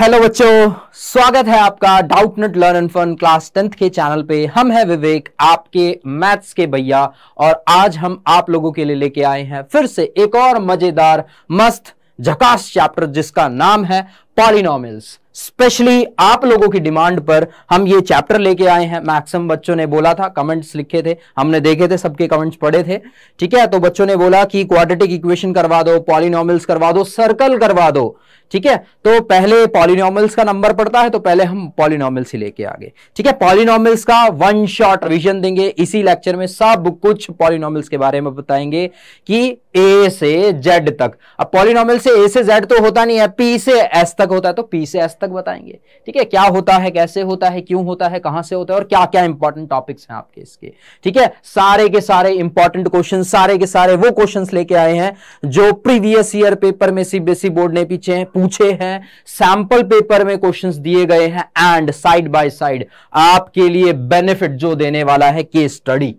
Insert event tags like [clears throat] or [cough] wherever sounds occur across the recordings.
hello बच्चों स्वागत है आपका Doubtnut learn and fun class tenth के चैनल पे हम हैं विवेक आपके मैथ्स के भैया और आज हम आप लोगों के लिए लेके आए हैं फिर से एक और मजेदार मस्त झकास चैप्टर जिसका नाम है पॉलिनॉमिल्स स्पेशली आप लोगों की डिमांड पर हम ये चैप्टर लेके आए हैं मैक्सिमम बच्चों ने बोला था कमेंट्स लिखे थे हमने देखे थे सबके कमेंट्स पढ़े थे ठीक है तो बच्चों ने बोला कि क्वाड्रेटिक इक्वेशन करवा दो पॉलिनॉमिल्स करवा दो सर्कल करवा दो ठीक है तो पहले पॉलिनॉमल्स का नंबर पड़ता है तो पहले हम पॉलिनॉमल्स ही लेके आगे ठीक है पॉलिनॉमल्स का वन शॉट रिविजन देंगे इसी लेक्चर में सब कुछ पॉलिनॉमल्स के बारे में बताएंगे कि ए से जेड तक अब पॉलिनॉमल से ए से जेड तो होता नहीं है पी से एस तक होता है तो पी से एस तक बताएंगे ठीक है क्या होता है कैसे होता है क्यों होता है कहां से होता है और क्या क्या इंपॉर्टेंट टॉपिक्स हैं आपके इसके ठीक है सारे के सारे इंपॉर्टेंट क्वेश्चन सारे के सारे वो क्वेश्चन लेके आए हैं जो प्रीवियस ईयर पेपर में सीबीएसई बोर्ड e ने पीछे पूछे हैं सैंपल पेपर में क्वेश्चंस दिए गए हैं एंड साइड बाय साइड आपके लिए बेनिफिट जो देने वाला है केस स्टडी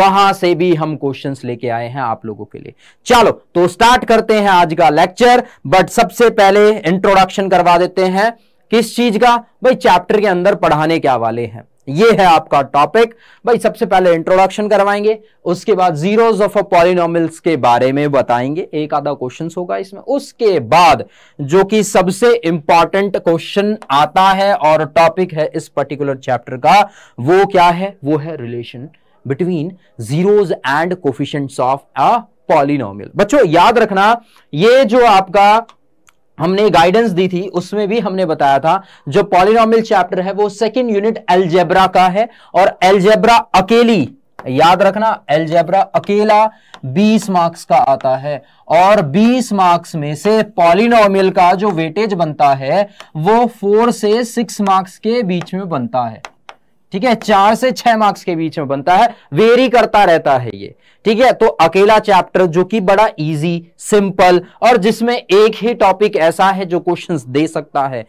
वहां से भी हम क्वेश्चंस लेके आए हैं आप लोगों के लिए चलो तो स्टार्ट करते हैं आज का लेक्चर बट सबसे पहले इंट्रोडक्शन करवा देते हैं किस चीज का भाई चैप्टर के अंदर पढ़ाने क्या वाले हैं ये है आपका टॉपिक भाई सबसे पहले इंट्रोडक्शन करवाएंगे उसके बाद जीरोज ऑफ अ पॉलिनोमिल्स के बारे में बताएंगे एक आधा क्वेश्चन होगा इसमें उसके बाद जो कि सबसे इंपॉर्टेंट क्वेश्चन आता है और टॉपिक है इस पर्टिकुलर चैप्टर का वो क्या है वो है relation between zeros and coefficient of a polynomial बच्चों याद रखना ये जो आपका हमने गाइडेंस दी थी उसमें भी हमने बताया था जो पॉलिनॉमिल चैप्टर है वो सेकेंड यूनिट एलजेब्रा का है और एलजेब्रा अकेली याद रखना एलजेब्रा अकेला 20 मार्क्स का आता है और 20 मार्क्स में से पॉलिनोमियल का जो वेटेज बनता है वो 4 से 6 मार्क्स के बीच में बनता है ठीक है चार से छह मार्क्स के बीच में बनता है वेरी करता रहता है ये ठीक है तो अकेला चैप्टर जो कि बड़ा इजी सिंपल और जिसमें एक ही टॉपिक ऐसा है जो क्वेश्चंस दे सकता है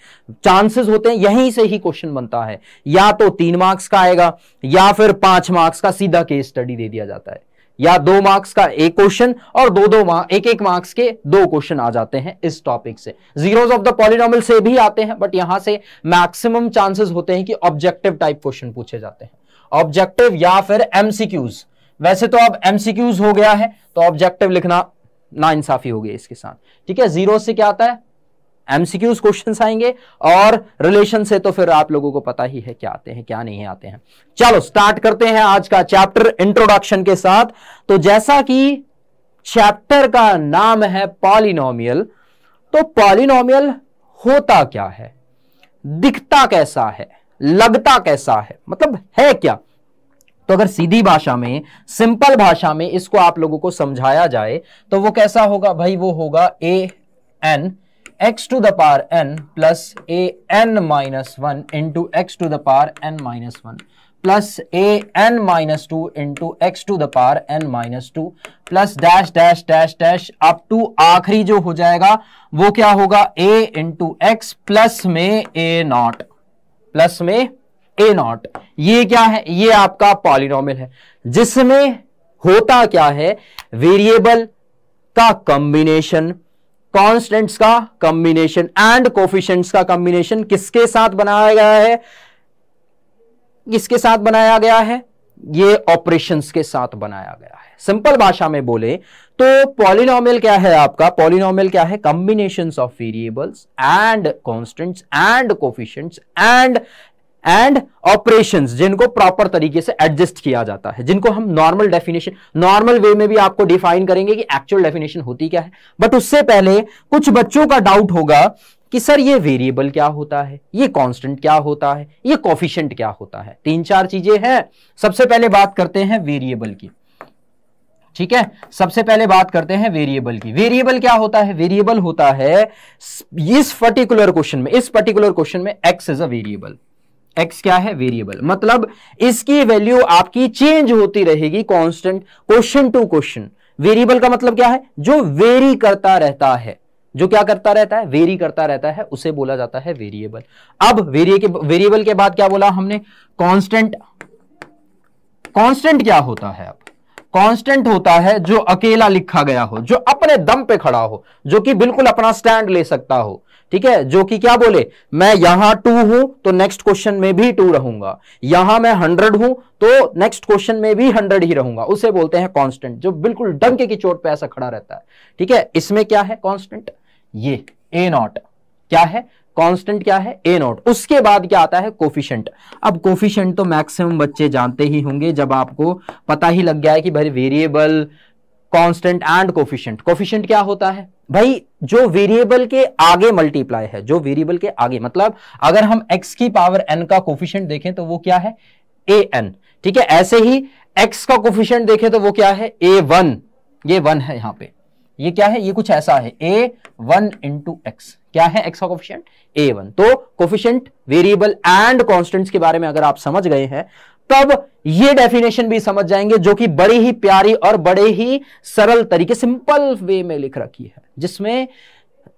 चांसेस होते हैं यहीं से ही क्वेश्चन बनता है या तो तीन मार्क्स का आएगा या फिर पांच मार्क्स का सीधा केस स्टडी दे दिया जाता है या दो मार्क्स का एक क्वेश्चन और दो दो मार्क एक एक मार्क्स के दो क्वेश्चन आ जाते हैं इस टॉपिक से जीरोज ऑफ द पॉलिनॉमल से भी आते हैं बट यहां से मैक्सिमम चांसेस होते हैं कि ऑब्जेक्टिव टाइप क्वेश्चन पूछे जाते हैं ऑब्जेक्टिव या फिर एमसीक्यूज वैसे तो अब एमसीक्यूज हो गया है तो ऑब्जेक्टिव लिखना ना इंसाफी हो गई इसके साथ ठीक है जीरो से क्या आता है एमसीक्यूज क्वेश्चन आएंगे और रिलेशन से तो फिर आप लोगों को पता ही है क्या आते हैं क्या नहीं आते हैं चलो स्टार्ट करते हैं आज का चैप्टर इंट्रोडक्शन के साथ तो जैसा कि चैप्टर का नाम है पॉलिनोमियल तो पॉलिनोमियल होता क्या है दिखता कैसा है लगता कैसा है मतलब है क्या तो अगर सीधी भाषा में सिंपल भाषा में इसको आप लोगों को समझाया जाए तो वो कैसा होगा भाई वो होगा A N X to the power N plus A N minus one into X to the power N minus one plus A N minus two into X to the power n minus 2 plus dash dash dash dash up to आखिरी जो हो जाएगा वो क्या होगा ए into x plus में ए not plus में ए not ये क्या है ये आपका पॉलिनोमियल है जिसमें होता क्या है वेरिएबल का कॉम्बिनेशन कॉन्स्टेंट्स का कॉम्बिनेशन एंड कोफिशंट्स का कॉम्बिनेशन किसके साथ बनाया गया है किसके साथ बनाया गया है ये ऑपरेशंस के साथ बनाया गया है सिंपल भाषा में बोले तो पॉलिनोमियल क्या है आपका पॉलिनोमियल क्या है combination of variables and constants and coefficients and and operation जिनको प्रॉपर तरीके से एडजस्ट किया जाता है जिनको हम नॉर्मल डेफिनेशन नॉर्मल वे में भी आपको डिफाइन करेंगे कि एक्चुअल डेफिनेशन होती क्या है बट उससे पहले कुछ बच्चों का डाउट होगा कि सर ये वेरिएबल क्या होता है ये कांस्टेंट क्या होता है ये कॉफिशेंट क्या होता है तीन चार चीजें हैं सबसे पहले बात करते हैं वेरिएबल की ठीक है सबसे पहले बात करते हैं वेरिएबल की वेरिएबल क्या होता है वेरिएबल होता है इस पर्टिकुलर क्वेश्चन में इस पर्टिकुलर क्वेश्चन में X is a variable X क्या है वेरिएबल मतलब इसकी वैल्यू आपकी चेंज होती रहेगी constant question to question variable का मतलब क्या है जो वेरी करता रहता है जो क्या करता रहता है वेरी करता रहता है उसे बोला जाता है वेरिएबल अब वेरिएबल के बाद क्या बोला हमने कॉन्स्टेंट कॉन्स्टेंट क्या होता है अब कांस्टेंट होता है जो अकेला लिखा गया हो जो अपने दम पे खड़ा हो जो कि बिल्कुल अपना स्टैंड ले सकता हो ठीक है जो कि क्या बोले मैं यहां टू हूं तो नेक्स्ट क्वेश्चन में भी टू रहूंगा यहां मैं हंड्रेड हूं तो नेक्स्ट क्वेश्चन में भी हंड्रेड ही रहूंगा उसे बोलते हैं कॉन्स्टेंट जो बिल्कुल डंके की चोट पे ऐसा खड़ा रहता है ठीक है इसमें क्या है कॉन्स्टेंट ये ए नॉट क्या है कांस्टेंट क्या है ए नॉट उसके बाद क्या आता है कोफिशेंट अब कोफिशेंट तो मैक्सिमम बच्चे जानते ही होंगे जब आपको पता ही लग गया है कि भाई variable constant and coefficient coefficient क्या होता है भाई जो वेरिएबल के आगे मल्टीप्लाई है जो वेरिएबल के आगे मतलब अगर हम x की पावर n का कोफिशियंट देखें तो वो क्या है ए एन ठीक है ऐसे ही x का कोफिशियंट देखें तो वो क्या है ए वन ये वन है यहां पे ये क्या है ये कुछ ऐसा है ए वन इंटू एक्स क्या है एक्स का कोफिशियंट ए वन तो कोफिशियंट वेरिएबल एंड कॉन्स्टेंट्स के बारे में अगर आप समझ गए हैं तब ये डेफिनेशन भी समझ जाएंगे जो कि बड़ी ही प्यारी और बड़े ही सरल तरीके सिंपल वे में लिख रखी है जिसमें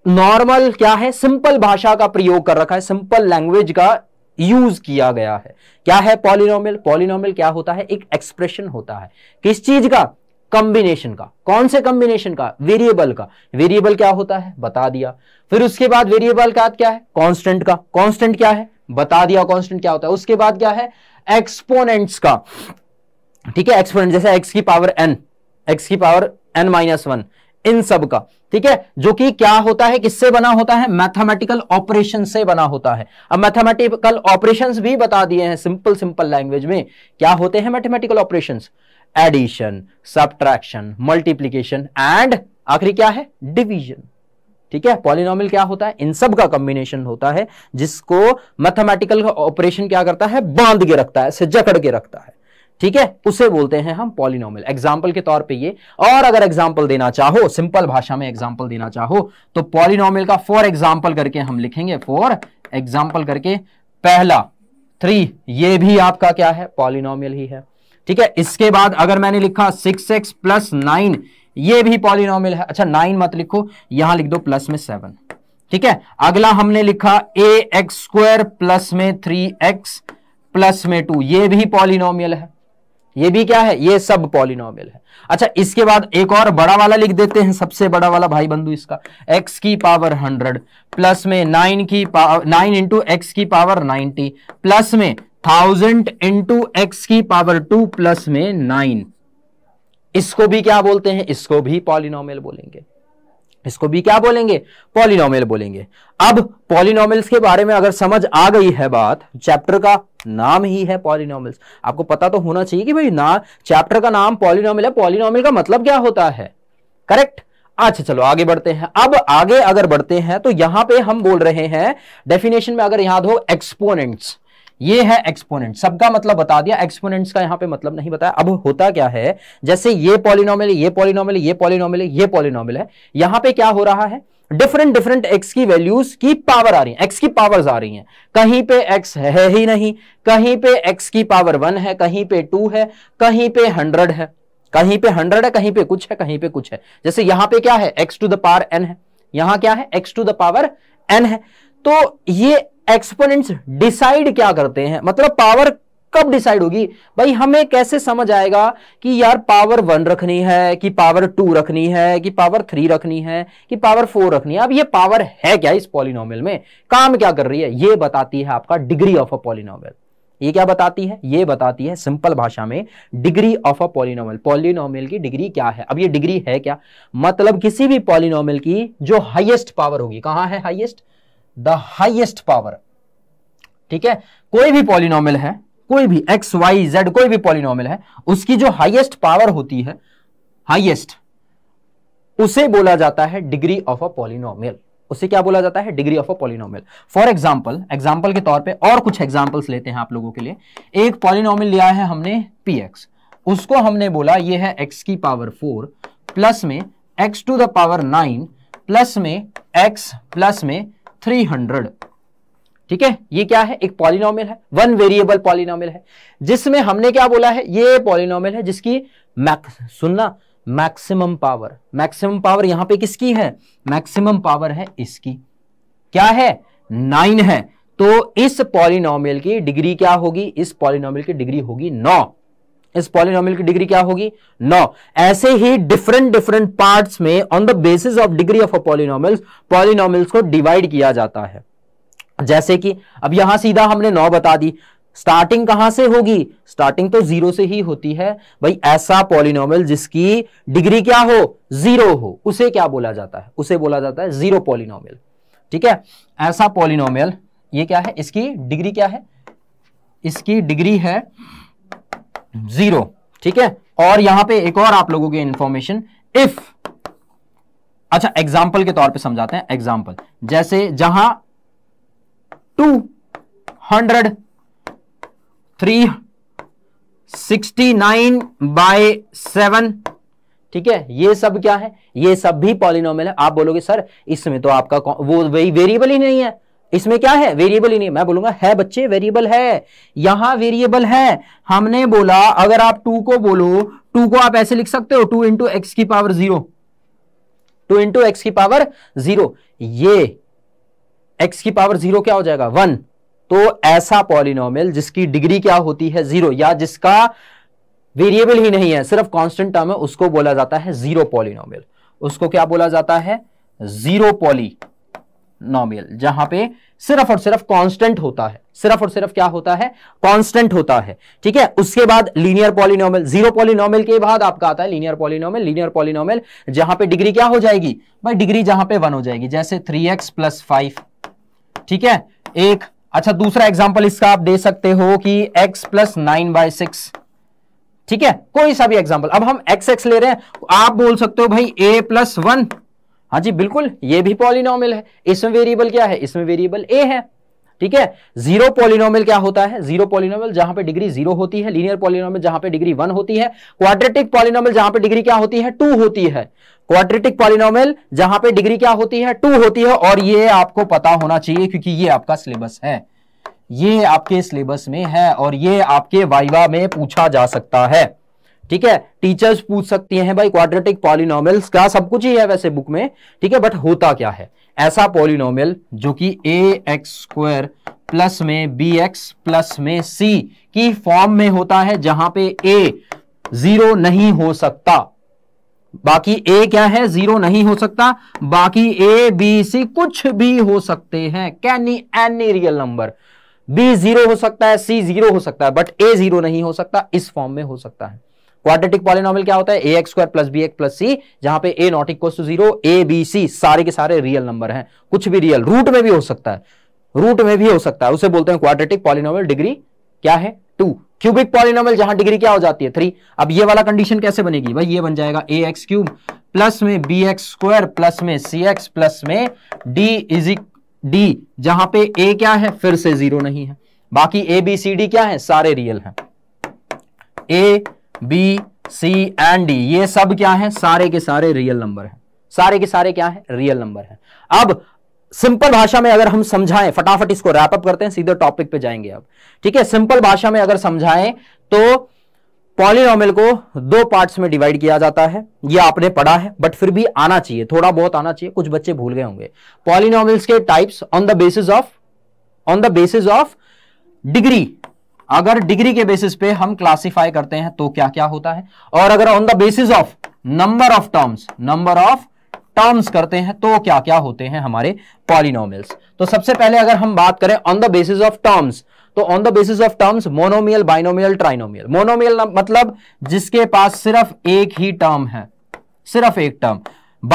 नॉर्मल क्या है सिंपल भाषा का प्रयोग कर रखा है सिंपल लैंग्वेज का यूज किया गया है क्या है पॉलिनोमियल पॉलिनोमियल क्या होता है एक एक्सप्रेशन होता है किस चीज का कॉम्बिनेशन का कौन से कॉम्बिनेशन का वेरिएबल का वेरिएबल क्या होता है बता दिया फिर उसके बाद वेरिएबल का क्या है कांस्टेंट का कांस्टेंट क्या है बता दिया कांस्टेंट क्या होता है उसके बाद क्या है एक्सपोनेंट्स का ठीक है एक्सपोनेंट जैसे एक्स की पावर एन एक्स की पावर एन माइनस वन इन सब का ठीक है जो कि क्या होता है किससे बना होता है मैथमेटिकल ऑपरेशन से बना होता है अब मैथमेटिकल ऑपरेशंस भी बता दिए हैं सिंपल सिंपल लैंग्वेज में क्या होते हैं mathematical operations addition subtraction multiplication and आखिरी क्या है डिवीजन ठीक है पॉलिनॉमिल क्या होता है इन सब का कॉम्बिनेशन होता है जिसको मैथमेटिकल ऑपरेशन क्या करता है बांध के रखता है से जकड़ के रखता है ठीक है उसे बोलते हैं हम पॉलिनोमियल एग्जाम्पल के तौर पे ये और अगर एग्जाम्पल देना चाहो सिंपल भाषा में एग्जाम्पल देना चाहो तो पॉलिनोमियल का फॉर एग्जाम्पल करके हम लिखेंगे फॉर एग्जाम्पल करके पहला थ्री ये भी आपका क्या है पॉलिनोमियल ही है ठीक है इसके बाद अगर मैंने लिखा सिक्स एक्स प्लस नाइन ये भी पॉलिनोम है अच्छा नाइन मत लिखो यहां लिख दो प्लस में सेवन ठीक है अगला हमने लिखा ए एक्स स्क्वायर प्लस में थ्री एक्स प्लस में टू ये भी पॉलिनोमियल है ये भी क्या है ये सब पॉलिनोमियल है अच्छा इसके बाद एक और बड़ा वाला लिख देते हैं सबसे बड़ा वाला भाई बंधु इसका x की पावर हंड्रेड प्लस में नाइन की पावर नाइन इंटू एक्स की पावर नाइनटी प्लस में थाउजेंड इंटू एक्स की पावर टू प्लस में नाइन इसको भी क्या बोलते हैं इसको भी पॉलिनोमियल बोलेंगे इसको भी क्या बोलेंगे पॉलिनोमियल बोलेंगे अब पॉलिनोमियल्स के बारे में अगर समझ आ गई है बात चैप्टर का नाम ही है पॉलिनोमियल्स आपको पता तो होना चाहिए कि भाई ना चैप्टर का नाम पॉलिनोमियल है पॉलिनोमियल का मतलब क्या होता है करेक्ट अच्छा चलो आगे बढ़ते हैं अब आगे अगर बढ़ते हैं तो यहां पे हम बोल रहे हैं डेफिनेशन में अगर याद हो एक्सपोनेंट्स ये है एक्सपोनेंट सबका मतलब बता दिया एक्सपोनेंट्स का यहां पे मतलब नहीं बताया अब होता क्या है जैसे ये पॉलिनोमल ये पॉलिनोमल ये पॉलिनोमल ये पॉलिनोमल है यहां पे क्या हो रहा है डिफरेंट डिफरेंट एक्स की वैल्यूज की पावर आ रही है एक्स की पावर्स आ रही हैं कहीं पे एक्स है ही नहीं कहीं पे एक्स की पावर वन है कहीं पे टू है कहीं पे हंड्रेड है कहीं पे हंड्रेड है कहीं पे कुछ है कहीं पे कुछ है जैसे यहां पे क्या है X to the power N है यहां क्या है X to the power N है तो ये एक्सपोनेंट्स डिसाइड क्या करते हैं मतलब पावर कब डिसाइड होगी भाई हमें कैसे समझ आएगा कि यार पावर वन रखनी है कि पावर टू रखनी है कि पावर थ्री रखनी है कि पावर फोर रखनी है अब ये पावर है क्या इस पॉलिनोमियल में काम क्या कर रही है ये बताती है आपका डिग्री ऑफ अ पॉलिनोमियल ये क्या बताती है ये बताती है सिंपल भाषा में degree of a polynomial polynomial की डिग्री क्या है अब ये डिग्री है क्या मतलब किसी भी पॉलिनोमियल की जो हाइएस्ट पावर होगी कहां है हाइएस्ट द हाइएस्ट पावर ठीक है कोई भी पॉलिनोमियल है कोई भी एक्स वाई जेड कोई भी पॉलिनोमियल है उसकी जो हाइएस्ट पावर होती है हाइएस्ट उसे बोला जाता है डिग्री ऑफ अ पॉलिनोमियल उसे क्या बोला जाता है degree of a polynomial for example example के तौर पे और कुछ एग्जाम्पल्स लेते हैं आप लोगों के लिए एक पॉलिनोमियल लिया है हमने पी एक्स उसको हमने बोला ये है एक्स की पावर फोर प्लस में X to the power nine plus में एक्स प्लस में थ्री हंड्रेड ठीक है ये क्या है एक पॉलिनॉमिल है वन वेरिएबल पॉलिनॉमिल है जिसमें हमने क्या बोला है ये पॉलिनॉमिल है जिसकी मैक्स सुनना मैक्सिमम पावर मैक्सिमम पावर यहां पे किसकी है मैक्सिमम पावर है इसकी क्या है नाइन है तो इस पॉलिनॉमियल की डिग्री क्या होगी इस पॉलिनॉमिल की डिग्री होगी नौ इस पॉलिनोमियल की डिग्री क्या होगी नौ ऐसे ही डिफरेंट डिफरेंट पार्ट्स में on the basis of degree of a polynomials polynomials को डिवाइड किया जाता है जैसे कि अब यहां सीधा हमने नौ बता दी स्टार्टिंग कहां से होगी स्टार्टिंग तो जीरो से ही होती है भाई ऐसा पॉलिनोमियल जिसकी डिग्री क्या हो जीरो हो उसे क्या बोला जाता है उसे बोला जाता है जीरो पॉलिनोमियल ठीक है ऐसा पॉलिनोमियल ये क्या है इसकी डिग्री क्या है इसकी डिग्री है जीरो ठीक है और यहां पे एक और आप लोगों की इंफॉर्मेशन इफ अच्छा एग्जाम्पल के तौर पे समझाते हैं एग्जाम्पल जैसे जहां two hundred three sixty nine by seven ठीक है ये सब क्या है ये सब भी पॉलिनोमियल है आप बोलोगे सर इसमें तो आपका वो वही वेरिएबल ही नहीं है इसमें क्या है वेरिएबल ही नहीं मैं बोलूंगा है बच्चे वेरिएबल है यहां वेरिएबल है हमने बोला अगर आप टू को बोलो टू को आप ऐसे लिख सकते हो टू इंटू एक्स की power zero two into X की पावर जीरो ये एक्स की पावर जीरो क्या हो जाएगा वन तो ऐसा पॉलिनोमियल जिसकी डिग्री क्या होती है जीरो या जिसका वेरिएबल ही नहीं है सिर्फ कॉन्स्टेंट टर्म है उसको बोला जाता है जीरो पॉलिनोमियल उसको क्या बोला जाता है जीरो पॉली नॉमियल जहां पे सिर्फ और सिर्फ कांस्टेंट होता है सिर्फ और सिर्फ क्या होता है कांस्टेंट होता है ठीक है उसके बाद लीनियर पॉलिनोमियल जीरो पॉलिनोमियल के बाद आपका आता है लीनियर पॉलिनोमियल लीनियर पॉलिनोमियल जहां पे डिग्री क्या हो जाएगी भाई डिग्री जहां पे वन हो जाएगी जैसे थ्री एक्स प्लस फाइव ठीक है एक अच्छा दूसरा एग्जाम्पल इसका आप दे सकते हो कि X plus nine by six ठीक है कोई सा भी एग्जाम्पल अब हम एक्स एक्स ले रहे हैं आप बोल सकते हो भाई ए प्लस वन हाँ जी बिल्कुल ये भी पॉलिनॉमिल है इसमें वेरिएबल क्या है इसमें वेरिएबल ए है ठीक है जीरो पॉलिनोमियल क्या होता है जीरो पॉलिनोमियल जहां पे डिग्री जीरो होती है लीनियर पॉलिनोमियल जहां पे डिग्री वन होती है क्वाड्रेटिक पॉलिनोमियल जहां पे डिग्री क्या होती है टू होती है क्वाड्रेटिक पॉलिनोमियल जहां पे डिग्री क्या होती है टू होती है और ये आपको पता होना चाहिए क्योंकि ये आपका सिलेबस है ये आपके सिलेबस में है और ये आपके वाइवा में पूछा जा सकता है ठीक है टीचर्स पूछ सकती हैं भाई क्वाड्रेटिक पॉलिनोमियल्स का सब कुछ ही है वैसे बुक में ठीक है बट होता क्या है ऐसा पॉलिनोमियल जो कि ए एक्स स्क्वायर प्लस में बी एक्स प्लस में सी की फॉर्म में होता है जहां पे ए जीरो नहीं हो सकता बाकी ए क्या है जीरो नहीं हो सकता बाकी ए बी सी कुछ भी हो सकते हैं कैनी any real number B zero हो सकता है सी जीरो हो सकता है बट ए जीरो नहीं हो सकता इस फॉर्म में हो सकता है क्वाड्रेटिक पॉलिनॉमियल क्या होता है ए x square plus B x plus C जहां पे ए not equal to zero A B C सारे के सारे रियल नंबर हैं कुछ भी रियल रूट में भी हो सकता है रूट में भी हो सकता है उसे बोलते हैं क्वाड्रेटिक पॉलिनोमियल डिग्री क्या है टू क्यूबिक पॉलिनोमियल जहां डिग्री क्या हो जाती है थ्री अब ये वाला कंडीशन कैसे बनेगी भाई ये बन जाएगा ए एक्स क्यूब प्लस में बी एक्स स्क्वायर प्लस में सी एक्स प्लस में डी इज डी जहां पे ए क्या है फिर से जीरो नहीं है बाकी ए बी सी डी क्या है सारे रियल है A B C and D ये सब क्या है सारे के सारे रियल नंबर है सारे के सारे क्या है रियल नंबर है अब सिंपल भाषा में अगर हम समझाएं फटाफट इसको रैप अप करते हैं सीधे टॉपिक पे जाएंगे अब ठीक है सिंपल भाषा में अगर समझाएं तो पॉलिनोमियल को दो पार्ट्स में डिवाइड किया जाता है ये आपने पढ़ा है बट फिर भी आना चाहिए थोड़ा बहुत आना चाहिए कुछ बच्चे भूल गए होंगे पॉलिनोमियल्स के types on the basis of on the basis of degree अगर डिग्री के बेसिस पे हम क्लासिफाई करते हैं तो क्या क्या होता है और अगर on the basis of number of terms number of terms करते हैं तो क्या क्या होते हैं हमारे पॉलिनोमियल्स तो सबसे पहले अगर हम बात करें on the basis of terms तो on the basis of terms monomial binomial trinomial monomial मतलब जिसके पास सिर्फ एक ही टर्म है सिर्फ एक टर्म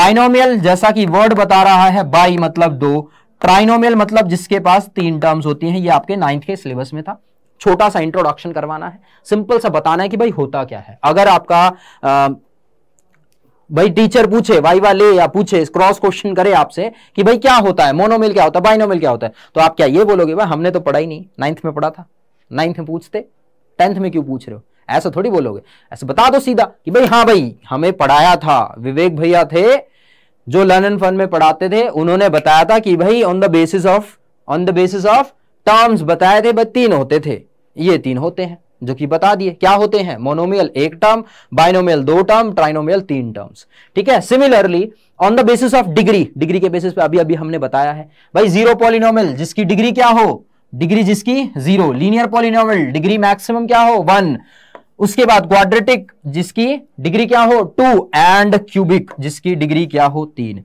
बाइनोमियल जैसा कि वर्ड बता रहा है बाई मतलब दो ट्राइनोमियल मतलब जिसके पास तीन टर्म्स होती हैं ये आपके नाइन्थ के सिलेबस में था छोटा सा इंट्रोडक्शन करवाना है सिंपल सा बताना है कि भाई होता क्या है अगर आपका आ, भाई टीचर पूछे वाई ले या पूछे क्रॉस क्वेश्चन करे आपसे कि भाई क्या होता है मोनोमिल क्या होता है बाइनोमिल क्या होता है तो आप क्या ये बोलोगे भाई हमने तो पढ़ा ही नहीं नाइन्थ में पढ़ा था नाइन्थ में पूछते टेंथ में क्यों पूछ रहे हो ऐसा थोड़ी बोलोगे ऐसे बता दो सीधा कि भाई हाँ भाई हमें पढ़ाया था विवेक भैया थे जो लर्न एंड फन में पढ़ाते थे उन्होंने बताया था कि भाई on the basis of on the basis of terms बताए थे बस तीन होते थे ये तीन होते हैं जो कि बता दिए क्या होते हैं मोनोमियल एक टर्म बाइनोमियल दो टर्म ट्राइनोमियल तीन टर्म्स ठीक है similarly on the basis of degree degree के बेसिस पे अभी अभी हमने बताया है भाई जीरो पॉलिनोमियल जिसकी डिग्री क्या हो डिग्री जिसकी zero linear polynomial degree maximum क्या हो वन उसके बाद क्वाड्रेटिक जिसकी डिग्री क्या हो टू एंड क्यूबिक जिसकी डिग्री क्या हो तीन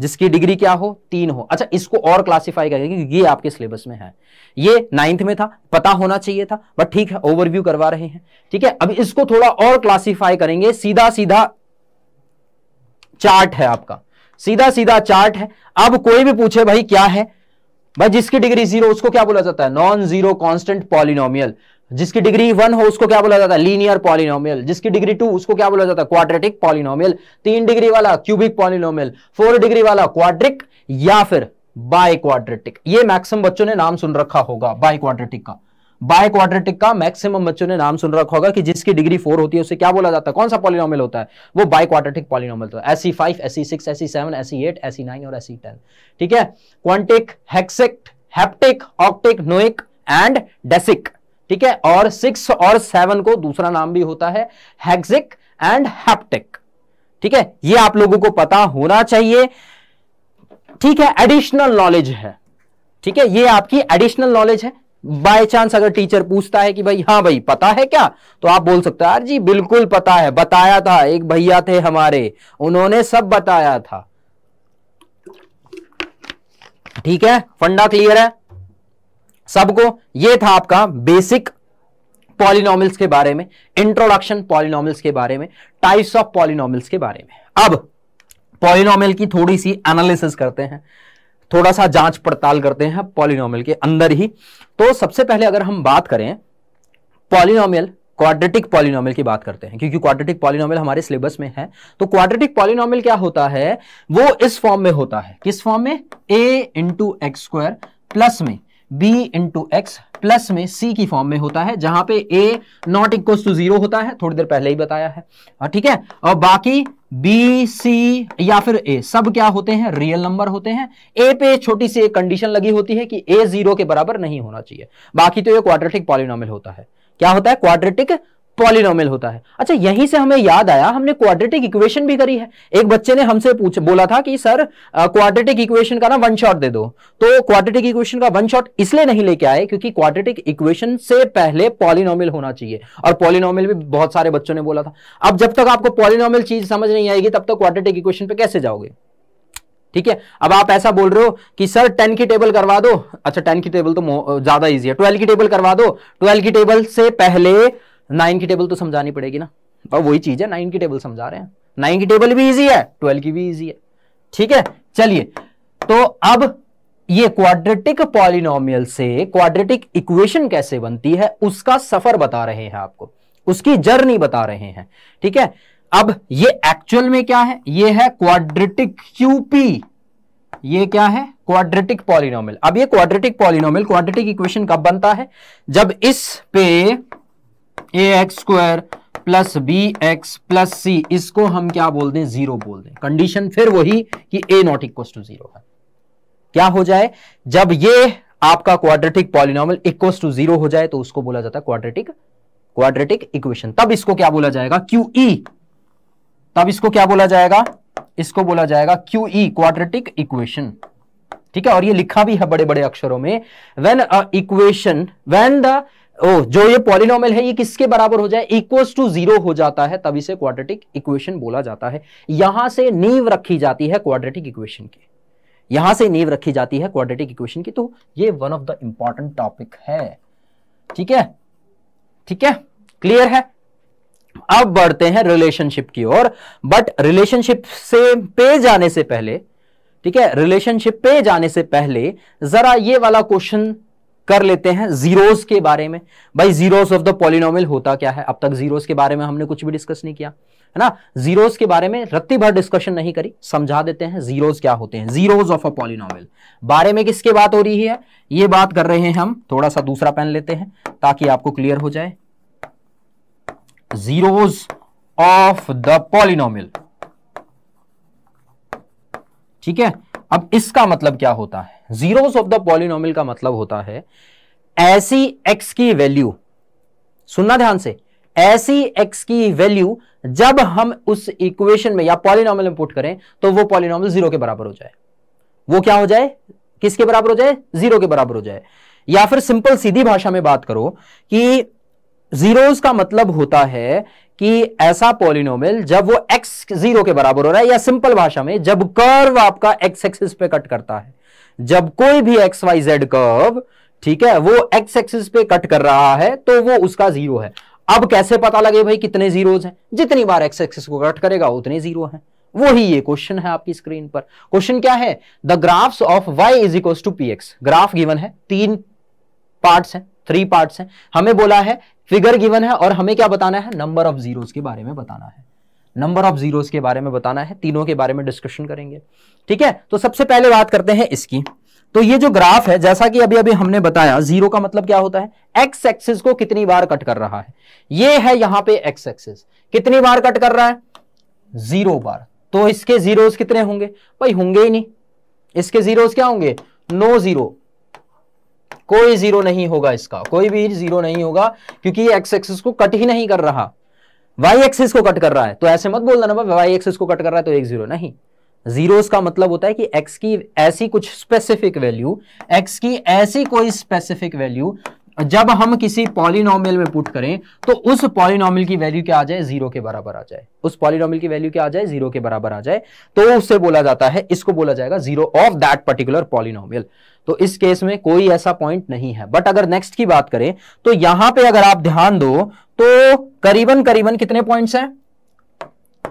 जिसकी डिग्री क्या हो तीन हो अच्छा इसको और क्लासिफाई करेंगे क्योंकि ये आपके सिलेबस में है ये नाइन्थ में था पता होना चाहिए था बट ठीक है ओवरव्यू करवा रहे हैं ठीक है अब इसको थोड़ा और क्लासिफाई करेंगे सीधा सीधा चार्ट है आपका सीधा सीधा चार्ट है अब कोई भी पूछे भाई क्या है भाई जिसकी डिग्री जीरो उसको क्या बोला जाता है नॉन जीरो कॉन्स्टेंट पॉलिनोमियल जिसकी डिग्री वन हो उसको क्या बोला जाता है लीनियर पॉलिनोमियल जिसकी डिग्री टू उसको क्या बोला जाता है क्वाड्रेटिक पॉलिनोमियल तीन डिग्री वाला क्यूबिक पॉलिनोमियल फोर डिग्री वाला क्वाड्रिक या फिर बाय क्वाड्रेटिक ये मैक्सिमम बच्चों ने नाम सुन रखा होगा बाय क्वाड्रेटिक का बाय क्वाड्रेटिक का मैक्सिमम बच्चों ने नाम सुन रखा होगा कि जिसकी डिग्री फोर होती है उसे क्या बोला जाता है कौन सा पॉलिनोमियल होता है वो बाय क्वाड्रेटिक पॉलिनोमियल होता है AC five AC six AC seven AC eight AC nine और एसी टेन e ठीक है क्वांटिक हेक्सेक्ट हेप्टिक ऑक्टिक नोइक एंड डेसिक ठीक है और सिक्स और सेवन को दूसरा नाम भी होता है हेक्सिक एंड हैप्टिक ठीक है ये आप लोगों को पता होना चाहिए ठीक है एडिशनल नॉलेज है ठीक है ये आपकी एडिशनल नॉलेज है बाय चांस अगर टीचर पूछता है कि भाई हाँ भाई पता है क्या तो आप बोल सकते हो यार जी बिल्कुल पता है बताया था एक भैया थे हमारे उन्होंने सब बताया था ठीक है फंडा क्लियर है सबको ये था आपका बेसिक पॉलिनॉमिल्स के बारे में इंट्रोडक्शन पॉलिनॉमिल्स के बारे में टाइप्स ऑफ पॉलिनॉमिल्स के बारे में अब पॉलिनॉमिल की थोड़ी सी एनालिसिस करते हैं थोड़ा सा जांच पड़ताल करते हैं पॉलिनॉमिल के अंदर ही तो सबसे पहले अगर हम बात करें पॉलिनॉमिल क्वाड्रेटिक पॉलिनॉमिल की बात करते हैं क्योंकि क्वाड्रेटिक पॉलिनॉमिल हमारे सिलेबस में है तो क्वाड्रेटिक पॉलिनॉमिल क्या होता है वो इस फॉर्म में होता है किस फॉर्म में a into x square plus में b इंटू एक्स प्लस में c की फॉर्म में होता है जहां पे a not equal to zero होता है थोड़ी देर पहले ही बताया है हाँ, ठीक है और बाकी b c या फिर a सब क्या होते हैं रियल नंबर होते हैं a पे छोटी सी एक कंडीशन लगी होती है कि a जीरो के बराबर नहीं होना चाहिए बाकी तो ये क्वाड्रेटिक पॉलिनोमियल होता है क्या होता है क्वाड्रेटिक पॉलिनोमियल होता है अच्छा यहीं से हमें याद आया हमने क्वाड्रेटिक इक्वेशन भी करी है एक बच्चे ने हमसे पूछ बोला था कि सर क्वाड्रेटिक इक्वेशन का ना वन शॉट दे दो तो क्वाड्रेटिक इक्वेशन का वन शॉट इसलिए नहीं लेके आए क्योंकि क्वाड्रेटिक इक्वेशन से पहले पॉलिनोमियल होना चाहिए और पॉलिनोमियल भी बहुत सारे बच्चों ने बोला था अब जब तक आपको पॉलिनोमियल चीज समझ नहीं आएगी तब तक क्वाड्रेटिक इक्वेशन पे कैसे जाओगे ठीक है अब आप ऐसा बोल रहे हो कि सर टेन की टेबल करवा दो अच्छा टेन की टेबल तो ज्यादा इजी है ट्वेल्व की टेबल करवा दो ट्वेल्व की टेबल से पहले नाइन की टेबल तो समझानी पड़ेगी ना अब वही चीज़ है नाइन की टेबल समझा रहे हैं नाइन की टेबल भी ईजी है ट्वेल्व की भी ईजी है ठीक है चलिए तो अब ये क्वाड्रेटिक पॉलिनोमियल से क्वाड्रेटिक इक्वेशन कैसे बनती है उसका सफर बता रहे हैं आपको उसकी जर्नी बता रहे हैं ठीक है अब ये एक्चुअल में क्या है ये है क्वाड्रेटिक क्यूपी ये क्या है क्वाड्रेटिक पॉलिनोमियल अब ये क्वाड्रेटिक पॉलिनोमियल क्वाड्रेटिक इक्वेशन कब बनता है जब इस पे a x square plus B x plus c इसको हम क्या बोल दें जीरो बोल दें कंडीशन फिर वही कि a not equal to zero है क्या हो जाए जब ये आपका quadratic polynomial equal to zero हो जाए तो उसको बोला जाता है क्वाड्रेटिक क्वाड्रेटिक इक्वेशन तब इसको क्या बोला जाएगा क्यू ई तब इसको क्या बोला जाएगा इसको बोला जाएगा क्यू ई क्वाड्रेटिक इक्वेशन ठीक है और ये लिखा भी है बड़े बड़े अक्षरों में when a equation when the oh जो ये पॉलिनोमल है ये किसके बराबर हो जाए इक्वल्स टू जीरो हो जाता है तब इसे क्वाड्रेटिक इक्वेशन बोला जाता है यहां से नींव रखी जाती है क्वाड्रेटिक इक्वेशन की यहां से नींव रखी जाती है क्वाड्रेटिक इक्वेशन की तो ये one of the important topic है ठीक है ठीक है क्लियर है अब बढ़ते हैं रिलेशनशिप की ओर बट रिलेशनशिप से पे जाने से पहले ठीक है रिलेशनशिप पे जाने से पहले जरा ये वाला क्वेश्चन कर लेते हैं जीरोस के बारे में भाई जीरोस ऑफ द पॉलिनोमियल होता क्या है अब तक जीरोस के बारे में हमने कुछ भी डिस्कस नहीं किया है ना जीरोस के बारे में रत्ती भर डिस्कशन नहीं करी समझा देते हैं जीरोस क्या होते हैं जीरोस ऑफ अ पॉलिनोमियल बारे में किसके बात हो रही है ये बात कर रहे हैं हम थोड़ा सा दूसरा पेन लेते हैं ताकि आपको क्लियर हो जाए जीरोस ऑफ द पॉलिनोमियल ठीक है अब इसका मतलब क्या होता है जीरोस ऑफ द पॉलिनोमियल का मतलब होता है ऐसी एक्स की वैल्यू सुनना ध्यान से ऐसी एक्स की वैल्यू जब हम उस इक्वेशन में या पॉलिनोमियल में पुट करें तो वो पॉलिनोमियल जीरो के बराबर हो जाए वो क्या हो जाए किसके बराबर हो जाए जीरो के बराबर हो जाए या फिर सिंपल सीधी भाषा में बात करो कि जीरोस का मतलब होता है कि ऐसा पॉलिनोमियल जब वो एक्स जीरो के बराबर हो रहा है या सिंपल भाषा में जब कर्व आपका एक्स एक्सिस पे कट करता है जब कोई भी एक्स वाई जेड कर्व ठीक है वो एक्स एक्सिस पे कट कर रहा है तो वो उसका जीरो है अब कैसे पता लगे भाई कितने जीरोज हैं जितनी बार एक्स एक्सिस को कट करेगा उतने जीरो हैं वही ये क्वेश्चन है आपकी स्क्रीन पर क्वेश्चन क्या है the graphs of y is equal to p x graph given है तीन पार्ट्स हैं थ्री पार्ट्स हैं हमें बोला है फिगर गिवन है और हमें क्या बताना है नंबर ऑफ जीरोज के बारे में बताना है नंबर ऑफ जीरोज के बारे में बताना है तीनों के बारे में डिस्कशन करेंगे ठीक है तो सबसे पहले बात करते हैं इसकी तो ये जो ग्राफ है जैसा कि अभी अभी हमने बताया जीरो का मतलब क्या होता है एक्स एक्सिस को कितनी बार कट कर रहा है ये है यहां पे एक्स एक्सिस कितनी बार कट कर रहा है जीरो बार तो इसके जीरोस कितने होंगे भाई होंगे ही नहीं इसके जीरोस क्या होंगे नो जीरो कोई जीरो नहीं होगा इसका कोई भी जीरो नहीं होगा क्योंकि ये एक्स एक्सिस को कट ही नहीं कर रहा वाई एक्सिस को कट कर रहा है तो ऐसे मत बोल देना वाई एक्सिस को कट कर रहा है तो एक जीरो नहीं जीरोस का मतलब होता है कि एक्स की ऐसी कुछ स्पेसिफिक वैल्यू एक्स की ऐसी कोई स्पेसिफिक वैल्यू जब हम किसी पॉलिनॉमियल में पुट करें तो उस पॉलिनॉमियल की वैल्यू क्या आ जाए जीरो के बराबर आ जाए उस पॉलिनॉमियल की वैल्यू क्या आ जाए जीरो के बराबर आ जाए तो उससे बोला जाता है इसको बोला जाएगा zero of that particular polynomial तो इस केस में कोई ऐसा पॉइंट नहीं है बट अगर नेक्स्ट की बात करें तो यहां पर अगर आप ध्यान दो तो करीबन करीबन कितने पॉइंट हैं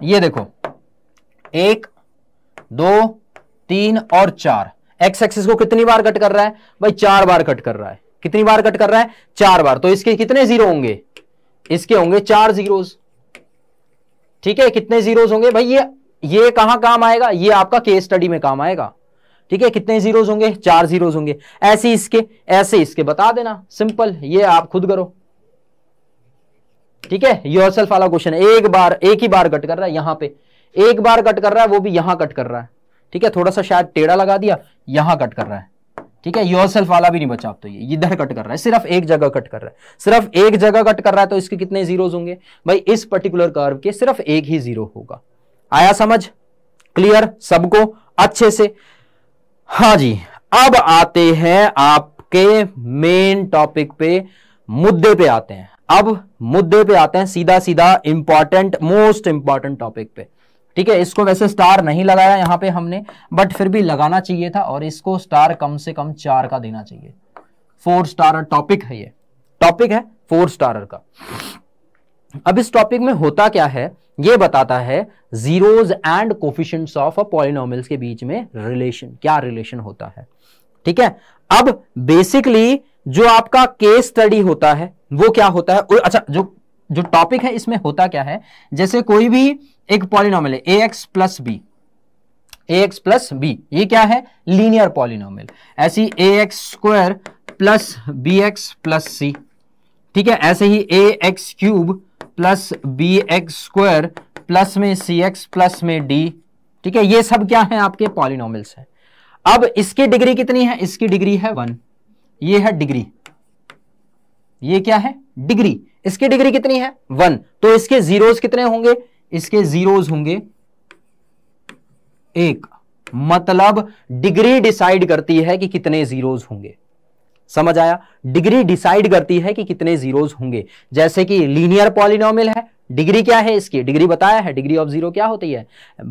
ये देखो एक दो तीन और चार एक्स एक्सिस को कितनी बार कट कर रहा है भाई चार बार कट कर रहा है कितनी बार कट कर रहा है चार बार तो इसके कितने जीरो होंगे इसके होंगे चार जीरोस ठीक है कितने जीरोस होंगे भाई ये ये कहां काम आएगा ये आपका केस स्टडी में काम आएगा ठीक है कितने जीरोस होंगे चार जीरोस होंगे ऐसे इसके ऐसे इसके बता देना सिंपल ये आप खुद करो ठीक है योर सेल्फ वाला क्वेश्चन एक बार एक ही बार कट कर रहा है यहां पे एक बार कट कर रहा है वो भी यहां कट कर रहा है ठीक है थोड़ा सा शायद टेढ़ा लगा दिया यहां कट कर रहा है ठीक है योर सेल्फ वाला भी नहीं बचा आप तो ये इधर कट कर रहा है सिर्फ एक जगह कट कर रहा है सिर्फ एक जगह कट कर रहा है तो इसके कितने जीरोज होंगे भाई इस पर्टिकुलर कर्व के सिर्फ एक ही जीरो होगा आया समझ क्लियर सबको अच्छे से हाँ जी अब आते हैं आपके मेन टॉपिक पे मुद्दे पे आते हैं अब मुद्दे पे आते हैं सीधा सीधा इंपॉर्टेंट मोस्ट इंपॉर्टेंट टॉपिक पे ठीक है इसको वैसे स्टार नहीं लगाया यहाँ पे हमने बट फिर भी लगाना चाहिए था और इसको स्टार कम से कम चार का देना चाहिए फोर स्टार टॉपिक है ये टॉपिक है फोर स्टारर का अब इस टॉपिक में होता क्या है ये बताता है zeros and coefficient of a polynomials के बीच में रिलेशन क्या रिलेशन होता है ठीक है अब बेसिकली जो आपका केस स्टडी होता है वो क्या होता है अच्छा जो जो टॉपिक है इसमें होता क्या है जैसे कोई भी एक पॉलिनोमल है ए x plus b a x plus b ये क्या है लीनियर पॉलिनोमल ऐसी a x square plus B x plus c ठीक है ऐसे ही a x cube plus B x square plus में सी एक्स प्लस में डी ठीक है ये सब क्या है आपके पॉलिनोमल्स हैं अब इसकी डिग्री कितनी है इसकी डिग्री है वन ये है डिग्री ये क्या है डिग्री इसकी डिग्री कितनी है वन तो इसके जीरोज कितने होंगे इसके जीरोज होंगे एक मतलब डिग्री डिसाइड करती है कि कितने जीरोज होंगे समझ आया डिग्री डिसाइड करती है कि कितने जीरोज होंगे जैसे कि लीनियर पॉलिनोमियल है डिग्री क्या है इसकी डिग्री बताया है डिग्री ऑफ जीरो क्या होती है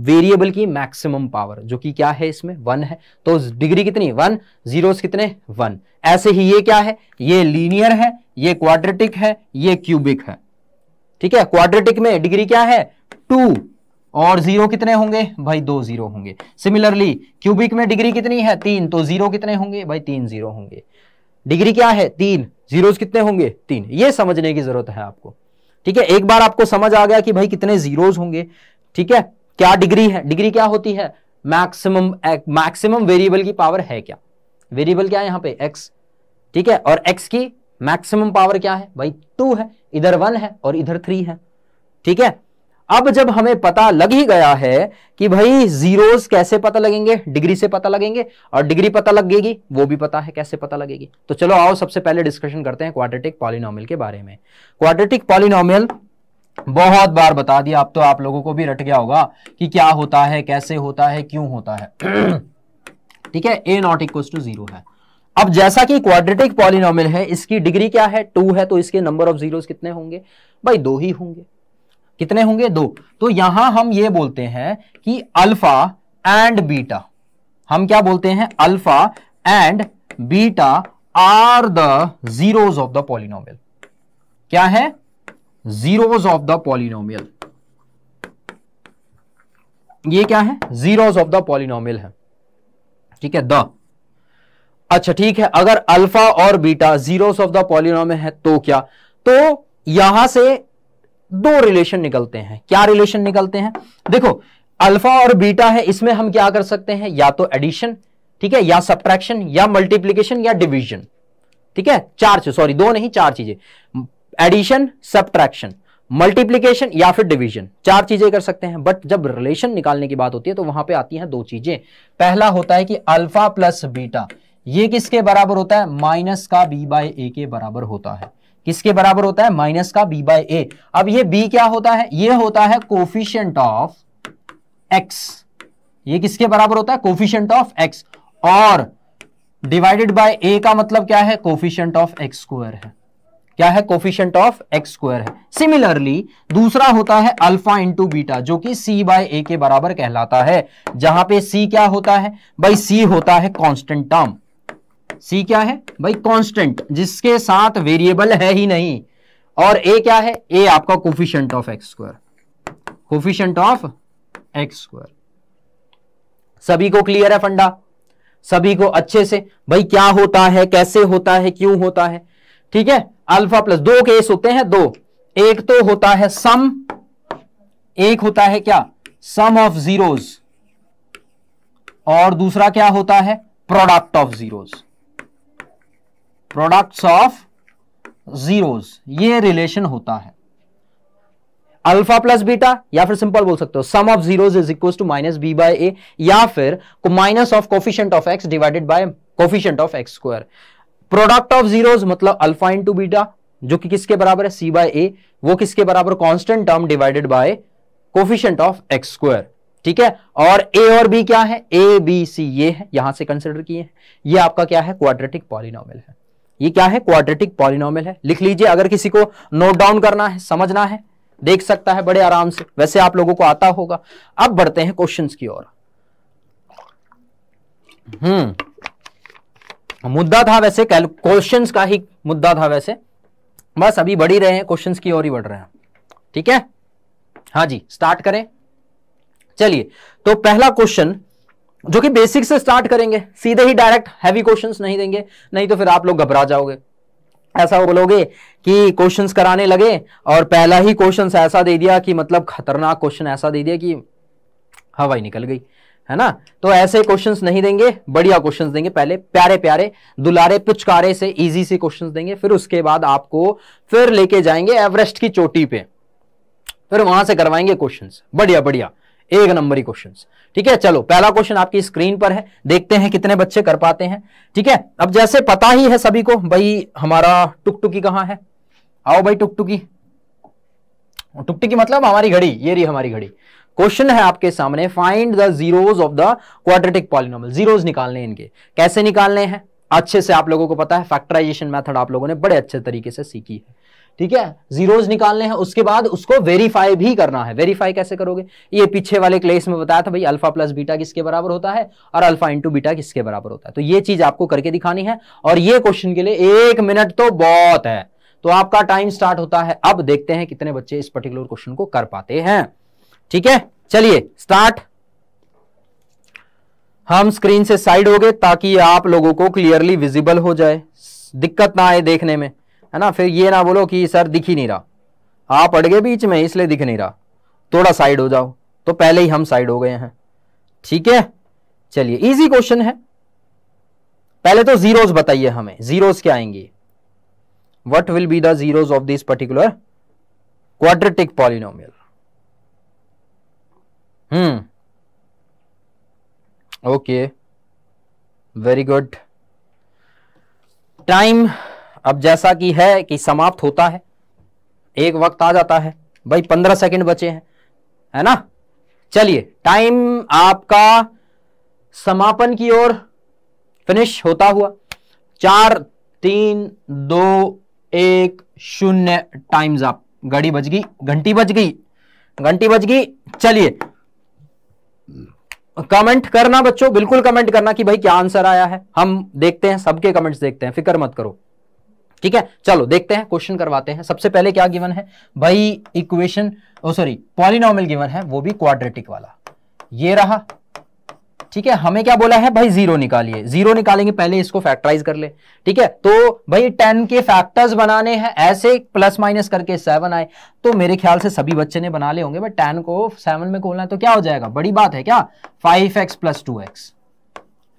वेरिएबल की मैक्सिमम पावर जो कि क्या है इसमें वन है तो डिग्री कितनी वन जीरो कितने वन ऐसे ही ये क्या है ये लीनियर है ये क्वाड्रेटिक है ये क्यूबिक है ठीक है क्वाड्रेटिक में डिग्री क्या है टू और जीरो कितने होंगे भाई दो जीरो होंगे सिमिलरली क्यूबिक में डिग्री कितनी है तीन तो जीरो कितने होंगे भाई तीन जीरो होंगे डिग्री क्या है तीन जीरो कितने होंगे तीन ये समझने की जरूरत है आपको ठीक है एक बार आपको समझ आ गया कि भाई कितने जीरोज होंगे ठीक है क्या डिग्री है डिग्री क्या होती है मैक्सिमम मैक्सिमम वेरिएबल की पावर है क्या वेरिएबल क्या है यहां पे एक्स ठीक है और एक्स की मैक्सिमम पावर क्या है भाई टू है इधर वन है और इधर थ्री है ठीक है अब जब हमें पता लग ही गया है कि भाई जीरोस कैसे पता लगेंगे डिग्री से पता लगेंगे और डिग्री पता लगेगी वो भी पता है कैसे पता लगेगी तो चलो आओ सबसे पहले डिस्कशन करते हैं क्वाड्रेटिक पॉलिनोमियल के बारे में क्वाड्रेटिक पॉलिनोमियल बहुत बार बता दिया अब तो आप लोगों को भी रट गया होगा कि क्या होता है कैसे होता है क्यों होता है [clears throat] ठीक है a not equal to zero है अब जैसा कि क्वाड्रेटिक पॉलिनोमियल है इसकी डिग्री क्या है टू है तो इसके नंबर ऑफ जीरोस कितने होंगे भाई दो ही होंगे कितने होंगे दो तो यहां हम ये बोलते हैं कि अल्फा एंड बीटा हम क्या बोलते हैं alpha and beta are the zeros of the polynomial क्या है जीरोज ऑफ द पॉलिनोमियल ये क्या है जीरोज ऑफ द पॉलिनोमियल है ठीक है द अच्छा ठीक है अगर अल्फा और beta zeros of the polynomial है तो क्या तो यहां से दो रिलेशन निकलते हैं क्या रिलेशन निकलते हैं देखो अल्फा और बीटा है इसमें हम क्या कर सकते हैं या तो एडिशन ठीक है या सब्ट्रैक्शन या मल्टीप्लीकेशन या डिविजन ठीक है चार चीज सॉरी दो नहीं चार चीजें एडिशन सब्ट्रैक्शन मल्टीप्लीकेशन या फिर डिवीजन चार चीजें कर सकते हैं बट जब रिलेशन निकालने की बात होती है तो वहां पे आती हैं दो चीजें पहला होता है कि अल्फा प्लस बीटा ये किसके बराबर होता है माइनस का बी बाय ए के बराबर होता है किसके बराबर होता है माइनस का बी बाय ए अब ये बी क्या होता है ये होता है कोफिशियंट ऑफ एक्स ये किसके बराबर होता है कोफिशियंट ऑफ एक्स और डिवाइडेड बाय ए का मतलब क्या है कोफिशियंट ऑफ एक्स स्क्वायर है क्या है कोफिशियंट ऑफ एक्स स्क्वायर है सिमिलरली दूसरा होता है अल्फा इंटू बीटा जो कि सी बाय ए के बराबर कहलाता है जहां पे सी क्या होता है भाई सी होता है कॉन्स्टेंट टर्म सी क्या है भाई कांस्टेंट जिसके साथ वेरिएबल है ही नहीं और ए क्या है ए आपका coefficient of x square of x square सभी को क्लियर है फंडा सभी को अच्छे से भाई क्या होता है कैसे होता है क्यों होता है ठीक है अल्फा प्लस दो केस होते हैं दो एक तो होता है सम एक होता है क्या सम ऑफ जीरोज और दूसरा क्या होता है product of zeros products of zeros ये रिलेशन होता है अल्फा प्लस बीटा या फिर सिंपल बोल सकते हो sum of zeros is equal to minus b by a या फिर minus of coefficient of x divided by coefficient of x square product of zeros मतलब अल्फा इनटू बीटा जो कि किसके बराबर है सी बाय ए वो किसके बराबर constant term divided by coefficient of x square ठीक है और ए और बी क्या है ए बी सी ये है यहां से कंसिडर किए हैं ये आपका क्या है क्वाड्रेटिक पॉलिनोमियल है ये क्या है क्वाड्रेटिक पॉलिनोमल है लिख लीजिए अगर किसी को नोट डाउन करना है समझना है देख सकता है बड़े आराम से वैसे आप लोगों को आता होगा अब बढ़ते हैं क्वेश्चंस की ओर हम्म मुद्दा था वैसे क्वेश्चंस का ही मुद्दा था वैसे बस अभी बढ़ ही रहे हैं क्वेश्चंस की ओर ही बढ़ रहे हैं ठीक है हाँ जी स्टार्ट करें चलिए तो पहला क्वेश्चन जो कि बेसिक से स्टार्ट करेंगे सीधे ही डायरेक्ट हैवी क्वेश्चन नहीं देंगे नहीं तो फिर आप लोग घबरा जाओगे ऐसा बोलोगे कि क्वेश्चंस कराने लगे और पहला ही क्वेश्चंस ऐसा दे दिया कि मतलब खतरनाक क्वेश्चन ऐसा दे दिया कि हवाई निकल गई है ना तो ऐसे क्वेश्चंस नहीं देंगे बढ़िया क्वेश्चंस देंगे पहले प्यारे प्यारे दुलारे पुचकारे से इजी से क्वेश्चंस देंगे फिर उसके बाद आपको फिर लेके जाएंगे एवरेस्ट की चोटी पे फिर वहां से करवाएंगे क्वेश्चन बढ़िया बढ़िया एक नंबर ही क्वेश्चन ठीक है चलो पहला क्वेश्चन आपकी स्क्रीन पर है देखते हैं कितने बच्चे कर पाते हैं ठीक है अब जैसे पता ही है सभी को भाई हमारा टुकटुकी कहाँ है आओ भाई टुकटुकी टुकटुकी मतलब हमारी घड़ी ये रही हमारी घड़ी क्वेश्चन है आपके सामने find the zeros of the quadratic polynomial zeros निकालने इनके कैसे निकालने हैं अच्छे से आप लोगों को पता है फैक्टराइजेशन मेथड आप लोगों ने बड़े अच्छे तरीके से सीखी है ठीक है जीरोज निकालने हैं उसके बाद उसको वेरीफाई भी करना है वेरीफाई कैसे करोगे ये पीछे वाले क्लेस में बताया था भाई अल्फा प्लस बीटा किसके बराबर होता है और अल्फा इंटू बीटा किसके बराबर होता है तो ये चीज आपको करके दिखानी है और ये क्वेश्चन के लिए एक मिनट तो बहुत है तो आपका टाइम स्टार्ट होता है अब देखते हैं कितने बच्चे इस पर्टिकुलर क्वेश्चन को कर पाते हैं ठीक है चलिए स्टार्ट हम स्क्रीन से साइड हो गए ताकि आप लोगों को क्लियरली विजिबल हो जाए दिक्कत ना आए देखने में है ना फिर ये ना बोलो कि सर दिख ही नहीं रहा आप अड़ गए बीच में इसलिए दिख नहीं रहा थोड़ा साइड हो जाओ तो पहले ही हम साइड हो गए हैं ठीक है चलिए इजी क्वेश्चन है पहले तो जीरोस बताइए हमें जीरोस क्या आएंगे what will be the zeros of this particular quadratic polynomial hmm okay very good time अब जैसा कि है कि समाप्त होता है एक वक्त आ जाता है भाई पंद्रह सेकंड बचे हैं है ना चलिए टाइम आपका समापन की ओर फिनिश होता हुआ चार तीन दो एक शून्य टाइम्स आप घड़ी बज गई घंटी बज गई घंटी बज गई चलिए कमेंट करना बच्चों बिल्कुल कमेंट करना कि भाई क्या आंसर आया है हम देखते हैं सबके कमेंट्स देखते हैं फिक्र मत करो ठीक है चलो देखते हैं क्वेश्चन करवाते हैं सबसे पहले क्या गिवन है भाई इक्वेशन सॉरी पॉलिनॉमल गिवन है वो भी क्वाड्रेटिक वाला ये रहा ठीक है हमें क्या बोला है भाई जीरो निकालिए जीरो निकालेंगे पहले इसको फैक्टराइज कर ले ठीक है तो भाई टेन के फैक्टर्स बनाने हैं ऐसे प्लस माइनस करके सेवन आए तो मेरे ख्याल से सभी बच्चे ने बना ले होंगे भाई टेन को सेवन में खोलना है तो क्या हो जाएगा बड़ी बात है क्या five x plus two x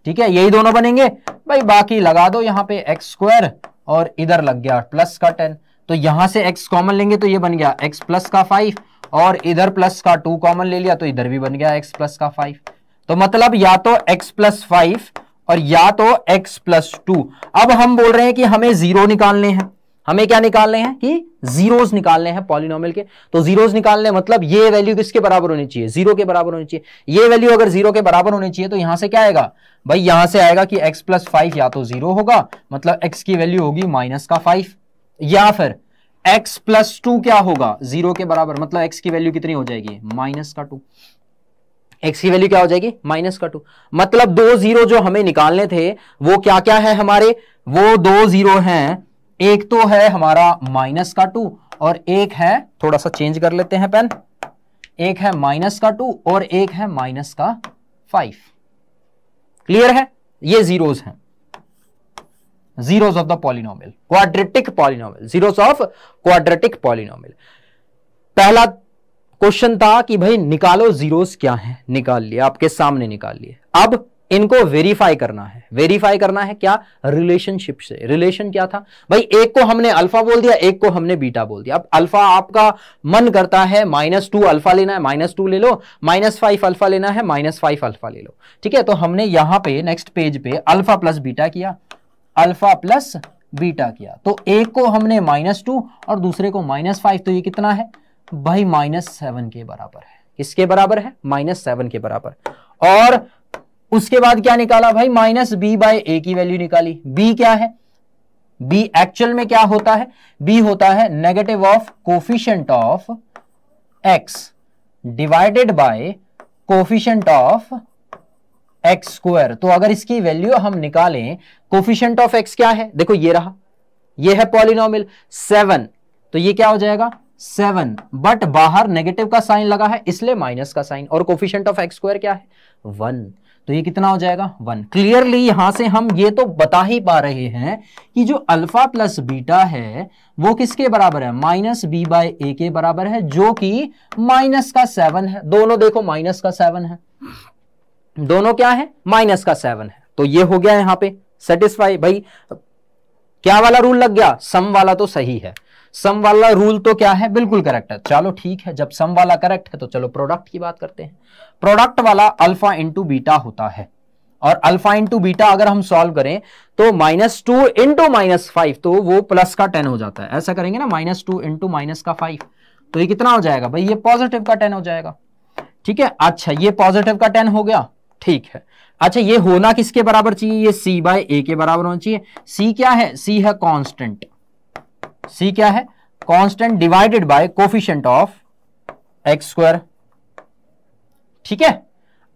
ठीक है यही दोनों बनेंगे भाई बाकी लगा दो यहां पर एक्स स्क्वायर और इधर लग गया प्लस का टेन तो यहां से एक्स कॉमन लेंगे तो ये बन गया एक्स प्लस का फाइव और इधर प्लस का टू कॉमन ले लिया तो इधर भी बन गया एक्स प्लस का फाइव तो मतलब या तो एक्स प्लस फाइव और या तो एक्स प्लस टू अब हम बोल रहे हैं कि हमें जीरो निकालने हैं हमें क्या निकालने हैं कि जीरोस निकालने हैं पॉलिनोमियल के तो जीरोस निकालने मतलब ये वैल्यू किसके बराबर होनी चाहिए जीरो के बराबर होनी चाहिए ये वैल्यू अगर जीरो के बराबर होनी चाहिए तो यहां से क्या आएगा भाई यहां से आएगा कि x प्लस फाइव या तो जीरो होगा मतलब x की वैल्यू होगी माइनस का फाइव या फिर x प्लस टू क्या होगा जीरो के बराबर मतलब x की वैल्यू कितनी हो जाएगी माइनस का टू एक्स की वैल्यू क्या हो जाएगी माइनस का टू मतलब दो जीरो जो हमें निकालने थे वो क्या क्या है हमारे वो दो जीरो हैं एक तो है हमारा माइनस का टू और एक है थोड़ा सा चेंज कर लेते हैं पेन एक है माइनस का टू और एक है माइनस का फाइव क्लियर है ये जीरोज हैं zeros of the polynomial quadratic polynomial zeros of quadratic polynomial पहला क्वेश्चन था कि भाई निकालो जीरोस क्या है निकाल लिया आपके सामने निकाल लिए अब इनको वेरीफाई करना है वेरीफाई करना है क्या रिलेशनशिप से रिलेशन क्या था भाई एक को हमने अल्फा बोल दिया एक को हमने बीटा बोल दिया अब अल्फा आपका मन करता है माइनस टू अल्फा लेना है माइनस टू ले लो माइनस फाइव अल्फा लेना है माइनस फाइव अल्फा ले लो ठीक है तो हमने यहां पे नेक्स्ट पेज पे अल्फा प्लस बीटा किया अल्फा प्लस बीटा किया तो एक को हमने माइनस टू और दूसरे को माइनस फाइव तो ये कितना है भाई माइनस सेवन के बराबर है किसके बराबर है माइनस सेवन के बराबर और उसके बाद क्या निकाला भाई माइनस बी बाय ए की वैल्यू निकाली बी क्या है बी एक्चुअल में क्या होता है बी होता है negative of coefficient of x divided by coefficient of x square तो अगर इसकी वैल्यू हम निकालें कोफिशियंट ऑफ एक्स क्या है देखो ये रहा ये है पॉलिनोमिल सेवन तो ये क्या हो जाएगा सेवन बट बाहर नेगेटिव का साइन लगा है इसलिए माइनस का साइन और कोफिशियंट ऑफ एक्स स्क्वायर क्या है वन तो ये कितना हो जाएगा वन क्लियरली यहां से हम ये तो बता ही पा रहे हैं कि जो अल्फा प्लस बीटा है वो किसके बराबर है माइनस बी बाय ए के बराबर है जो कि माइनस का सेवन है दोनों देखो माइनस का सेवन है दोनों क्या है माइनस का सेवन है तो ये हो गया यहां पे सेटिस्फाई भाई क्या वाला रूल लग गया सम वाला तो सही है सम वाला रूल तो क्या है बिल्कुल करेक्ट है चलो ठीक है जब सम वाला करेक्ट है तो चलो प्रोडक्ट की बात करते हैं प्रोडक्ट वाला अल्फा इंटू बीटा होता है और अल्फा इंटू बीटा अगर हम सॉल्व करें तो minus two into minus five तो वो प्लस का टेन हो जाता है ऐसा करेंगे ना माइनस टू इंटू माइनस का फाइव तो ये कितना हो जाएगा भाई ये पॉजिटिव का टेन हो जाएगा ठीक है अच्छा ये पॉजिटिव का टेन हो गया ठीक है अच्छा ये होना किसके बराबर चाहिए ये सी बाय ए के बराबर होना चाहिए सी क्या है सी है कॉन्स्टेंट सी क्या है constant divided by coefficient of x square ठीक है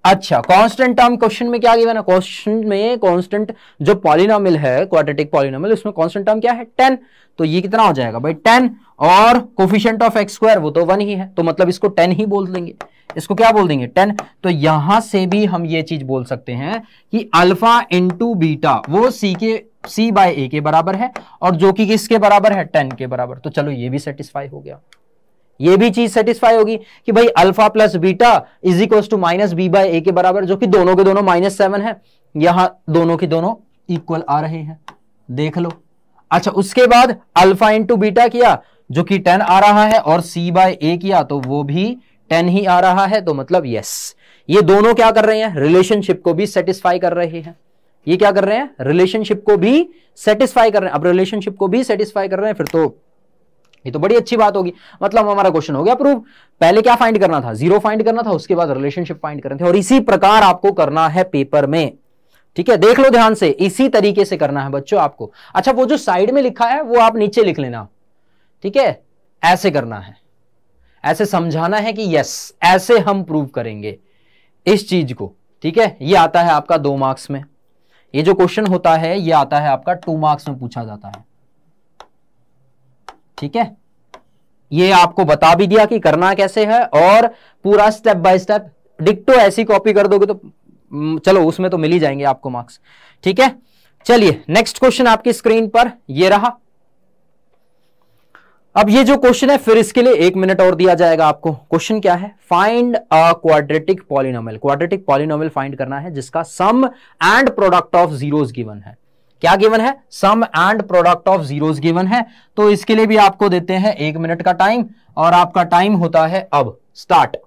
अच्छा कांस्टेंट टर्म क्वेश्चन में क्या गिवन है क्वेश्चन में कांस्टेंट जो पॉलिनोमियल है क्वाड्रेटिक पॉलिनोमियल उसमें कांस्टेंट टर्म क्या है टेन तो ये कितना हो जाएगा भाई टेन और कोफिशियंट ऑफ एक्स स्क्वायर वो तो वन ही है तो मतलब इसको टेन ही बोल देंगे इसको क्या बोल देंगे टेन तो यहां से भी हम ये चीज बोल सकते हैं कि अल्फा इंटू बीटा वो सी के सी बाय ए के बराबर है और जो कि किसके बराबर है टेन के बराबर तो चलो ये भी सेटिस्फाई हो गया ये भी चीज सेटिस्फाई होगी कि भाई alpha plus beta is equal to minus b by a के बराबर जो कि दोनों के दोनों माइनस सेवन है यहां दोनों के दोनों इक्वल आ रहे हैं देख लो अच्छा उसके बाद अल्फा इंटू बीटा किया जो कि टेन आ रहा है और सी बाय ए किया तो वो भी टेन ही आ रहा है तो मतलब यस ये दोनों क्या कर रहे हैं रिलेशनशिप को भी सेटिस्फाई कर रहे हैं ये क्या कर रहे हैं रिलेशनशिप को भी सेटिस्फाई कर रहे हैं अब रिलेशनशिप को भी सेटिस्फाई कर रहे हैं फिर तो ये तो बड़ी अच्छी बात होगी मतलब हमारा क्वेश्चन हो गया प्रूव पहले क्या फाइंड करना था जीरो फाइंड करना था उसके बाद रिलेशनशिप फाइंड करना थे और इसी प्रकार आपको करना है पेपर में ठीक है देख लो ध्यान से इसी तरीके से करना है बच्चों आपको अच्छा वो जो साइड में लिखा है वो आप नीचे लिख लेना ठीक है ऐसे करना है ऐसे समझाना है कि यस ऐसे हम प्रूव करेंगे इस चीज को ठीक है ये आता है आपका दो मार्क्स में ये जो क्वेश्चन होता है ये आता है आपका टू मार्क्स में पूछा जाता है ठीक है ये आपको बता भी दिया कि करना कैसे है और पूरा स्टेप बाय स्टेप डिक्टो ऐसी कॉपी कर दोगे तो हम्म, चलो उसमें तो मिल ही जाएंगे आपको मार्क्स ठीक है चलिए नेक्स्ट क्वेश्चन आपकी स्क्रीन पर ये रहा अब ये जो क्वेश्चन है फिर इसके लिए एक मिनट और दिया जाएगा आपको क्वेश्चन क्या है find a quadratic polynomial quadratic polynomial find करना है जिसका sum and product of zeros given है क्या गिवन है sum and product of zeros given है तो इसके लिए भी आपको देते हैं एक मिनट का टाइम और आपका टाइम होता है अब स्टार्ट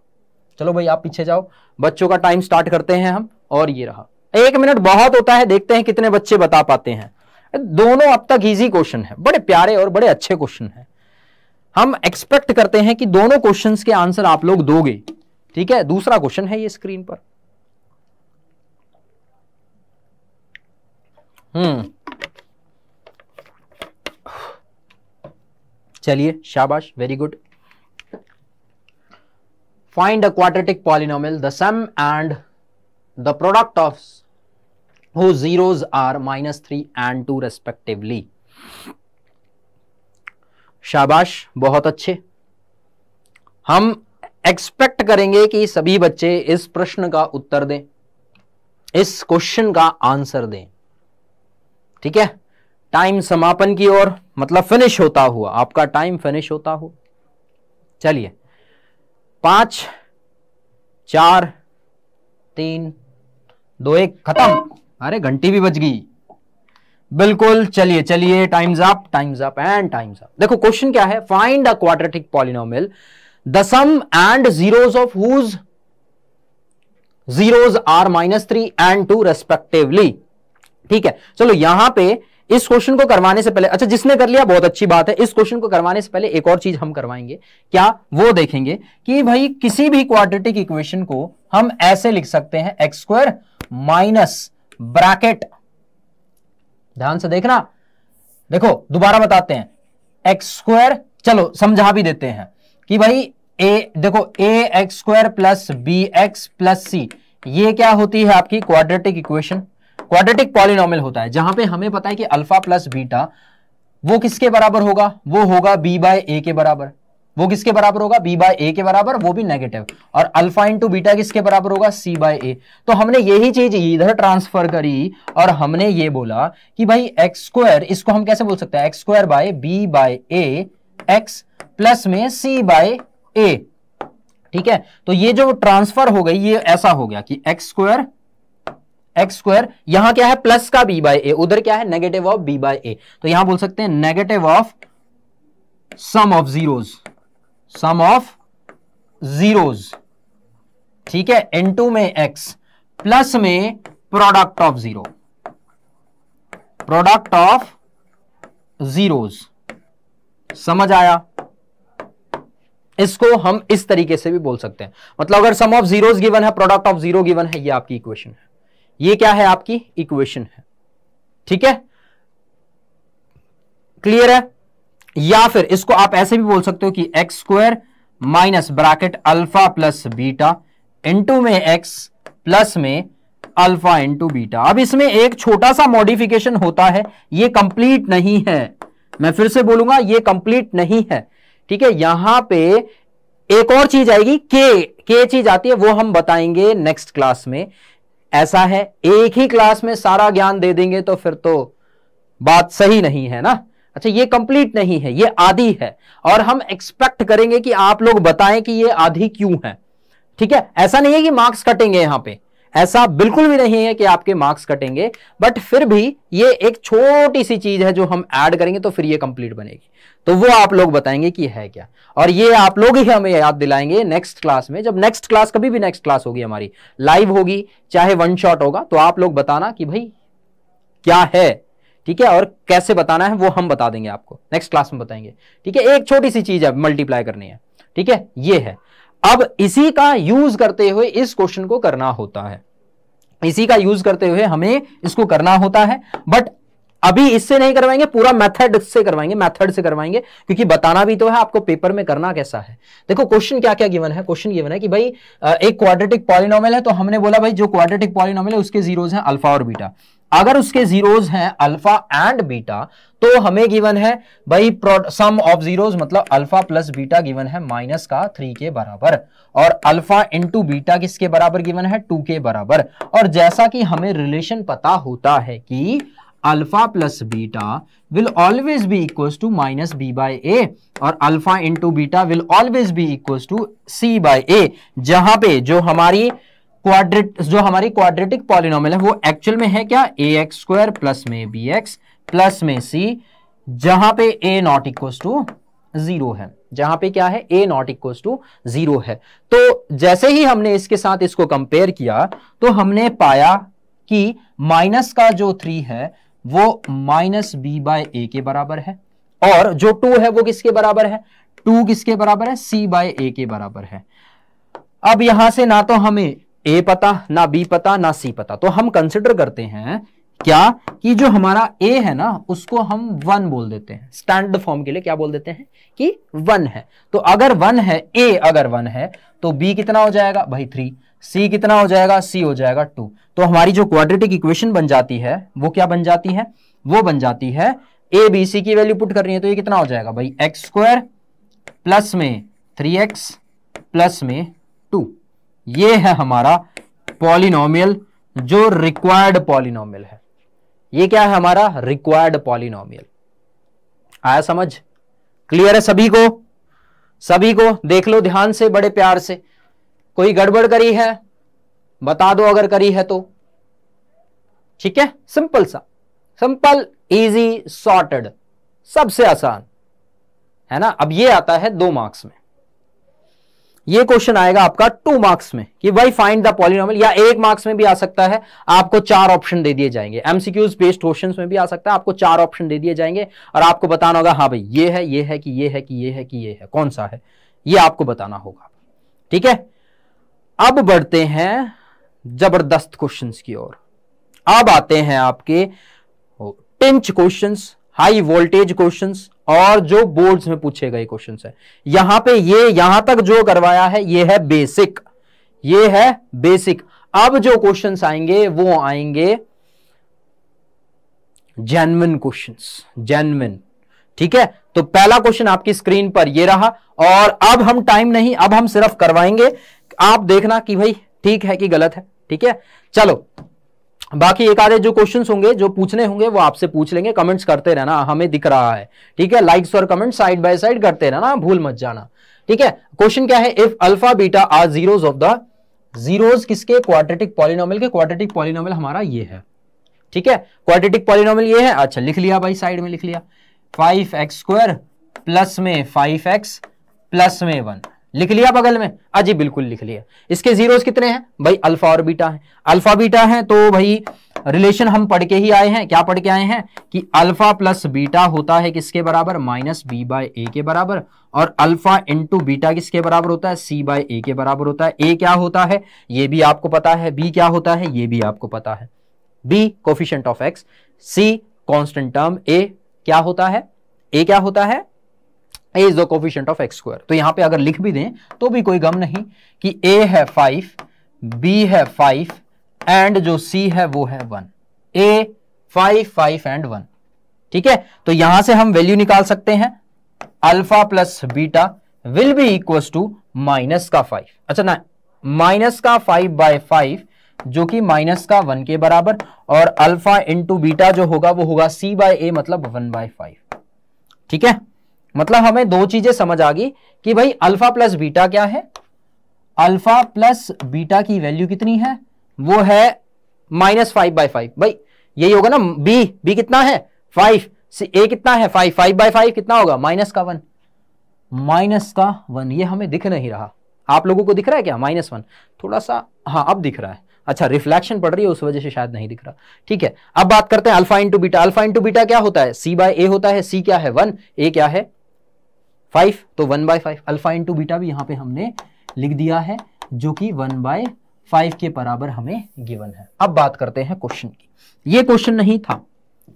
चलो भाई आप पीछे जाओ बच्चों का टाइम स्टार्ट करते हैं हम और ये रहा एक मिनट बहुत होता है देखते हैं कितने बच्चे बता पाते हैं दोनों अब तक इजी क्वेश्चन है बड़े प्यारे और बड़े अच्छे क्वेश्चन है हम एक्सपेक्ट करते हैं कि दोनों क्वेश्चंस के आंसर आप लोग दोगे ठीक है दूसरा क्वेश्चन है ये स्क्रीन पर हम्म चलिए शाबाश very good find a quadratic polynomial the sum and the product of who zeros are minus three and two respectively शाबाश बहुत अच्छे हम एक्सपेक्ट करेंगे कि सभी बच्चे इस प्रश्न का उत्तर दें इस क्वेश्चन का आंसर दें ठीक है टाइम समापन की ओर मतलब फिनिश होता हुआ आपका टाइम फिनिश होता हो चलिए पांच चार तीन दो एक खत्म अरे घंटी भी बज गई बिल्कुल चलिए चलिए times up times up and times up देखो क्वेश्चन क्या है find a quadratic polynomial the sum and zeros of whose zeros are minus three and two respectively ठीक है चलो यहां पे इस क्वेश्चन को करवाने से पहले अच्छा जिसने कर लिया बहुत अच्छी बात है इस क्वेश्चन को करवाने से पहले एक और चीज हम करवाएंगे क्या वो देखेंगे कि भाई किसी भी क्वाड्रेटिक इक्वेशन को हम ऐसे लिख सकते हैं एक्स स्क्वायर माइनस ब्रैकेट ध्यान से देखना देखो दोबारा बताते हैं एक्स स्क्वायर चलो समझा भी देते हैं कि भाई ए देखो a x square plus B x plus c ये क्या होती है आपकी क्वाड्रेटिक इक्वेशन क्वाड्रेटिक पॉलिनोमियल होता है जहां पे हमें पता है कि अल्फा प्लस बीटा वो किसके बराबर होगा वो होगा बी बाय ए के बराबर वो किसके बराबर होगा बी बाय ए के बराबर वो भी नेगेटिव और अल्फा इंटू बीटा किसके बराबर होगा सी बाय ए तो हमने यही चीज इधर ट्रांसफर करी और हमने ये बोला कि भाई एक्स स्क्वायर इसको हम कैसे बोल सकते हैं x square by b by a x plus में सी बाय ए ठीक है तो ये जो ट्रांसफर हो गई ये ऐसा हो गया कि एक्स स्क्वायर एक्स स्क्वायर यहां क्या है प्लस का बी बाय ए उधर क्या है negative of b by a तो यहां बोल सकते हैं negative of sum of zeros sum of zeros ठीक है एन टू में एक्स प्लस में product of zero product of zeros समझ आया इसको हम इस तरीके से भी बोल सकते हैं मतलब अगर सम ऑफ जीरोज गिवन है प्रोडक्ट ऑफ जीरो गिवन है ये आपकी इक्वेशन है ये क्या है आपकी इक्वेशन है ठीक है क्लियर है या फिर इसको आप ऐसे भी बोल सकते हो कि x square minus bracket alpha plus beta into में एक्स प्लस में अल्फा इंटू बीटा अब इसमें एक छोटा सा मॉडिफिकेशन होता है ये कंप्लीट नहीं है मैं फिर से बोलूंगा ये कंप्लीट नहीं है ठीक है यहां पे एक और चीज आएगी के के चीज आती है वो हम बताएंगे नेक्स्ट क्लास में ऐसा है एक ही क्लास में सारा ज्ञान दे देंगे तो फिर तो बात सही नहीं है ना अच्छा ये कंप्लीट नहीं है ये आधी है और हम एक्सपेक्ट करेंगे कि आप लोग बताएं कि ये आधी क्यों है ठीक है ऐसा नहीं है कि मार्क्स कटेंगे यहां पे ऐसा बिल्कुल भी नहीं है कि आपके मार्क्स कटेंगे बट फिर भी ये एक छोटी सी चीज है जो हम ऐड करेंगे तो फिर ये कंप्लीट बनेगी तो वो आप लोग बताएंगे कि है क्या और ये आप लोग ही हमें याद दिलाएंगे नेक्स्ट क्लास में जब नेक्स्ट क्लास कभी भी नेक्स्ट क्लास होगी हमारी लाइव होगी चाहे वन शॉट होगा तो आप लोग बताना कि भाई क्या है ठीक है और कैसे बताना है वो हम बता देंगे आपको नेक्स्ट क्लास में बताएंगे ठीक है एक छोटी सी चीज है मल्टीप्लाई करनी है ठीक है ये है अब इसी का यूज करते हुए इस क्वेश्चन को करना होता है इसी का यूज करते हुए हमें इसको करना होता है बट अभी इससे नहीं करवाएंगे पूरा मेथड से करवाएंगे मेथड से करवाएंगे क्योंकि बताना भी तो है आपको पेपर में करना कैसा है देखो क्वेश्चन क्या क्या गिवन है क्वेश्चन गिवन है कि भाई एक क्वाड्रेटिक पॉलिनोमियल है तो हमने बोला भाई जो क्वाड्रेटिक पॉलिनोमियल है उसके जीरोज हैं अल्फा और बीटा अगर उसके जीरोज हैं अल्फा एंड बीटा तो हमें गिवन है भाई सम ऑफ जीरोज मतलब अल्फा प्लस बीटा गिवन है माइनस का थ्री के बराबर और अल्फा इंटू बीटा किसके बराबर गिवन है टू के बराबर और जैसा कि हमें रिलेशन पता होता है कि alpha plus beta will always be equal to minus b by a और alpha into beta will always be equal to c by a जहां पे जो हमारी क्वाड्रेट जो हमारी क्वाड्रेटिक पॉलिनोमल है वो एक्चुअल में है क्या ए एक्स स्क्वायर प्लस में बी एक्स प्लस में सी जहां पे ए नॉट इक्वस टू जीरो है जहां पे क्या है a not equals to zero है तो जैसे ही हमने इसके साथ इसको कंपेयर किया तो हमने पाया कि माइनस का जो थ्री है वो माइनस बी बाय ए के बराबर है और जो टू है वो किसके बराबर है टू किसके बराबर है सी बाय ए के बराबर है अब यहां से ना तो हमें ए पता ना बी पता ना सी पता तो हम कंसिडर करते हैं क्या कि जो हमारा ए है ना उसको हम वन बोल देते हैं स्टैंडर्ड फॉर्म के लिए क्या बोल देते हैं कि वन है तो अगर वन है ए अगर वन है तो बी कितना हो जाएगा भाई थ्री सी कितना हो जाएगा सी हो जाएगा टू तो हमारी जो क्वाड्रेटिक इक्वेशन बन जाती है वो क्या बन जाती है वो बन जाती है ए बी सी की वैल्यू पुट कर रही है तो ये कितना हो जाएगा भाई एक्स स्क्वायर प्लस में थ्री एक्स प्लस में ये है हमारा पॉलिनोमियल जो रिक्वायर्ड पॉलिनोमियल है ये क्या है हमारा रिक्वायर्ड पॉलिनोमियल आया समझ क्लियर है सभी को सभी को देख लो ध्यान से बड़े प्यार से कोई गड़बड़ करी है बता दो अगर करी है तो ठीक है सिंपल सा सिंपल इजी सॉर्टेड सबसे आसान है ना अब ये आता है दो मार्क्स में ये क्वेश्चन आएगा आपका टू मार्क्स में कि वाई फाइंड द पॉलिनॉमल या एक मार्क्स में भी आ सकता है आपको चार ऑप्शन दे दिए जाएंगे एमसीक्यूज बेस्ड क्वेश्चन में भी आ सकता है आपको चार ऑप्शन दे दिए जाएंगे और आपको बताना होगा हाँ भाई ये है ये है कि ये है कि ये है कि ये है कौन सा है ये आपको बताना होगा ठीक है अब बढ़ते हैं जबरदस्त क्वेश्चन की ओर अब आते हैं आपके टेंच क्वेश्चन हाई वोल्टेज क्वेश्चंस और जो बोर्ड्स में पूछे गए क्वेश्चंस है यहां पे ये यहां तक जो करवाया है ये है बेसिक ये है बेसिक अब जो क्वेश्चंस आएंगे वो आएंगे जेनविन क्वेश्चंस जेनविन ठीक है तो पहला क्वेश्चन आपकी स्क्रीन पर ये रहा और अब हम टाइम नहीं अब हम सिर्फ करवाएंगे आप देखना कि भाई ठीक है कि गलत है ठीक है चलो बाकी एक आधे जो क्वेश्चंस होंगे जो पूछने होंगे वो आपसे पूछ लेंगे कमेंट्स करते रहना हमें दिख रहा है ठीक है लाइक्स और कमेंट साइड बाय साइड करते रहना भूल मत जाना ठीक है क्वेश्चन क्या है if alpha beta are zeros of the zeros किसके क्वाड्रेटिक पॉलिनोमियल के क्वाड्रेटिक पॉलिनोमियल हमारा ये है ठीक है क्वाड्रेटिक पॉलिनोमियल ये है अच्छा लिख लिया भाई साइड में लिख लिया फाइव एक्स स्क्वायर प्लस में फाइव एक्स प्लस में वन लिख लिया बगल में अजी हाँ बिल्कुल लिख लिया इसके जीरोस कितने हैं भाई अल्फा और बीटा है अल्फा बीटा है तो भाई रिलेशन हम पढ़ के ही आए हैं क्या पढ़ के आए हैं कि अल्फा प्लस बीटा होता है किसके बराबर माइनस बी बाय ए के बराबर और अल्फा इंटू बीटा किसके बराबर होता है सी बाय ए के बराबर होता है ए क्या होता है ये भी आपको पता है बी क्या होता है ये भी आपको पता है b coefficient of x c constant term a क्या होता है ए क्या होता है is the coefficient of x square तो यहां पे अगर लिख भी दें तो भी कोई गम नहीं कि ए है फाइव बी है फाइव एंड जो सी है वो है one A five five and one ठीक है तो यहां से हम वैल्यू निकाल सकते हैं alpha plus beta will be equal to minus का फाइव अच्छा ना माइनस का फाइव बाय फाइव जो कि माइनस का वन के बराबर और अल्फा इंटू बीटा जो होगा वो होगा सी बाय ए मतलब वन बाय फाइव ठीक है मतलब हमें दो चीजें समझ आ गई कि भाई अल्फा प्लस बीटा क्या है अल्फा प्लस बीटा की वैल्यू कितनी है वो है माइनस फाइव बाई फाइव भाई यही होगा ना बी बी कितना है फाइव ए कितना है फाइव फाइव बाई फाइव कितना होगा माइनस का वन माइनस का वन ये हमें दिख नहीं रहा आप लोगों को दिख रहा है क्या माइनस वन थोड़ा सा हाँ अब दिख रहा है अच्छा रिफ्लेक्शन पड़ रही है उस वजह से शायद नहीं दिख रहा ठीक है अब बात करते हैं alpha into beta alpha into beta क्या होता है सी बाय ए होता है सी क्या है वन ए क्या है फाइव तो one by five alpha into beta भी यहाँ पे हमने लिख दिया है जो कि वन बाय फाइव के बराबर हमें गिवन है अब बात करते हैं क्वेश्चन की ये क्वेश्चन नहीं था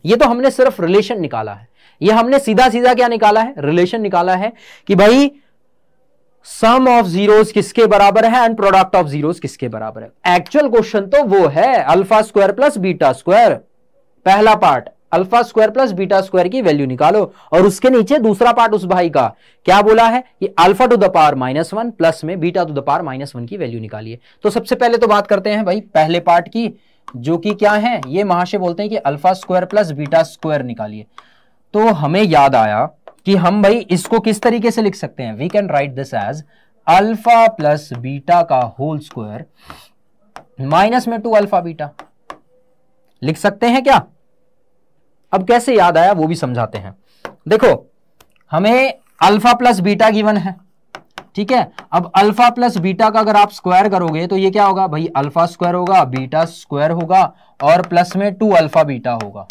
ये तो हमने सिर्फ रिलेशन निकाला है ये हमने सीधा सीधा क्या निकाला है रिलेशन निकाला है कि भाई सम ऑफ जीरोस किसके बराबर है एंड प्रोडक्ट ऑफ जीरोस किसके बराबर है एक्चुअल क्वेश्चन तो वो है alpha square plus beta square पहला part alpha square plus beta square की वैल्यू निकालो और उसके नीचे दूसरा पार्ट उस भाई का क्या बोला है ये alpha to the power minus one plus में beta to the power minus one की वैल्यू निकालिए तो सबसे पहले तो बात करते हैं भाई पहले पार्ट की जो कि क्या है ये महाशय बोलते हैं कि alpha square plus beta square निकालिए तो हमें याद आया कि हम भाई इसको किस तरीके से लिख सकते हैं we can write this as alpha plus beta का होल स्क्वायर माइनस में टू अल्फा बीटा लिख सकते हैं क्या अब कैसे याद आया वो भी समझाते हैं देखो हमें अल्फा प्लस बीटा गिवन है ठीक है अब अल्फा प्लस बीटा का अगर आप स्क्वायर करोगे तो ये क्या होगा भाई अल्फा स्क्वायर होगा बीटा स्क्वायर होगा और प्लस में टू अल्फा बीटा होगा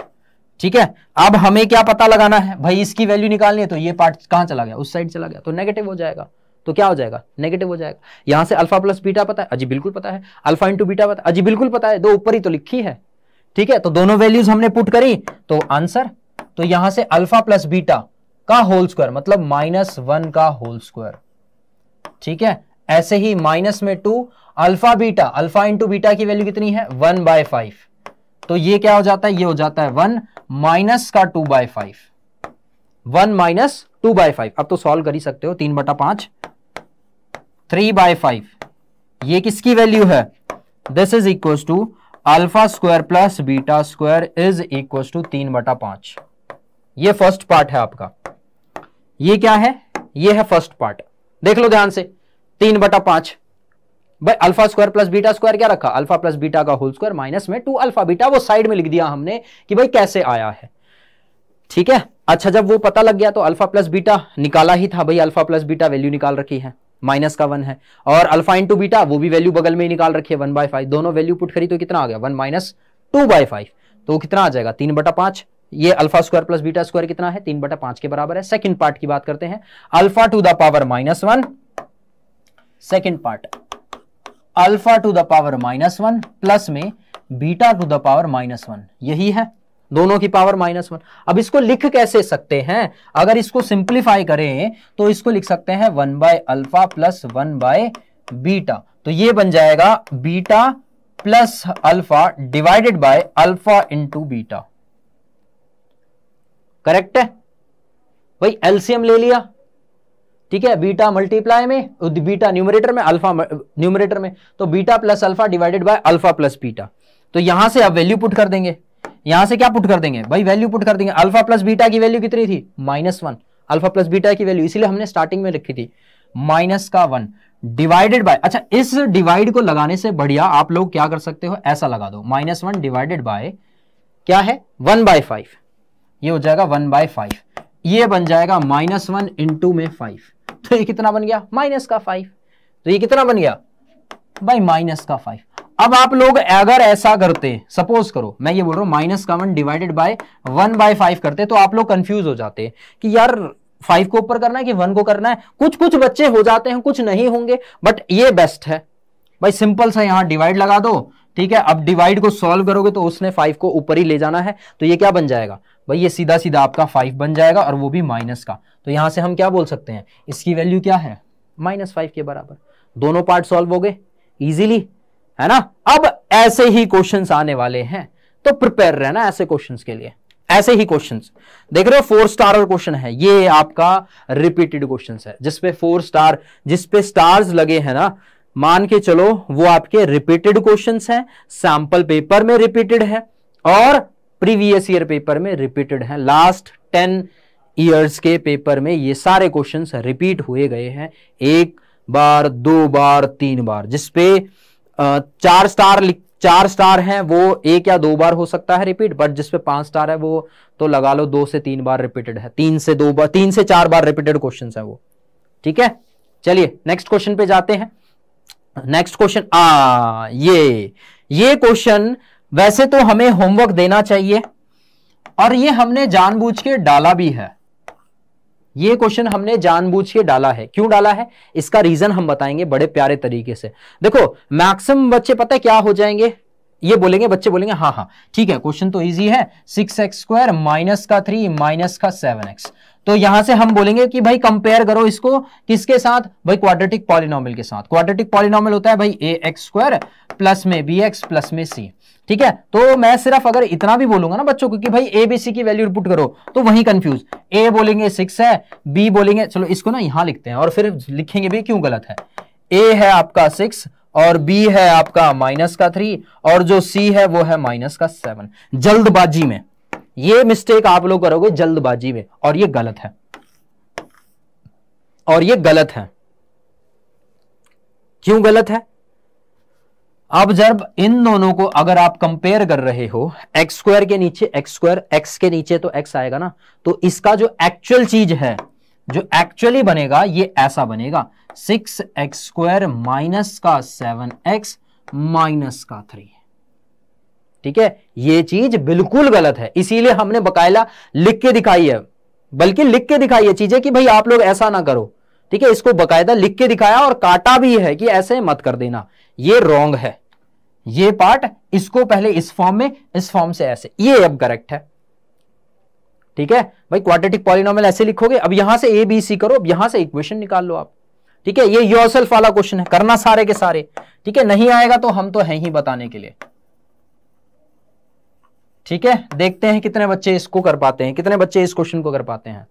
ठीक है अब हमें क्या पता लगाना है भाई इसकी वैल्यू निकालनी है तो ये पार्ट कहां चला गया उस साइड चला गया तो नेगेटिव हो जाएगा तो क्या हो जाएगा नेगेटिव हो जाएगा यहां से अल्फा प्लस बीटा पता है अजी बिल्कुल पता है अल्फा इंटू बीटा पता है अजी बिल्कुल पता है दो ऊपर ही तो लिखी है ठीक है तो दोनों वैल्यूज हमने पुट करी तो आंसर तो यहां से अल्फा प्लस बीटा का होल स्क्वायर मतलब माइनस वन का होल स्क्वायर ठीक है ऐसे ही माइनस में two alpha beta alpha into beta की वैल्यू कितनी है वन बाय फाइव तो ये क्या हो जाता है ये हो जाता है वन माइनस का two by five one minus two by five अब तो सॉल्व कर ही सकते हो तीन बटा पांच थ्री बाय फाइव ये किसकी वैल्यू है this is equal to alpha square plus beta square is equal to तीन बटा पांच ये फर्स्ट पार्ट है आपका ये क्या है ये है फर्स्ट पार्ट देख लो ध्यान से तीन बटा पांच भाई alpha square plus beta square क्या रखा अल्फा प्लस बीटा का होल स्क्वायर माइनस में टू अल्फा बीटा वो साइड में लिख दिया हमने कि भाई कैसे आया है ठीक है अच्छा जब वो पता लग गया तो अल्फा प्लस बीटा निकाला ही था भाई अल्फा प्लस बीटा वैल्यू निकाल रखी है माइनस का वन है और अल्फा टू बीटा वो भी वैल्यू बगल में ही निकाल रखी है वन बाय फाइव दोनों वैल्यू पुट करी तो कितना आ गया one minus two by five तो कितना आ जाएगा तीन बटा पांच ये alpha square plus beta square कितना है तीन बटा पांच के बराबर है सेकंड पार्ट की बात करते हैं alpha to the power minus one second part alpha to the power minus one plus में beta to the power minus one यही है दोनों की पावर माइनस वन अब इसको लिख कैसे सकते हैं अगर इसको सिंप्लीफाई करें तो इसको लिख सकते हैं one by alpha plus one by beta तो ये बन जाएगा beta plus alpha divided by alpha into beta correct है भाई एलसीएम ले लिया ठीक है बीटा मल्टीप्लाई में तो बीटा न्यूमरेटर में अल्फा न्यूमरेटर में तो beta plus alpha divided by alpha plus beta तो यहां से आप वैल्यू पुट कर देंगे यहां से क्या पुट कर देंगे भाई वैल्यू पुट कर देंगे अल्फा प्लस बीटा की वैल्यू कितनी थी minus one alpha plus beta की वैल्यू इसीलिए हमने स्टार्टिंग में रखी थी माइनस का वन डिवाइडेड बाय अच्छा इस डिवाइड को लगाने से बढ़िया आप लोग क्या कर सकते हो ऐसा लगा दो माइनस वन डिवाइडेड बाय क्या है वन बाय फाइव ये हो जाएगा वन बाय फाइव ये बन जाएगा माइनस वन इंटू में फाइव तो ये कितना बन गया माइनस का फाइव तो ये कितना बन गया भाई माइनस का फाइव अब आप लोग अगर ऐसा करते सपोज करो मैं ये बोल रहा हूं माइनस का one divided by one by five करते तो आप लोग कंफ्यूज हो जाते कि यार फाइव को ऊपर करना है कि वन को करना है कुछ कुछ बच्चे हो जाते हैं कुछ नहीं होंगे बट ये बेस्ट है भाई सिंपल सा यहाँ डिवाइड लगा दो ठीक है अब डिवाइड को सॉल्व करोगे तो उसने फाइव को ऊपर ही ले जाना है तो ये क्या बन जाएगा भाई ये सीधा सीधा आपका फाइव बन जाएगा और वो भी माइनस का तो यहां से हम क्या बोल सकते हैं इसकी वैल्यू क्या है माइनस फाइव के बराबर दोनों पार्ट सॉल्व हो गए ईजिली है ना अब ऐसे ही क्वेश्चन आने वाले हैं तो प्रिपेयर रहना ऐसे क्वेश्चन के लिए ऐसे ही क्वेश्चन देख रहे हो फोर स्टार और क्वेश्चन है ये आपका रिपीटेड क्वेश्चन है जिसपे फोर स्टार जिसपे स्टार्स लगे हैं ना मान के चलो वो आपके रिपीटेड क्वेश्चन हैं सैंपल पेपर में रिपीटेड है और प्रीवियस ईयर पेपर में रिपीटेड है लास्ट टेन ईयर्स के पेपर में ये सारे क्वेश्चन रिपीट हुए गए हैं एक बार दो बार तीन बार जिसपे चार स्टार चार स्टार हैं वो एक या दो बार हो सकता है रिपीट बट जिसपे पांच स्टार है वो तो लगा लो दो से तीन बार रिपीटेड है तीन से दो बार तीन से चार बार रिपीटेड क्वेश्चन है वो ठीक है चलिए नेक्स्ट क्वेश्चन पे जाते हैं नेक्स्ट क्वेश्चन आ ये ये क्वेश्चन वैसे तो हमें होमवर्क देना चाहिए और ये हमने जानबूझ के डाला भी है ये क्वेश्चन हमने जानबूझ के डाला है क्यों डाला है इसका रीजन हम बताएंगे बड़े प्यारे तरीके से देखो मैक्सिमम बच्चे पता है क्या हो जाएंगे ये बोलेंगे बच्चे बोलेंगे हाँ हाँ ठीक है क्वेश्चन तो इजी है सिक्स एक्स स्क्वायर माइनस का थ्री माइनस का सेवन एक्स तो यहां से हम बोलेंगे कि भाई कंपेयर करो इसको किसके साथ भाई क्वाड्रेटिक पॉलिनोमियल के साथ क्वाड्रेटिक पॉलिनोमियल होता है भाई ए एक्स स्क्वायर प्लस में बी एक्स प्लस में सी ठीक है तो मैं सिर्फ अगर इतना भी बोलूंगा ना बच्चों को कि भाई ए बी सी की वैल्यू पुट करो तो वही कंफ्यूज ए बोलेंगे सिक्स है बी बोलेंगे चलो इसको ना यहां लिखते हैं और फिर लिखेंगे भी क्यों गलत है ए है आपका सिक्स और बी है आपका माइनस का थ्री और जो सी है वो है माइनस का सेवन जल्दबाजी में ये मिस्टेक आप लोग करोगे जल्दबाजी में और ये गलत है और ये गलत है क्यों गलत है अब जब इन दोनों को अगर आप कंपेयर कर रहे हो एक्स स्क्वायर के नीचे एक्स स्क्वायर एक्स के नीचे तो एक्स आएगा ना तो इसका जो एक्चुअल चीज है जो एक्चुअली बनेगा ये ऐसा बनेगा सिक्स एक्स स्क्वायर माइनस का सेवन एक्स माइनस का थ्री ठीक है ये चीज बिल्कुल गलत है इसीलिए हमने बकायला लिख के दिखाई है बल्कि लिख के दिखाई है चीजें कि भाई आप लोग ऐसा ना करो ठीक है इसको बकायदा लिख के दिखाया और काटा भी है कि ऐसे मत कर देना ये रॉन्ग है ये पार्ट इसको पहले इस फॉर्म में इस फॉर्म से ऐसे ये अब करेक्ट है ठीक है भाई क्वाड्रेटिक पॉलिनोमियल ऐसे लिखोगे अब यहां से ए बी सी करो अब यहां से इक्वेशन निकाल लो आप ठीक है ये योरसेल्फ वाला क्वेश्चन है करना सारे के सारे ठीक है नहीं आएगा तो हम तो हैं ही बताने के लिए ठीक है देखते हैं कितने बच्चे इसको कर पाते हैं कितने बच्चे इस क्वेश्चन को कर पाते हैं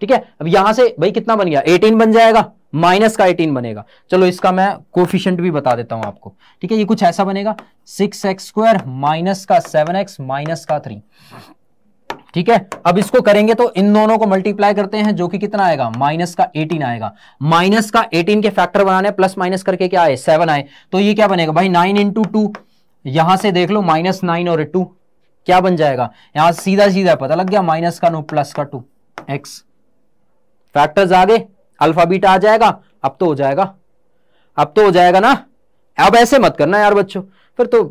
ठीक है अब यहां से भाई कितना बन गया 18 बन जाएगा माइनस का 18 बनेगा चलो इसका मैं कोफिशियंट भी बता देता हूं आपको ठीक है ये कुछ ऐसा बनेगा सिक्स एक्स स्क्वायर माइनस का सेवन एक्स माइनस का थ्री ठीक है अब इसको करेंगे तो इन दोनों को मल्टीप्लाई करते हैं जो कि कितना आएगा माइनस का 18 आएगा माइनस का 18 के फैक्टर बनाने प्लस माइनस करके क्या आए सेवन आए तो ये क्या बनेगा भाई नाइन इंटू टू यहां से देख लो माइनस नाइन और टू क्या बन जाएगा यहां सीधा सीधा पता लग गया माइनस का नो प्लस का टू एक्स फैक्टर आगे अल्फाबीट आ जाएगा अब तो हो जाएगा अब तो हो जाएगा ना अब ऐसे मत करना यार बच्चों फिर तो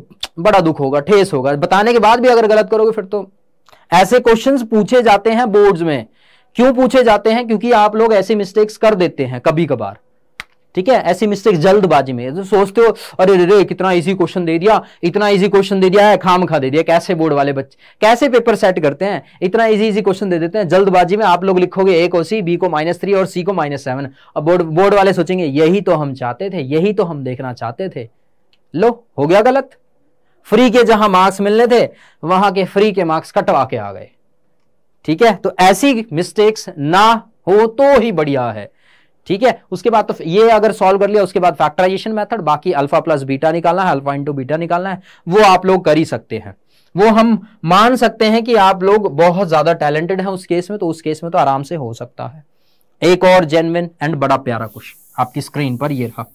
बड़ा दुख होगा ठेस होगा बताने के बाद भी अगर गलत करोगे फिर तो ऐसे क्वेश्चंस पूछे जाते हैं बोर्ड्स में क्यों पूछे जाते हैं क्योंकि आप लोग ऐसे मिस्टेक्स कर देते हैं कभी कभार ठीक है ऐसी मिस्टेक जल्दबाजी में तो सोचते हो अरे रे रे कितना इजी क्वेश्चन दे दिया इतना इजी क्वेश्चन दे दिया है खाम खा दे दिया कैसे बोर्ड वाले बच्चे कैसे पेपर सेट करते हैं इतना इजी इजी क्वेश्चन दे देते हैं जल्दबाजी में आप लोग लिखोगे ए को सी बी को माइनस थ्री और सी को माइनस सेवन और बोर्ड बोर्ड वाले सोचेंगे यही तो हम चाहते थे यही तो हम देखना चाहते थे लो हो गया गलत फ्री के जहां मार्क्स मिलने थे वहां के फ्री के मार्क्स कटवा के आ गए ठीक है तो ऐसी मिस्टेक्स ना हो तो ही बढ़िया है ठीक है उसके बाद तो ये अगर सॉल्व कर लिया उसके बाद फैक्टराइजेशन मेथड बाकी अल्फा प्लस बीटा निकालना है अल्फा इंटू बीटा निकालना है वो आप लोग कर ही सकते हैं वो हम मान सकते हैं कि आप लोग बहुत ज्यादा टैलेंटेड हैं उस केस में तो उस केस में तो आराम से हो सकता है एक और जेनविन एंड बड़ा प्यारा क्वेश्चन आपकी स्क्रीन पर ये रहा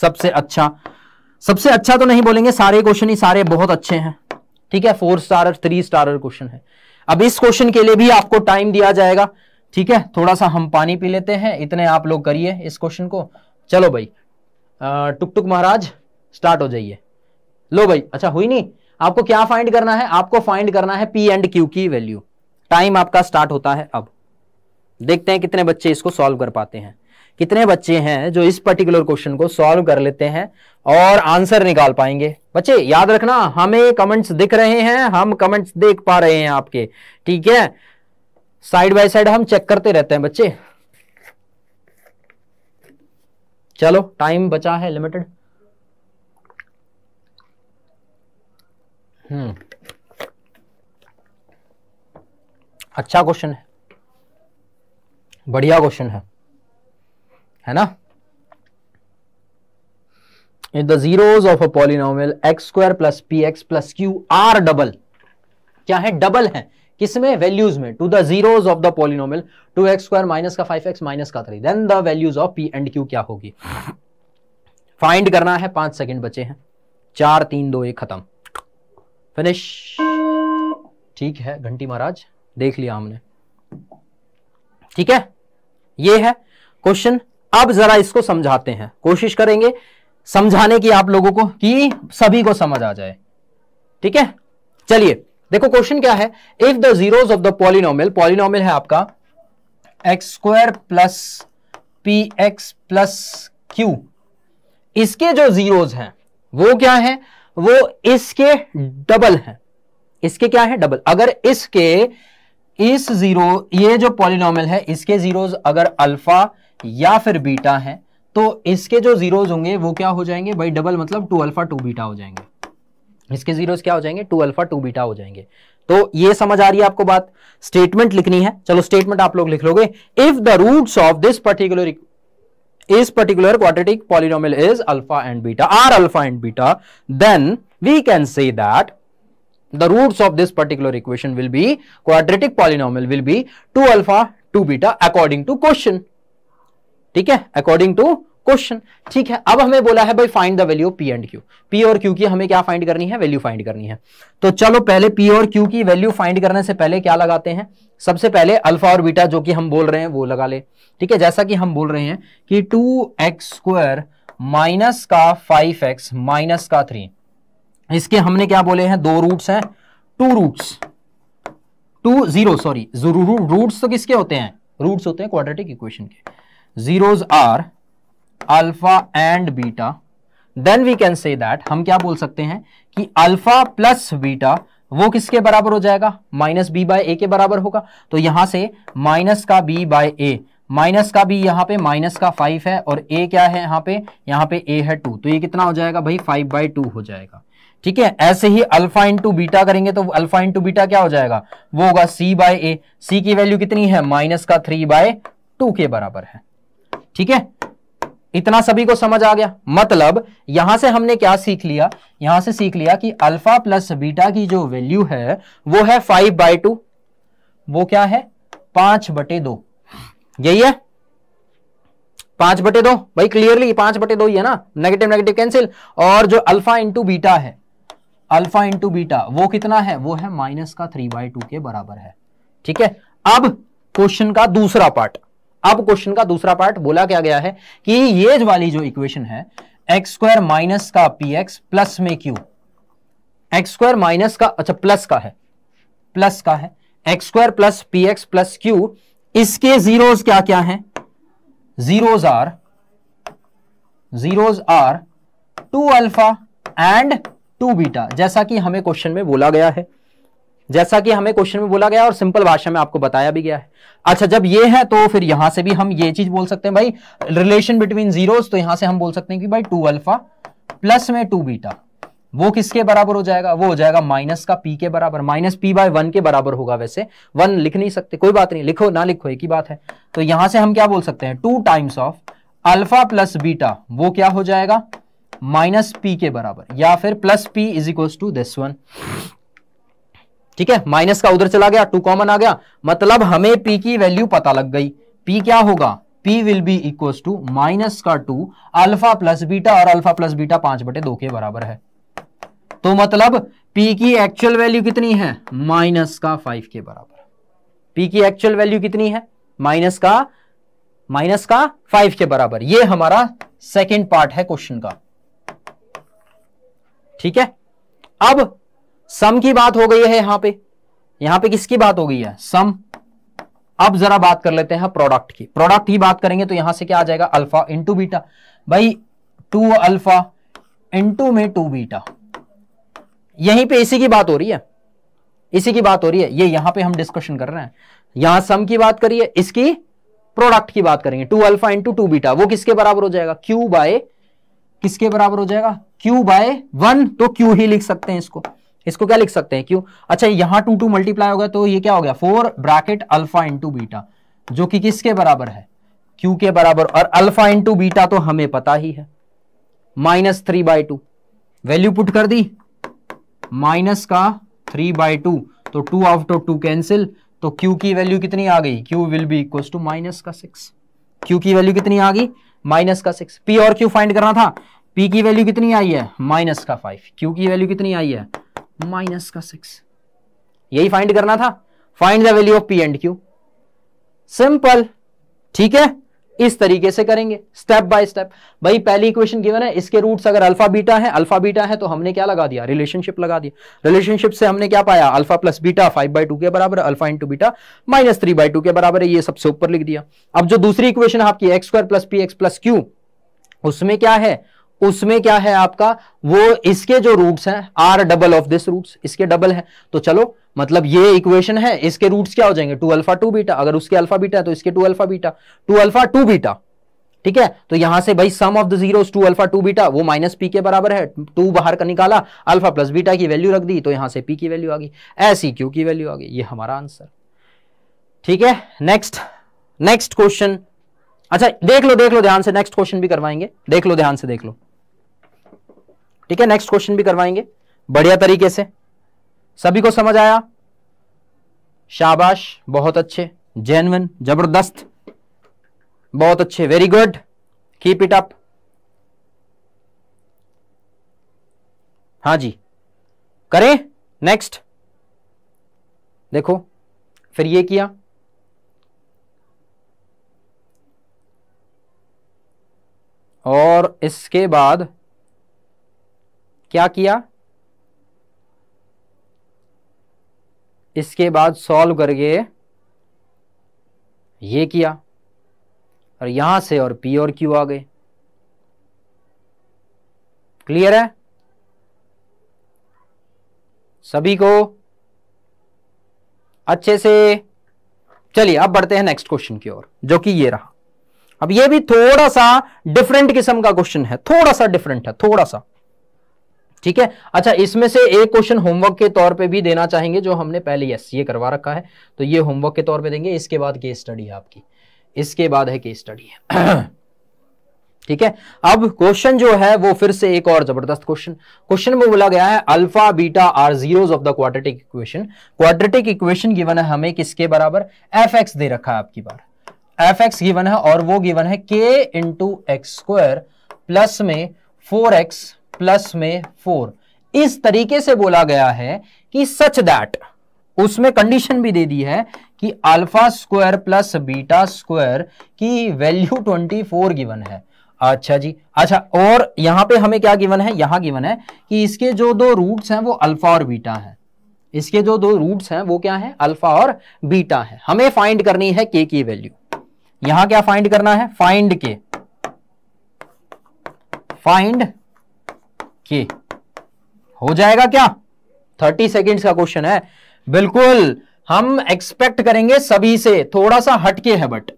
सबसे अच्छा सबसे अच्छा तो नहीं बोलेंगे सारे क्वेश्चन ही सारे बहुत अच्छे हैं ठीक है four star three star question है अब इस क्वेश्चन के लिए भी आपको टाइम दिया जाएगा ठीक है थोड़ा सा हम पानी पी लेते हैं इतने आप लोग करिए इस क्वेश्चन को चलो भाई टुक टुक महाराज स्टार्ट हो जाइए लो भाई अच्छा हुई नहीं आपको क्या फाइंड करना है आपको फाइंड करना है पी एंड क्यू की वैल्यू टाइम आपका स्टार्ट होता है अब देखते हैं कितने बच्चे इसको सॉल्व कर पाते हैं कितने बच्चे हैं जो इस पर्टिकुलर क्वेश्चन को सॉल्व कर लेते हैं और आंसर निकाल पाएंगे बच्चे याद रखना हमें कमेंट्स दिख रहे हैं हम कमेंट्स देख पा रहे हैं आपके ठीक है साइड बाय साइड हम चेक करते रहते हैं बच्चे चलो टाइम बचा है लिमिटेड हम्म अच्छा क्वेश्चन है बढ़िया क्वेश्चन है है ना the zeros of a polynomial x square plus P x plus Q are double क्या है डबल है किसमें वैल्यूज में to the zeros of the polynomial x square minus का फाइव एक्स माइनस का three then the values of P and Q क्या होगी find करना है पांच सेकंड बचे हैं चार तीन दो एक खत्म फिनिश ठीक है घंटी महाराज देख लिया हमने ठीक है ये है क्वेश्चन अब जरा इसको समझाते हैं कोशिश करेंगे समझाने की आप लोगों को कि सभी को समझ आ जाए ठीक है चलिए देखो क्वेश्चन क्या है if the zeros of the polynomial polynomial है आपका x square plus P x plus Q इसके जो जीरोज हैं वो क्या है वो इसके डबल हैं इसके क्या है डबल अगर इसके इस जीरो ये जो पॉलिनोमियल है इसके जीरोज अगर अल्फा या फिर बीटा है तो इसके जो जीरोज होंगे वो क्या हो जाएंगे भाई डबल मतलब टू अल्फा टू बीटा हो जाएंगे इसके जीरोज क्या हो जाएंगे टू अल्फा टू बीटा हो जाएंगे तो ये समझ आ रही है आपको बात स्टेटमेंट लिखनी है चलो स्टेटमेंट आप लोग लिख लोगे if the root of this particular इस particular quadratic polynomial is alpha and beta are alpha and beta then we can say that the roots of this particular equation will be quadratic polynomial will be two alpha two beta according to question ठीक है according to question ठीक है अब हमें बोला है भाई find the value P and Q P और क्यू की हमें क्या फाइंड करनी है वैल्यू फाइंड करनी है तो चलो पहले पी और क्यू की वैल्यू फाइंड करने से पहले क्या लगाते हैं सबसे पहले अल्फा और बीटा जो कि हम बोल रहे हैं वो लगा ले ठीक है जैसा कि हम बोल रहे हैं कि टू एक्स स्क्वायर माइनस का फाइव एक्स माइनस का थ्री इसके हमने क्या बोले हैं दो रूट्स हैं two roots two zero sorry roots तो किसके होते हैं रूट्स होते हैं क्वाड्रेटिक इक्वेशन के zeros are alpha and beta then we can say that हम क्या बोल सकते हैं कि अल्फा प्लस बीटा वो किसके बराबर हो जाएगा माइनस बी बाय ए के बराबर होगा तो यहां से माइनस का बी बाय ए माइनस का बी यहाँ पे माइनस का फाइव है और ए क्या है यहाँ पे यहाँ पे ए है टू तो ये कितना हो जाएगा भाई फाइव बाई टू हो जाएगा ठीक है ऐसे ही अल्फा इंटू बीटा करेंगे तो अल्फा इंटू बीटा क्या हो जाएगा वो होगा सी बाय ए सी की वैल्यू कितनी है माइनस का थ्री बाय टू के बराबर है ठीक है इतना सभी को समझ आ गया मतलब यहां से हमने क्या सीख लिया यहां से सीख लिया कि अल्फा प्लस बीटा की जो वैल्यू है वो है फाइव बाय टू वो क्या है पांच बटे दो यही है पांच बटे दो भाई क्लियरली पांच बटे दो ही है ना नेगेटिव नेगेटिव कैंसिल और जो अल्फा इंटू बीटा है अल्फा इंटू बीटा वो कितना है वो है माइनस का थ्री बाय टू के बराबर है ठीक है अब क्वेश्चन का दूसरा पार्ट अब क्वेश्चन का दूसरा पार्ट बोला क्या गया है कि ये वाली जो इक्वेशन है एक्स स्क्वायर माइनस का पी एक्स प्लस में क्यू एक्स स्क्वायर माइनस का अच्छा प्लस का है प्लस का है x square plus P x plus Q इसके जीरोज क्या क्या हैं zeros are zeros are two alpha and two beta जैसा कि हमें क्वेश्चन में बोला गया है जैसा कि हमें क्वेश्चन में बोला गया और सिंपल भाषा में आपको बताया भी गया है अच्छा जब ये है तो फिर यहां से भी हम ये चीज बोल सकते हैं भाई रिलेशन बिटवीन जीरोस तो यहां से हम बोल सकते हैं कि भाई टू अल्फा प्लस में टू बीटा वो किसके बराबर हो जाएगा वो हो जाएगा माइनस का पी के बराबर माइनस पी बाय वन के बराबर होगा वैसे वन लिख नहीं सकते कोई बात नहीं लिखो ना लिखो एक ही बात है तो यहां से हम क्या बोल सकते हैं two times of alpha plus beta वो क्या हो जाएगा माइनस पी के बराबर या फिर plus P is equal to this one ठीक है माइनस का उधर चला गया टू कॉमन आ गया मतलब हमें पी की वैल्यू पता लग गई पी क्या होगा P will be equals to minus का टू अल्फा प्लस बीटा और अल्फा प्लस बीटा पांच बटे दो के बराबर है तो मतलब P की एक्चुअल वैल्यू कितनी है माइनस का फाइव के बराबर P की एक्चुअल वैल्यू कितनी है माइनस का माइनस का फाइव के बराबर ये हमारा सेकेंड पार्ट है क्वेश्चन का ठीक है अब सम की बात हो गई है यहां पे यहां पे किसकी बात हो गई है सम अब जरा बात कर लेते हैं प्रोडक्ट की प्रोडक्ट की बात करेंगे तो यहां से क्या आ जाएगा अल्फा इंटू बीटा भाई टू अल्फा इंटू में टू बीटा यहीं पे इसी की बात हो रही है इसी की बात हो रही है ये यहां पे हम डिस्कशन कर रहे हैं यहां सम की बात करिए इसकी प्रोडक्ट की बात करेंगे two alpha into two beta वो किसके बराबर हो जाएगा क्यू बाय किसके बराबर हो जाएगा क्यू बाय वन तो क्यू ही लिख सकते हैं इसको इसको क्या लिख सकते हैं क्यों अच्छा यहां टू टू मल्टीप्लाई होगा तो ये क्या हो गया four bracket alpha into beta जो कि किसके बराबर है क्यू के बराबर और अल्फा इंटू बीटा तो हमें पता ही है minus three by two value put कर दी माइनस का थ्री बाई टू तो two out two two cancel तो क्यू की वैल्यू कितनी आ गई Q will be equal to minus का सिक्स क्यू की वैल्यू कितनी आ गई माइनस का सिक्स पी और क्यू फाइंड करना था पी की वैल्यू कितनी आई है माइनस का फाइव क्यू की वैल्यू कितनी आई है माइनस का सिक्स यही फाइंड करना था find the value of P and Q simple ठीक है इस तरीके से करेंगे स्टेप बाय स्टेप भाई पहली इक्वेशन गिवन है इसके रूट्स अगर अल्फा बीटा है अल्फा बीटा है तो हमने क्या लगा दिया रिलेशनशिप लगा दिया रिलेशनशिप से हमने क्या पाया alpha plus beta five by two के बराबर alpha into beta minus three by two के बराबर है ये सबसे ऊपर लिख दिया अब जो दूसरी इक्वेशन आपकी x square plus P x plus Q उसमें क्या है उसमें क्या है आपका वो इसके जो रूट्स हैं are double of this roots इसके डबल है तो चलो मतलब ये इक्वेशन है इसके रूट्स क्या हो जाएंगे टू अल्फा टू बीटा अगर उसके अल्फा बीटा है तो इसके two alpha beta two alpha two beta ठीक है तो यहां से भाई sum of the zero two alpha two beta वो माइनस पी के बराबर है टू बाहर का निकाला अल्फा प्लस बीटा की वैल्यू रख दी तो यहां से पी की वैल्यू आ गई ऐसी क्यू की वैल्यू आ गई ये हमारा आंसर ठीक है नेक्स्ट नेक्स्ट क्वेश्चन अच्छा देख लो देख लो ध्यान से नेक्स्ट क्वेश्चन भी करवाएंगे देख लो ध्यान से देख लो ठीक है नेक्स्ट क्वेश्चन भी करवाएंगे बढ़िया तरीके से सभी को समझ आया शाबाश बहुत अच्छे जेनवन जबरदस्त बहुत अच्छे very good keep it up हाँ जी करें नेक्स्ट देखो फिर ये किया और इसके बाद क्या किया इसके बाद सॉल्व करके ये किया और यहां से और पी और क्यू आ गए क्लियर है सभी को अच्छे से चलिए अब बढ़ते हैं नेक्स्ट क्वेश्चन की ओर जो कि ये रहा अब ये भी थोड़ा सा डिफरेंट किस्म का क्वेश्चन है थोड़ा सा डिफरेंट है थोड़ा सा ठीक है अच्छा इसमें से एक क्वेश्चन होमवर्क के तौर पे भी देना चाहेंगे जो हमने पहले यस ये करवा रखा है तो ये होमवर्क के तौर पे देंगे इसके बाद केस स्टडी है आपकी इसके बाद है केस स्टडी है [clears throat] ठीक है अब क्वेश्चन जो है वो फिर से एक और जबरदस्त क्वेश्चन क्वेश्चन में बोला गया है alpha beta are zeros of the quadratic equation quadratic equation given है हमें किसके बराबर एफ एक्स दे रखा है आपकी बार एफ एक्स गिवन है और वो गिवन है k into x square plus में फोर एक्स प्लस में फोर इस तरीके से बोला गया है कि सच दैट उसमें कंडीशन भी दे दी है कि alpha square plus beta square की वैल्यू 24 गिवन है अच्छा जी अच्छा और यहां पे हमें क्या गिवन है यहां गिवन है कि इसके जो दो रूट्स हैं वो अल्फा और बीटा हैं इसके जो दो रूट्स हैं वो क्या है अल्फा और बीटा है हमें फाइंड करनी है के की वैल्यू यहां क्या फाइंड करना है फाइंड के फाइंड देखिए हो जाएगा क्या थर्टी सेकेंड्स का क्वेश्चन है बिल्कुल हम एक्सपेक्ट करेंगे सभी से थोड़ा सा हटके है बट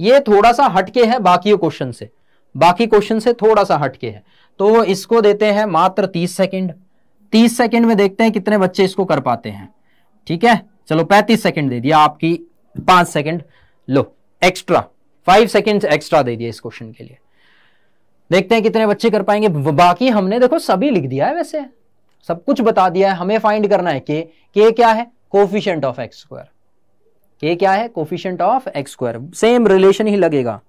ये थोड़ा सा हटके है बाकी क्वेश्चन से बाकी क्वेश्चन से थोड़ा सा हटके है तो इसको देते हैं मात्र तीस सेकेंड तीस सेकेंड में देखते हैं कितने बच्चे इसको कर पाते हैं ठीक है चलो पैंतीस सेकेंड दे दिया आपकी पांच सेकेंड लो एक्स्ट्रा फाइव सेकेंड एक्स्ट्रा दे दिया इस क्वेश्चन के लिए देखते हैं कितने बच्चे कर पाएंगे बाकी हमने देखो सभी लिख दिया है वैसे सब कुछ बता दिया है हमें फाइंड करना है के के क्या है कोफिशियंट ऑफ एक्स स्क्वायर के क्या है coefficient of x square same relation ही लगेगा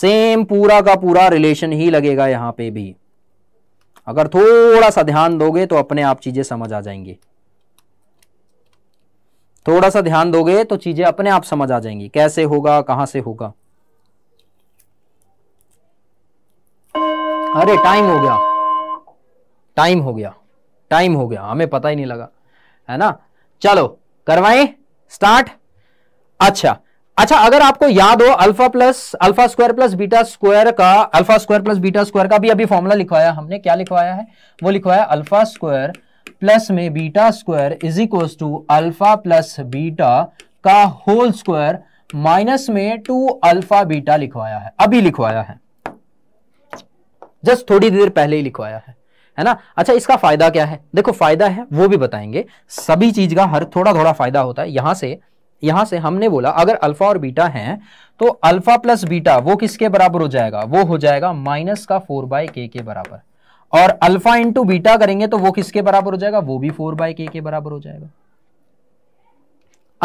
सेम पूरा का पूरा रिलेशन ही लगेगा यहां पे भी अगर थोड़ा सा ध्यान दोगे तो अपने आप चीजें समझ आ जाएंगी थोड़ा सा ध्यान दोगे तो चीजें अपने आप समझ आ जाएंगी कैसे होगा कहां से होगा अरे टाइम हो गया टाइम हो गया टाइम हो गया हमें पता ही नहीं लगा है ना चलो करवाएं स्टार्ट अच्छा अच्छा अगर आपको याद हो alpha plus alpha square plus beta square का alpha square plus beta square का भी अभी फॉर्मूला लिखवाया हमने क्या लिखवाया है वो लिखवाया अल्फा स्क्वायर प्लस में beta square is equal to alpha plus beta का होल स्क्वायर माइनस में टू अल्फा बीटा लिखवाया है अभी लिखवाया है जस्ट थोड़ी देर पहले ही लिखवाया है है ना अच्छा इसका फायदा क्या है देखो फायदा है वो भी बताएंगे सभी चीज का हर थोड़ा थोड़ा फायदा होता है यहां से यहां से हमने बोला अगर अल्फा और बीटा हैं तो अल्फा प्लस बीटा वो किसके बराबर हो जाएगा वो हो जाएगा माइनस का फोर बाय के के बराबर और अल्फा इंटू बीटा करेंगे तो वो किसके बराबर हो जाएगा वो भी फोर बाय के के बराबर हो जाएगा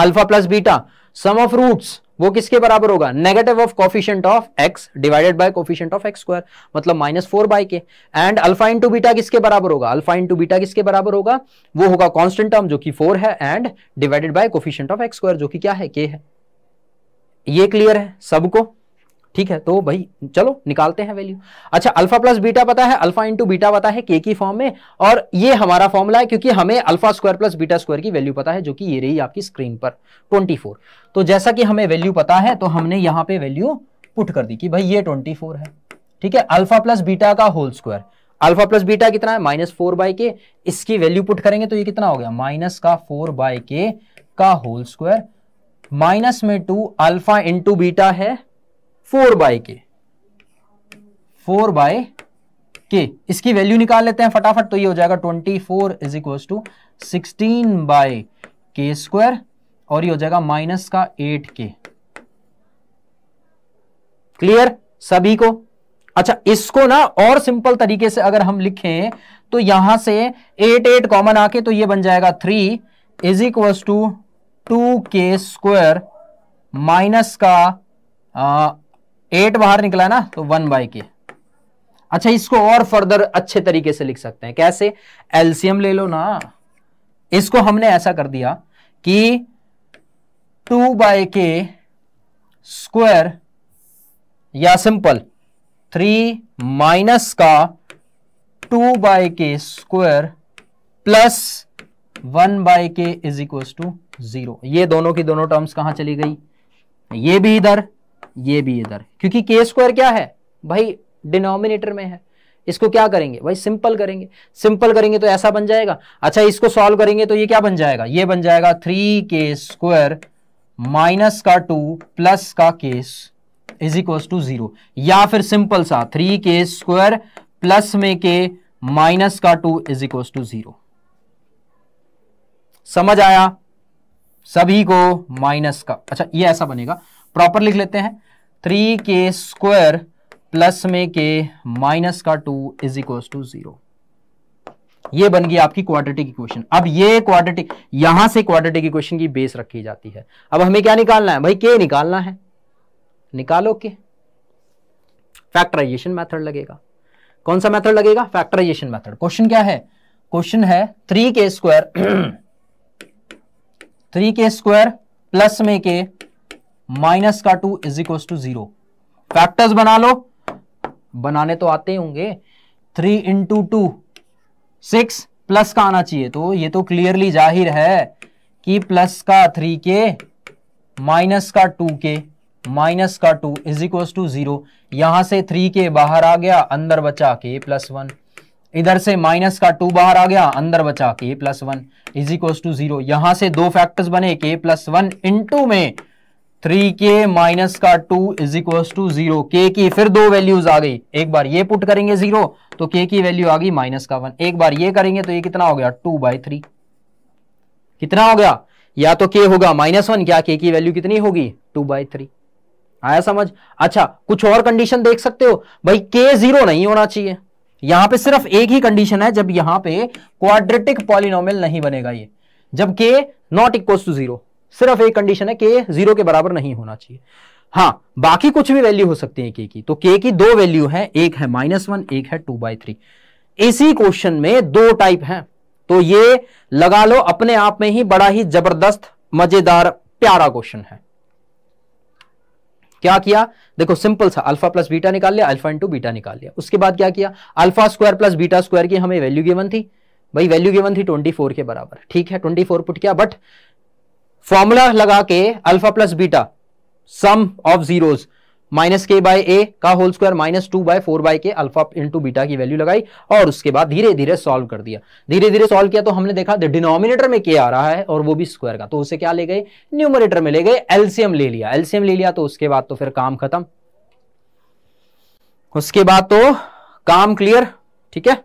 alpha plus beta sum of roots वो किसके बराबर होगा negative of coefficient of x divided by coefficient of x square मतलब minus four by k and alpha into beta किसके बराबर होगा अल्फा इंटू बीटा किसके बराबर होगा वो होगा कॉन्स्टेंट टर्म जो कि फोर है and divided by coefficient of x square जो कि क्या है के है ये क्लियर है सबको ठीक है तो भाई चलो निकालते हैं वैल्यू अच्छा अल्फा प्लस बीटा पता है अल्फा इंटू बीटा पता है के की फॉर्म में और ये हमारा फॉर्मूला है क्योंकि हमें alpha square plus beta square की वैल्यू पता है जो कि ये रही आपकी स्क्रीन पर 24 तो जैसा कि हमें वैल्यू पता है तो हमने यहां पर वैल्यू पुट कर दी कि भाई ये ट्वेंटी है ठीक है अल्फा प्लस बीटा का whole square alpha plus beta कितना है माइनस फोर बाई के इसकी वैल्यू पुट करेंगे तो ये कितना हो गया माइनस का फोर के का होल स्क्वायर माइनस में टू अल्फा इंटू बीटा है four by k four by k इसकी वैल्यू निकाल लेते हैं फटाफट तो ये हो जाएगा twenty four is equal to sixteen by k square और ये हो जाएगा माइनस का एट के क्लियर सभी को अच्छा इसको ना और सिंपल तरीके से अगर हम लिखें तो यहां से एट एट कॉमन आके तो ये बन जाएगा three is equal to two k square minus का एट बाहर निकला ना तो वन बाई के अच्छा इसको और फर्दर अच्छे तरीके से लिख सकते हैं कैसे एल्सियम ले लो ना इसको हमने ऐसा कर दिया कि टू बाय के स्क्वायर या सिंपल थ्री माइनस का two by k square plus one by k is equal to zero ये दोनों की दोनों टर्म्स कहां चली गई ये भी इधर ये भी इधर क्योंकि के स्क्वायर क्या है भाई डिनोमिनेटर में है इसको क्या करेंगे भाई सिंपल करेंगे सिंपल करेंगे तो ऐसा बन जाएगा अच्छा इसको सॉल्व करेंगे तो ये क्या बन जाएगा ये बन जाएगा थ्री के स्क्वायर माइनस का टू प्लस का केस इज इक्व टू जीरो या फिर सिंपल सा थ्री के स्क्वायर प्लस में के माइनस का two is equal to zero समझ आया सभी को माइनस का अच्छा ये ऐसा बनेगा प्रॉपर लिख लेते हैं थ्री के स्क्वायर प्लस में के माइनस का two is equal to zero ये बन गई आपकी क्वाड्रेटिक इक्वेशन अब ये क्वाड्रेटिक यहां से क्वाड्रेटिक इक्वेशन की बेस रखी जाती है अब हमें क्या निकालना है भाई के निकालना है निकालो के फैक्टराइजेशन मेथड लगेगा कौन सा मेथड लगेगा फैक्टराइजेशन मेथड क्वेश्चन क्या है क्वेश्चन है three k square three k square plus में के माइनस का two is equal to zero factors बना लो बनाने तो आते होंगे three into two six plus का आना चाहिए तो ये तो क्लियरली जाहिर है कि प्लस का थ्री के माइनस का टू के माइनस का two is equal to zero यहां से थ्री के बाहर आ गया अंदर बचा के प्लस वन इधर से माइनस का टू बाहर आ गया अंदर बचा k plus one is equal to zero यहां से दो फैक्टर्स बने के प्लस वन इंटू में थ्री के माइनस का two is equal to zero के की फिर दो वैल्यूज आ गई एक बार ये पुट करेंगे जीरो तो के की वैल्यू आ गई माइनस का वन एक बार ये करेंगे तो ये कितना हो गया टू बाई थ्री कितना हो गया या तो के होगा माइनस वन क्या के की वैल्यू कितनी होगी टू बाई थ्री आया समझ अच्छा कुछ और कंडीशन देख सकते हो भाई के जीरो नहीं होना चाहिए यहां पे सिर्फ एक ही कंडीशन है जब यहां पे क्वाड्रेटिक पॉलिनोमल नहीं बनेगा ये जब के नॉट इक्वल टू जीरो सिर्फ एक कंडीशन है के जीरो के बराबर नहीं होना चाहिए हाँ बाकी कुछ भी वैल्यू हो सकती है के की तो के की दो वैल्यू है एक है माइनस वन एक है टू बाई थ्री इसी क्वेश्चन में दो टाइप हैं तो ये लगा लो अपने आप में ही बड़ा ही जबरदस्त मजेदार प्यारा क्वेश्चन है क्या किया देखो सिंपल सा अल्फा प्लस बीटा निकाल लिया अल्फा इंटू बीटा निकाल लिया उसके बाद क्या किया alpha square plus beta square की हमें वैल्यू गिवन थी भाई वैल्यू गिवन थी 24 के बराबर ठीक है 24 पुट किया बट फॉर्मूला लगा के alpha plus beta sum of zero minus k by a का whole square minus two by four by k alpha into beta की वैल्यू लगाई और उसके बाद धीरे धीरे सॉल्व कर दिया धीरे धीरे सॉल्व किया तो हमने देखा डिनोमिनेटर में के आ रहा है और वो भी स्क्वायर का तो उसे क्या ले गए न्यूमिनेटर में ले गए एलसीएम ले लिया एलसीएम ले लिया तो उसके बाद तो फिर काम खत्म उसके बाद तो काम क्लियर ठीक है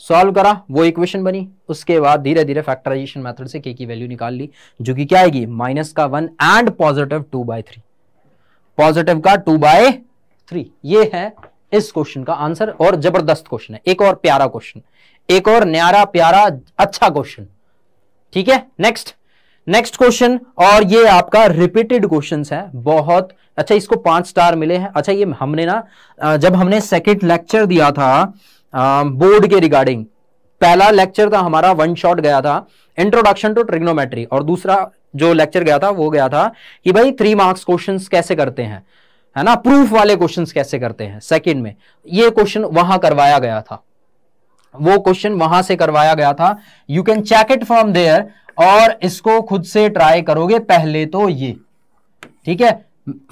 सॉल्व करा वो इक्वेशन बनी उसके बाद धीरे धीरे फैक्टराइजेशन मेथड से के की वैल्यू निकाल ली जो कि क्या आएगी माइनस का one and positive two by three positive का टू बाय थ्री ये है इस क्वेश्चन का आंसर और जबरदस्त क्वेश्चन है एक और प्यारा क्वेश्चन एक और न्यारा प्यारा अच्छा क्वेश्चन ठीक है नेक्स्ट नेक्स्ट क्वेश्चन और ये आपका रिपीटेड क्वेश्चन है बहुत अच्छा इसको पांच स्टार मिले हैं अच्छा ये हमने ना जब हमने सेकेंड लेक्चर दिया था बोर्ड um, के रिगार्डिंग पहला लेक्चर था हमारा वन शॉट गया था इंट्रोडक्शन टू ट्रिग्नोमेट्री और दूसरा जो लेक्चर गया था वो गया था कि भाई थ्री मार्क्स क्वेश्चंस कैसे करते हैं है ना प्रूफ वाले क्वेश्चंस कैसे करते हैं सेकंड में ये क्वेश्चन वहां करवाया गया था वो क्वेश्चन वहां से करवाया गया था you can check it from there और इसको खुद से ट्राई करोगे पहले तो ये ठीक है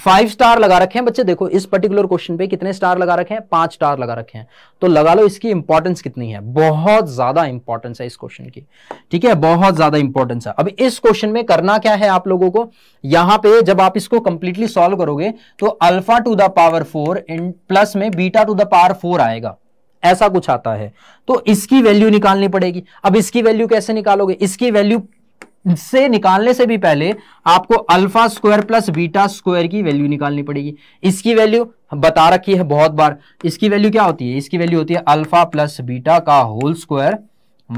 फाइव स्टार लगा रखे हैं बच्चे देखो इस पर्टिकुलर क्वेश्चन पे कितने स्टार लगा रखे हैं पांच स्टार लगा रखे हैं तो लगा लो इसकी इंपॉर्टेंस कितनी है बहुत ज्यादा इंपॉर्टेंस है इस क्वेश्चन की ठीक है बहुत ज्यादा इंपॉर्टेंस है अब इस क्वेश्चन में करना क्या है आप लोगों को यहां पे जब आप इसको कंप्लीटली सॉल्व करोगे तो alpha to the power four plus में beta to the power four आएगा ऐसा कुछ आता है तो इसकी वैल्यू निकालनी पड़ेगी अब इसकी वैल्यू कैसे निकालोगे इसकी वैल्यू से निकालने से भी पहले आपको alpha square plus beta square की वैल्यू निकालनी पड़ेगी इसकी वैल्यू बता रखी है बहुत बार इसकी वैल्यू क्या होती है इसकी वैल्यू होती है अल्फा प्लस बीटा का होल स्क्वायर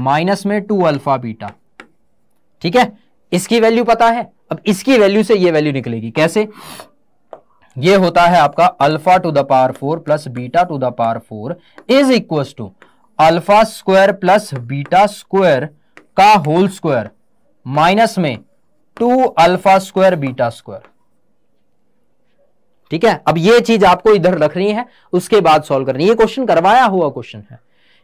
माइनस में टू अल्फा बीटा ठीक है इसकी वैल्यू पता है अब इसकी वैल्यू से यह वैल्यू निकलेगी कैसे यह होता है आपका alpha to the power four plus beta to the power four is equal to alpha square plus beta square का होल स्क्वायर माइनस में two alpha square beta square ठीक है अब ये चीज आपको इधर रखनी है उसके बाद सॉल्व करनी है ये क्वेश्चन करवाया हुआ क्वेश्चन है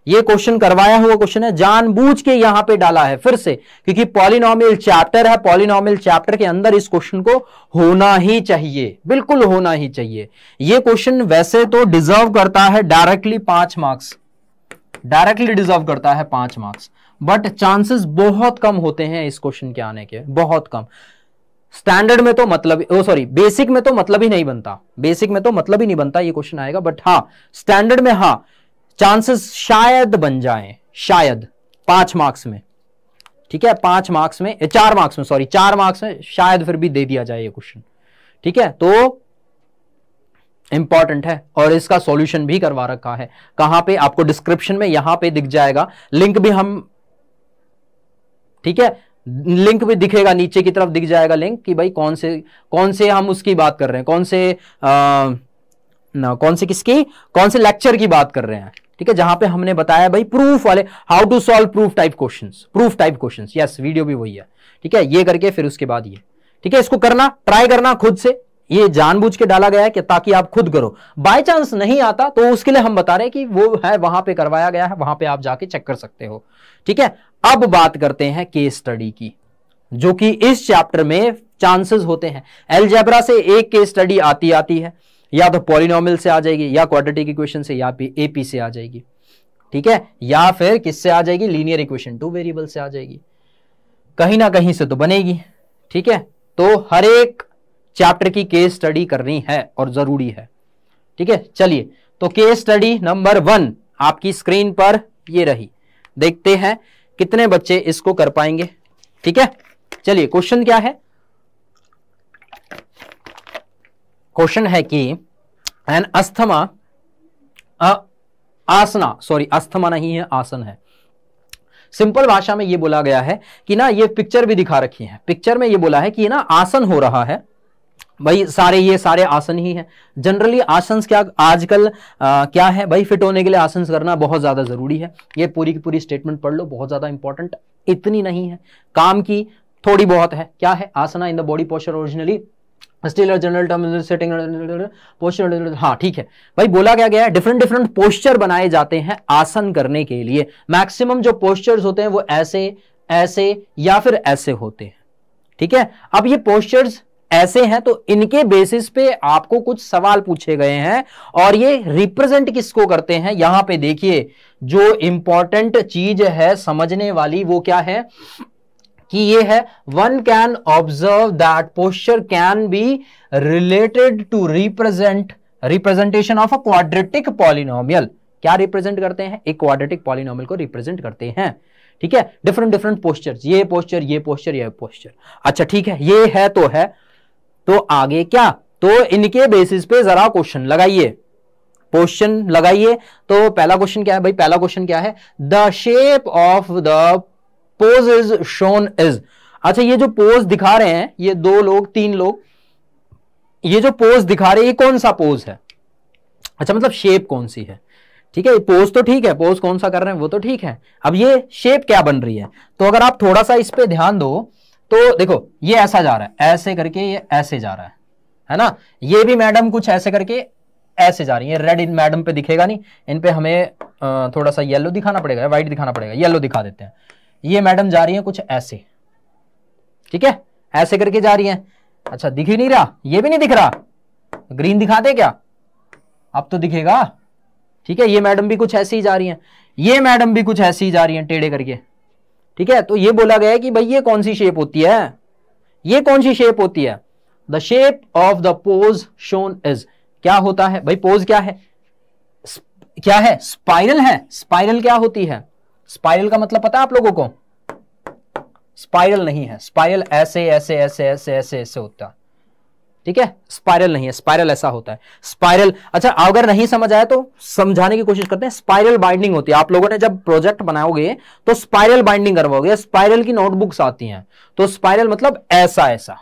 ये क्वेश्चन करवाया हुआ क्वेश्चन है जानबूझ के यहां पे डाला है फिर से क्योंकि पॉलिनॉमियल चैप्टर है पॉलिनॉमियल चैप्टर के अंदर इस क्वेश्चन को होना ही चाहिए बिल्कुल होना ही चाहिए ये क्वेश्चन वैसे तो डिजर्व करता है डायरेक्टली पांच मार्क्स डायरेक्टली डिजर्व करता है पांच मार्क्स बट चांसेस बहुत कम होते हैं इस क्वेश्चन के आने के बहुत कम स्टैंडर्ड में तो मतलब ओ सॉरी बेसिक में तो मतलब ही नहीं बनता बेसिक में तो मतलब ही नहीं बनता ये क्वेश्चन आएगा बट हाँ स्टैंडर्ड में हाँ चांसेस शायद बन जाए शायद पांच मार्क्स में ठीक है पांच मार्क्स में चार मार्क्स में सॉरी चार मार्क्स में शायद फिर भी दे दिया जाए ये क्वेश्चन ठीक है तो इंपॉर्टेंट है और इसका सॉल्यूशन भी करवा रखा है कहां पे आपको डिस्क्रिप्शन में यहां पे दिख जाएगा लिंक भी हम ठीक है लिंक भी दिखेगा नीचे की तरफ दिख जाएगा लिंक कि भाई कौन से कौन से हम उसकी बात कर रहे हैं कौन से आ, ना कौन से किसकी कौन से लेक्चर की बात कर रहे हैं ठीक है जहां पे हमने बताया भाई प्रूफ वाले how to solve proof type question proof type question yes video भी वही है ठीक है ये करके फिर उसके बाद ये ठीक है इसको करना ट्राई करना खुद से ये जानबूझ के डाला गया है कि ताकि आप खुद करो बाय चांस नहीं आता तो उसके लिए हम बता रहे हैं कि वो है वहां पे करवाया गया है वहां पे आप जाके चेक कर सकते हो ठीक है अब बात करते हैं केस स्टडी की जो कि इस चैप्टर में चांसेस होते हैं एलजेब्रा से एक केस स्टडी आती आती है या तो पॉलिनोमियल से आ जाएगी या क्वाड्रेटिक इक्वेशन से या एपी से आ जाएगी ठीक है या फिर किससे आ जाएगी लीनियर इक्वेशन टू वेरिएबल से आ जाएगी कहीं ना कहीं से तो बनेगी ठीक है तो हर एक चैप्टर की केस स्टडी करनी है और जरूरी है ठीक है चलिए तो केस स्टडी नंबर वन आपकी स्क्रीन पर ये रही देखते हैं कितने बच्चे इसको कर पाएंगे ठीक है चलिए क्वेश्चन क्या है क्वेश्चन है कि an asthma asana sorry asthma नहीं है आसन है सिंपल भाषा में ये बोला गया है कि ना ये पिक्चर भी दिखा रखी है पिक्चर में ये बोला है कि ना आसन हो रहा है भाई सारे ये सारे आसन ही हैं जनरली आसन क्या आजकल क्या है भाई फिट होने के लिए आसन करना बहुत ज़्यादा ज़रूरी है ये पूरी की पूरी स्टेटमेंट पढ़ लो बहुत ज़्यादा इंपॉर्टेंट इतनी नहीं है काम की थोड़ी बहुत है क्या है asana in the body posture originally stiller general term setting posture हाँ ठीक है भाई बोला क्या गया है डिफरेंट डिफरेंट पोस्चर बनाए जाते हैं आसन करने के लिए मैक्सिमम जो पोस्चर्स होते हैं वो ऐसे ऐसे या फिर ऐसे होते हैं ठीक है अब ये पोस्चर्स ऐसे हैं तो इनके बेसिस पे आपको कुछ सवाल पूछे गए हैं और ये रिप्रेजेंट किसको करते हैं यहां पे देखिए जो इंपॉर्टेंट चीज है समझने वाली वो क्या है कि ये है one can observe that posture can be related to represent representation of a quadratic polynomial क्या रिप्रेजेंट करते हैं एक क्वाड्रेटिक पॉलिनोमियल को रिप्रेजेंट करते हैं ठीक है डिफरेंट डिफरेंट पोस्टर ये पोस्टर ये पोस्टर ये पोस्टर अच्छा ठीक है ये है तो है तो आगे क्या तो इनके बेसिस पे जरा क्वेश्चन लगाइए क्वेश्चन लगाइए तो पहला क्वेश्चन क्या है भाई पहला क्वेश्चन क्या है the shape of the pose is shown is अच्छा ये जो पोज दिखा रहे हैं ये दो लोग तीन लोग ये जो पोज दिखा रहे हैं ये कौन सा पोज है अच्छा मतलब शेप कौन सी है ठीक है पोज तो ठीक है पोज कौन सा कर रहे हैं वो तो ठीक है अब ये शेप क्या बन रही है तो अगर आप थोड़ा सा इस पे ध्यान दो तो देखो ये ऐसा जा रहा है ऐसे करके ये ऐसे जा रहा है है ना ये भी मैडम कुछ ऐसे करके ऐसे जा रही है रेड इन मैडम पे दिखेगा नहीं इन पे हमें थोड़ा सा येलो दिखाना पड़ेगा व्हाइट दिखाना पड़ेगा येलो दिखा देते हैं ये मैडम जा रही है कुछ ऐसे ठीक है ऐसे करके जा रही है अच्छा दिख ही नहीं रहा ये भी नहीं दिख रहा ग्रीन दिखा दे क्या अब तो दिखेगा ठीक है ये मैडम भी कुछ ऐसे ही जा रही है ये मैडम भी कुछ ऐसे ही जा रही है टेढ़े करके ठीक है तो ये बोला गया है कि भाई ये कौन सी शेप होती है ये कौन सी शेप होती है the shape of the pose shown is क्या होता है भाई पोज क्या है क्या है स्पाइरल है स्पाइरल क्या होती है स्पाइरल का मतलब पता है आप लोगों को स्पाइरल नहीं है स्पाइरल ऐसे ऐसे ऐसे ऐसे ऐसे ऐसे होता है ठीक है स्पाइरल नहीं है स्पाइरल ऐसा होता है स्पाइरल अच्छा अगर नहीं समझ आया तो समझाने की कोशिश करते हैं स्पाइरल बाइंडिंग होती है आप लोगों ने जब प्रोजेक्ट बनाओगे तो स्पाइरल बाइंडिंग करवाओगे स्पाइरल की नोटबुक्स आती हैं तो स्पाइरल मतलब ऐसा ऐसा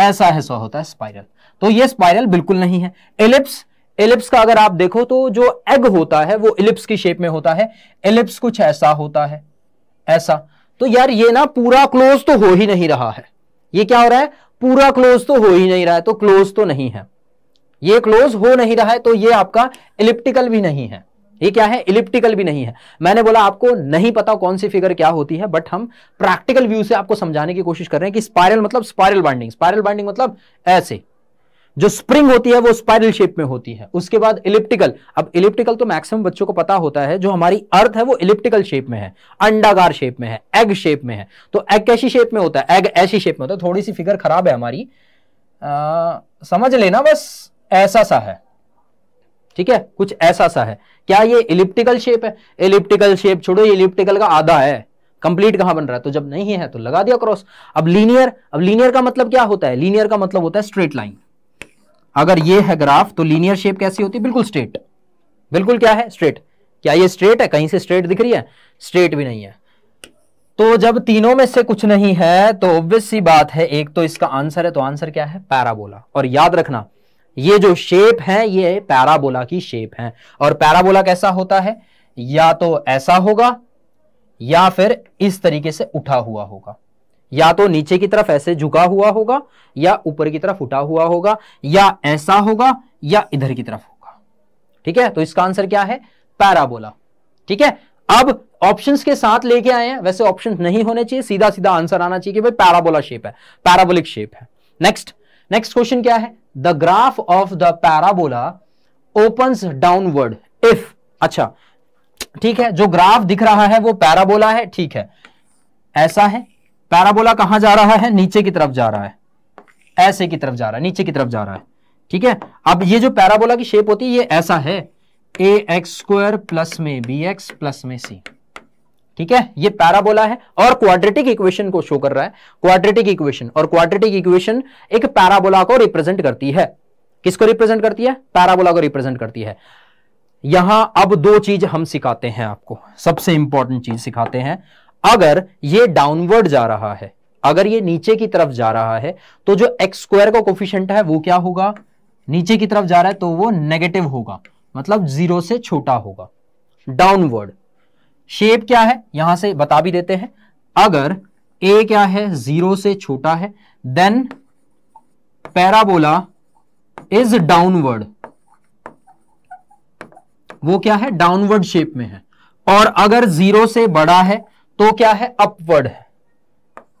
ऐसा ऐसा होता है स्पाइरल तो ये स्पाइरल बिल्कुल नहीं है एलिप्स एलिप्स का अगर आप देखो तो जो एग होता है वो एलिप्स की शेप में होता है एलिप्स कुछ ऐसा होता है ऐसा तो यार ये ना पूरा क्लोज तो हो ही नहीं रहा है ये क्या हो रहा है पूरा क्लोज तो हो ही नहीं रहा है तो क्लोज तो नहीं है ये क्लोज हो नहीं रहा है तो ये आपका इलिप्टिकल भी नहीं है ये क्या है इलिप्टिकल भी नहीं है मैंने बोला आपको नहीं पता कौन सी फिगर क्या होती है बट हम प्रैक्टिकल व्यू से आपको समझाने की कोशिश कर रहे हैं कि स्पायरल मतलब स्पायरल बाइंडिंग स्पायरल बाइंडिंग मतलब ऐसे जो स्प्रिंग होती है वो स्पाइरल शेप में होती है उसके बाद इलिप्टिकल अब इलिप्टिकल तो मैक्सिमम बच्चों को पता होता है जो हमारी अर्थ है वो इलिप्टिकल शेप में है अंडागार शेप में है एग शेप में है तो एग कैसी शेप में होता है एग ऐसी शेप में होता है थोड़ी सी फिगर खराब है हमारी आ, समझ लेना बस ऐसा सा है ठीक है कुछ ऐसा सा है क्या ये इलिप्टिकल शेप है इलिप्टिकल शेप छोड़ो इलिप्टिकल का आधा है कंप्लीट कहां बन रहा है तो जब नहीं है तो लगा दिया क्रॉस अब लीनियर अब लीनियर का मतलब क्या होता है लीनियर का मतलब होता है स्ट्रेट लाइन अगर ये है ग्राफ तो लीनियर शेप कैसी होती है बिल्कुल स्ट्रेट बिल्कुल क्या है स्ट्रेट क्या ये स्ट्रेट है कहीं से स्ट्रेट दिख रही है स्ट्रेट भी नहीं है तो जब तीनों में से कुछ नहीं है तो ऑब्वियस सी बात है एक तो इसका आंसर है तो आंसर क्या है पैराबोला और याद रखना ये जो शेप है ये पैराबोला की शेप है और पैराबोला कैसा होता है या तो ऐसा होगा या फिर इस तरीके से उठा हुआ होगा या तो नीचे की तरफ ऐसे झुका हुआ होगा या ऊपर की तरफ उठा हुआ होगा या ऐसा होगा या इधर की तरफ होगा ठीक है तो इसका आंसर क्या है पैराबोला ठीक है अब ऑप्शंस के साथ लेके आए हैं वैसे ऑप्शन नहीं होने चाहिए सीधा सीधा आंसर आना चाहिए कि भाई पैराबोला शेप है पैराबोलिक शेप है नेक्स्ट नेक्स्ट क्वेश्चन क्या है the graph of the parabola open downward if अच्छा ठीक है जो ग्राफ दिख रहा है वो पैराबोला है ठीक है ऐसा है पैराबोला कहां जा रहा है नीचे की तरफ जा रहा है ऐसे की तरफ जा रहा है नीचे की तरफ जा रहा है ठीक है अब ये जो पैराबोला की शेप होती है ये ऐसा है ए एक्स स्क्वायर प्लस में बी एक्स प्लस में सी ठीक है ये पैराबोला है और क्वाड्रेटिक इक्वेशन को शो कर रहा है क्वाड्रेटिक इक्वेशन और क्वाड्रेटिक इक्वेशन एक पैराबोला को रिप्रेजेंट करती है किसको रिप्रेजेंट करती है पैराबोला को रिप्रेजेंट करती है यहां अब दो चीज हम सिखाते हैं आपको सबसे इंपॉर्टेंट चीज सिखाते हैं अगर ये डाउनवर्ड जा रहा है अगर ये नीचे की तरफ जा रहा है तो जो एक्स स्क्वायर का कोफिशेंट है वो क्या होगा नीचे की तरफ जा रहा है तो वो नेगेटिव होगा मतलब जीरो से छोटा होगा डाउनवर्ड शेप क्या है यहां से बता भी देते हैं अगर ए क्या है जीरो से छोटा है देन पैराबोला इज डाउनवर्ड वो क्या है डाउनवर्ड शेप में है और अगर जीरो से बड़ा है तो क्या है अपवर्ड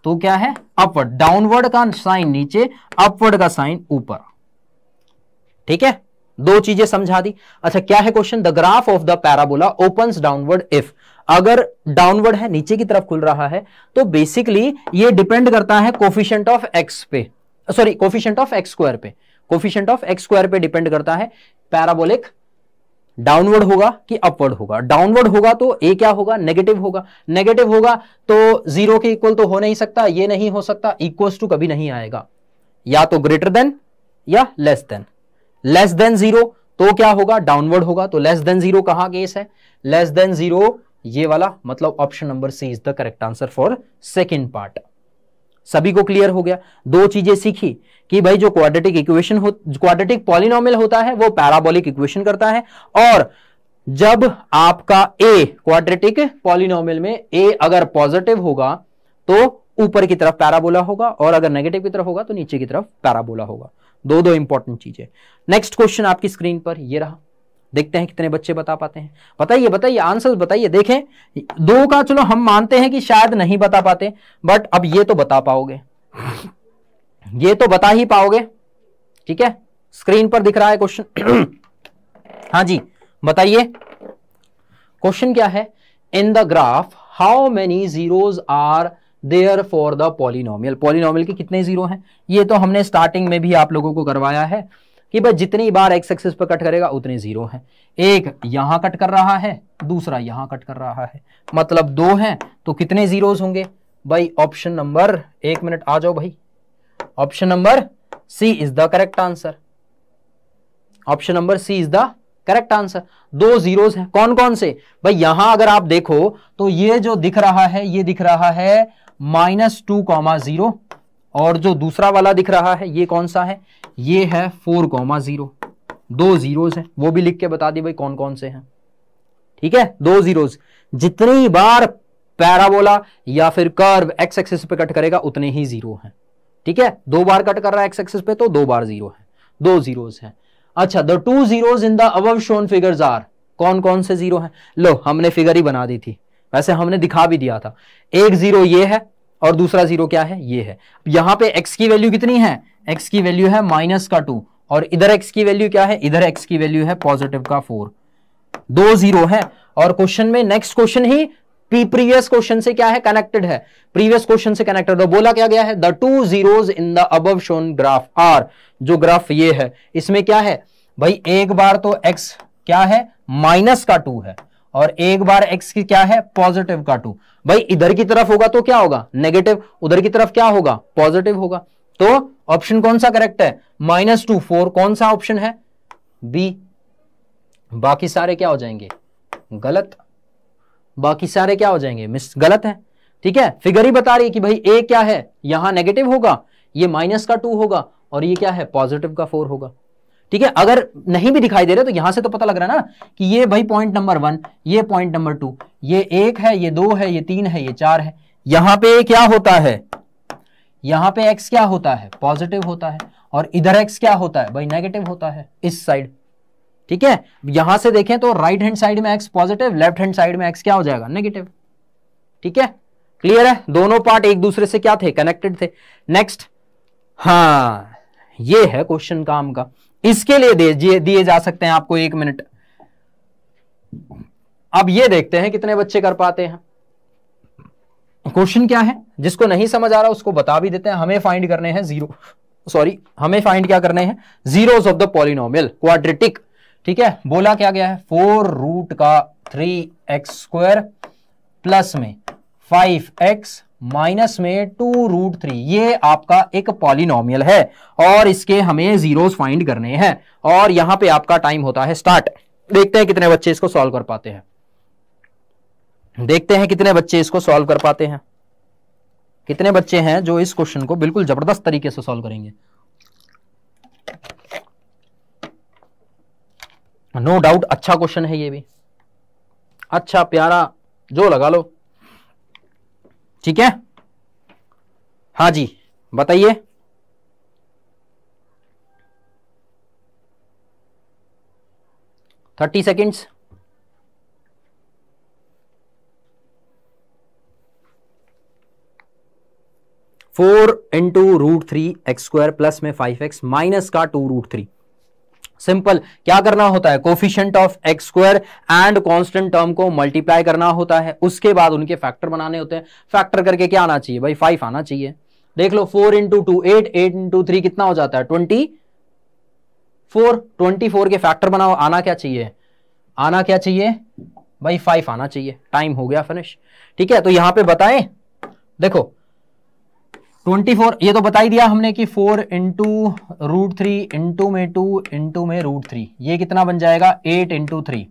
तो क्या है अपवर्ड डाउनवर्ड का साइन नीचे अपवर्ड का साइन ऊपर ठीक है दो चीजें समझा दी अच्छा क्या है question the graph of the parabola open downward if अगर डाउनवर्ड है नीचे की तरफ खुल रहा है तो बेसिकली ये डिपेंड करता है कोफिशियंट ऑफ एक्स पे sorry coefficient of x square पे कोफिशियंट ऑफ एक्स स्क्वायर पे डिपेंड करता है पैराबोलिक डाउनवर्ड होगा कि अपवर्ड होगा डाउनवर्ड होगा तो ए क्या होगा नेगेटिव होगा नेगेटिव होगा तो जीरो के इक्वल तो हो नहीं सकता ये नहीं हो सकता इक्वल टू कभी नहीं आएगा या तो ग्रेटर देन या less than less than zero तो क्या होगा डाउनवर्ड होगा तो लेस देन जीरो कहां केस है लेस देन जीरो ये वाला मतलब option number C is the correct answer for second part सभी को क्लियर हो गया दो चीजें सीखी कि भाई जो क्वाड्रेटिक इक्वेशन हो क्वाड्रेटिक पॉलिनोमियल होता है वो पैराबोलिक इक्वेशन करता है और जब आपका ए क्वाड्रेटिक पॉलिनोमियल में ए अगर पॉजिटिव होगा तो ऊपर की तरफ पैराबोला होगा और अगर नेगेटिव की तरफ होगा तो नीचे की तरफ पैराबोला होगा दो दो इंपॉर्टेंट चीजें नेक्स्ट क्वेश्चन आपकी स्क्रीन पर यह रहा देखते हैं कितने बच्चे बता पाते हैं बताइए बताइए आंसर बताइए देखें दो का चलो हम मानते हैं कि शायद नहीं बता पाते बट अब ये तो बता पाओगे ये तो बता ही पाओगे ठीक है स्क्रीन पर दिख रहा है क्वेश्चन हाँ जी बताइए क्वेश्चन क्या है in the graph how many zeros are there for the polynomial polynomial के कितने जीरो हैं ये तो हमने स्टार्टिंग में भी आप लोगों को करवाया है कि भाई जितनी बार एक्स एक्सिस पर कट करेगा उतने जीरो हैं एक यहां कट कर रहा है दूसरा यहां कट कर रहा है मतलब दो हैं तो कितने जीरो होंगे भाई ऑप्शन नंबर एक मिनट आ जाओ भाई option number C is the correct answer option number C is the correct answer दो जीरो हैं कौन कौन से भाई यहां अगर आप देखो तो ये जो दिख रहा है ये दिख रहा है माइनस टू कॉमा जीरो और जो दूसरा वाला दिख रहा है ये कौन सा है ये है फोर कॉमा जीरो दो जीरोज हैं वो भी लिख के बता दी भाई कौन कौन से हैं ठीक है दो जीरोज जितनी बार पैराबोला या फिर कर्व एक्स एक्सिस पे कट करेगा उतने ही जीरो हैं ठीक है दो बार कट कर रहा है एक्स एक्सिस पे तो दो बार जीरो है दो जीरोज हैं अच्छा the two zeros in the above shown figures are कौन कौन से जीरो हैं लो हमने फिगर ही बना दी थी वैसे हमने दिखा भी दिया था एक जीरो ये है और दूसरा जीरो क्या है ये है यहां पे एक्स की वैल्यू कितनी है एक्स की वैल्यू है माइनस का टू और इधर एक्स की वैल्यू क्या है इधर एक्स की वैल्यू है पॉजिटिव का फोर दो जीरो है और क्वेश्चन में नेक्स्ट क्वेश्चन ही प्रीवियस क्वेश्चन से क्या है कनेक्टेड है प्रीवियस क्वेश्चन से कनेक्टेड और बोला क्या गया है the two zeros in the above shown graph are जो ग्राफ ये है इसमें क्या है भाई एक बार तो एक्स क्या है माइनस का टू है और एक बार एक्स की क्या है पॉजिटिव का टू भाई इधर की तरफ होगा तो क्या होगा नेगेटिव उधर की तरफ क्या होगा पॉजिटिव होगा तो ऑप्शन कौन सा करेक्ट है माइनस टू फोर कौन सा ऑप्शन है बी बाकी सारे क्या हो जाएंगे गलत बाकी सारे क्या हो जाएंगे मिस गलत है ठीक है फिगर ही बता रही है कि भाई ए क्या है यहां नेगेटिव होगा ये माइनस का टू होगा और ये क्या है पॉजिटिव का फोर होगा ठीक है अगर नहीं भी दिखाई दे रहे तो यहां से तो पता लग रहा है ना कि ये भाई पॉइंट नंबर वन ये पॉइंट नंबर टू ये एक है ये दो है ये तीन है ये चार है यहां पे क्या होता है यहां पे एक्स क्या होता है पॉजिटिव होता है और इधर एक्स क्या होता है भाई नेगेटिव होता है इस साइड ठीक है यहां से देखें तो राइट हैंड साइड में x positive left hand side में एक्स क्या हो जाएगा नेगेटिव ठीक है क्लियर है दोनों पार्ट एक दूसरे से क्या थे कनेक्टेड थे नेक्स्ट हाँ ये है क्वेश्चन काम का इसके लिए दिए जा सकते हैं आपको एक मिनट अब ये देखते हैं कितने बच्चे कर पाते हैं क्वेश्चन क्या है जिसको नहीं समझ आ रहा उसको बता भी देते हैं हमें फाइंड करने हैं जीरो सॉरी हमें फाइंड क्या करने हैं zero of the polynomial quadratic ठीक है बोला क्या गया है फोर रूट का थ्री एक्स स्क्वायर प्लस में फाइव एक्स माइनस में टू रूट थ्री ये आपका एक पॉलिनोमियल है और इसके हमें जीरोस फाइंड करने हैं और यहां पे आपका टाइम होता है स्टार्ट देखते हैं कितने बच्चे इसको सॉल्व कर पाते हैं देखते हैं कितने बच्चे इसको सॉल्व कर पाते हैं कितने बच्चे हैं जो इस क्वेश्चन को बिल्कुल जबरदस्त तरीके से सॉल्व करेंगे नो no डाउट अच्छा क्वेश्चन है ये भी अच्छा प्यारा जो लगा लो ठीक है हाँ जी बताइए thirty seconds four into root three x square plus में फाइव एक्स माइनस का टू रूट थ्री सिंपल क्या करना होता है coefficient of x square and constant term को मल्टीप्लाई करना होता है उसके बाद उनके फैक्टर बनाने होते हैं फैक्टर करके क्या आना चाहिए भाई फाइव आना चाहिए देख लो four into two eight eight into three कितना हो जाता है ट्वेंटी फोर ट्वेंटी फोर के फैक्टर बनाओ आना क्या चाहिए आना क्या चाहिए भाई फाइव आना चाहिए टाइम हो गया फिनिश ठीक है तो यहां पर बताएं देखो ट्वेंटी फोर ये तो बता ही दिया हमने कि four into root three into में टू इंटू में रूट थ्री ये कितना बन जाएगा एट इंटू थ्री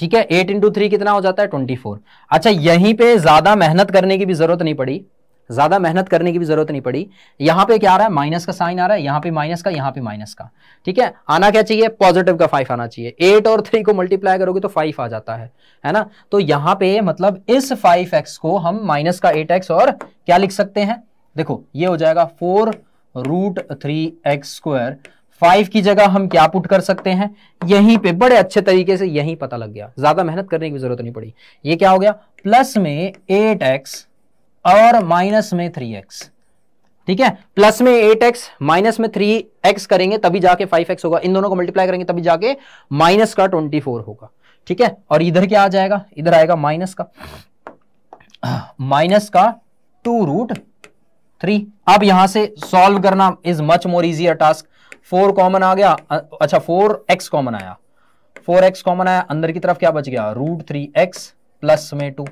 ठीक है एट इंटू थ्री कितना हो जाता है ट्वेंटी फोर अच्छा यहीं पे ज्यादा मेहनत करने की भी जरूरत नहीं पड़ी ज़्यादा मेहनत करने की भी ज़रूरत नहीं पड़ी यहां पे क्या आ रहा है माइनस का साइन आ रहा है यहां पे माइनस का यहां पे माइनस का ठीक है आना क्या चाहिए पॉजिटिव का फाइव आना चाहिए एट और थ्री को मल्टीप्लाई करोगे तो फाइव आ जाता है है ना तो यहां पे मतलब इस फाइव एक्स को हम माइनस का एट एक्स और क्या लिख सकते हैं देखो ये हो जाएगा four root three x square five की जगह हम क्या पुट कर सकते हैं यहीं पे बड़े अच्छे तरीके से यहीं पता लग गया ज्यादा मेहनत करने की जरूरत नहीं पड़ी ये क्या हो गया प्लस में एट एक्स और माइनस में थ्री एक्स ठीक है प्लस में एट एक्स माइनस में थ्री एक्स करेंगे तभी जाके फाइव एक्स होगा इन दोनों को मल्टीप्लाई करेंगे तभी जाके माइनस का ट्वेंटी फोर होगा ठीक है और इधर क्या आ जाएगा इधर आएगा माइनस का माइनस का टू रूट थ्री अब यहां से सॉल्व करना is much more easier task four common आ गया अच्छा फोर एक्स कॉमन आया फोर एक्स कॉमन आया अंदर की तरफ क्या बच गया रूट थ्री एक्स प्लस में टू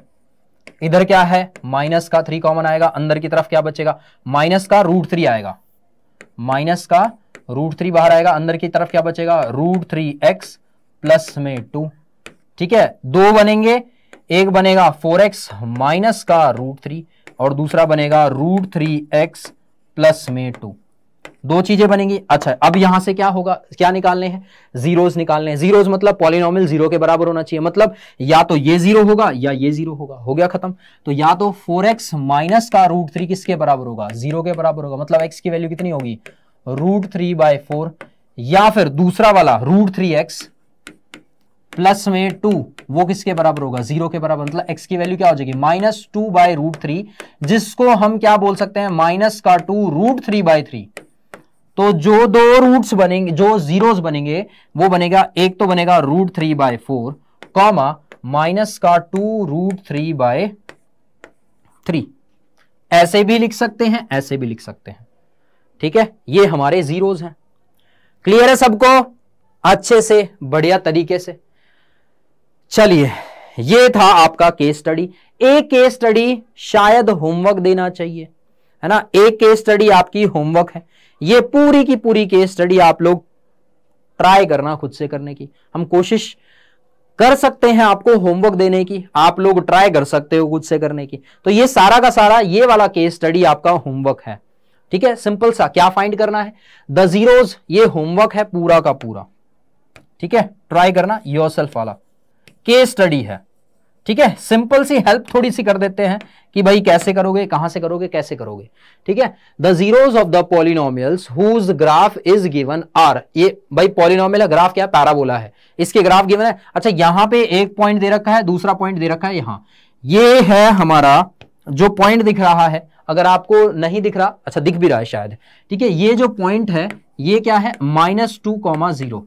इधर क्या है माइनस का थ्री कॉमन आएगा अंदर की तरफ क्या बचेगा माइनस का रूट थ्री आएगा माइनस का रूट थ्री बाहर आएगा अंदर की तरफ क्या बचेगा रूट थ्री एक्स प्लस में टू ठीक है दो बनेंगे एक बनेगा फोर एक्स माइनस का रूट थ्री और दूसरा बनेगा रूट थ्री एक्स प्लस में टू दो चीजें बनेंगी अच्छा अब यहां से क्या होगा क्या निकालने हैं जीरोज निकालने हैं जीरोज मतलब पॉलिनॉमिल जीरो के बराबर होना चाहिए मतलब या तो ये जीरो होगा या ये जीरो होगा हो गया खत्म तो या तो फोर एक्स माइनस का रूट थ्री किसके बराबर होगा जीरो के बराबर होगा मतलब एक्स की वैल्यू कितनी होगी रूट थ्री बाय फोर या फिर दूसरा वाला रूट थ्री एक्स प्लस में टू वो किसके बराबर होगा जीरो के बराबर मतलब एक्स की वैल्यू क्या हो जाएगी minus two by root three जिसको हम क्या बोल सकते हैं माइनस का two root three by three तो जो दो रूट्स बनेंगे जो जीरोस बनेंगे वो बनेगा एक तो बनेगा root three by four comma minus का two root three by three ऐसे भी लिख सकते हैं ऐसे भी लिख सकते हैं ठीक है ये हमारे जीरोज हैं क्लियर है सबको अच्छे से बढ़िया तरीके से चलिए ये था आपका केस स्टडी एक केस स्टडी शायद होमवर्क देना चाहिए है ना एक केस स्टडी आपकी होमवर्क है ये पूरी की पूरी केस स्टडी आप लोग ट्राई करना खुद से करने की हम कोशिश कर सकते हैं आपको होमवर्क देने की आप लोग ट्राई कर सकते हो खुद से करने की तो ये सारा का सारा ये वाला केस स्टडी आपका होमवर्क है ठीक है सिंपल सा क्या फाइंड करना है द जीरोज ये होमवर्क है पूरा का पूरा ठीक है ट्राई करना योर सेल्फ वाला केस स्टडी है ठीक है सिंपल सी हेल्प थोड़ी सी कर देते हैं कि भाई कैसे करोगे कहां से करोगे कैसे करोगे ठीक है the zeros of the polynomials whose graph is given are ये भाई पॉलिनोमियल ग्राफ क्या पैराबोला है इसके ग्राफ गिवन है अच्छा यहां पे एक पॉइंट दे रखा है दूसरा पॉइंट दे रखा है यहां ये है हमारा जो पॉइंट दिख रहा है अगर आपको नहीं दिख रहा अच्छा दिख भी रहा है शायद ठीक है ये जो पॉइंट है ये क्या है minus two comma zero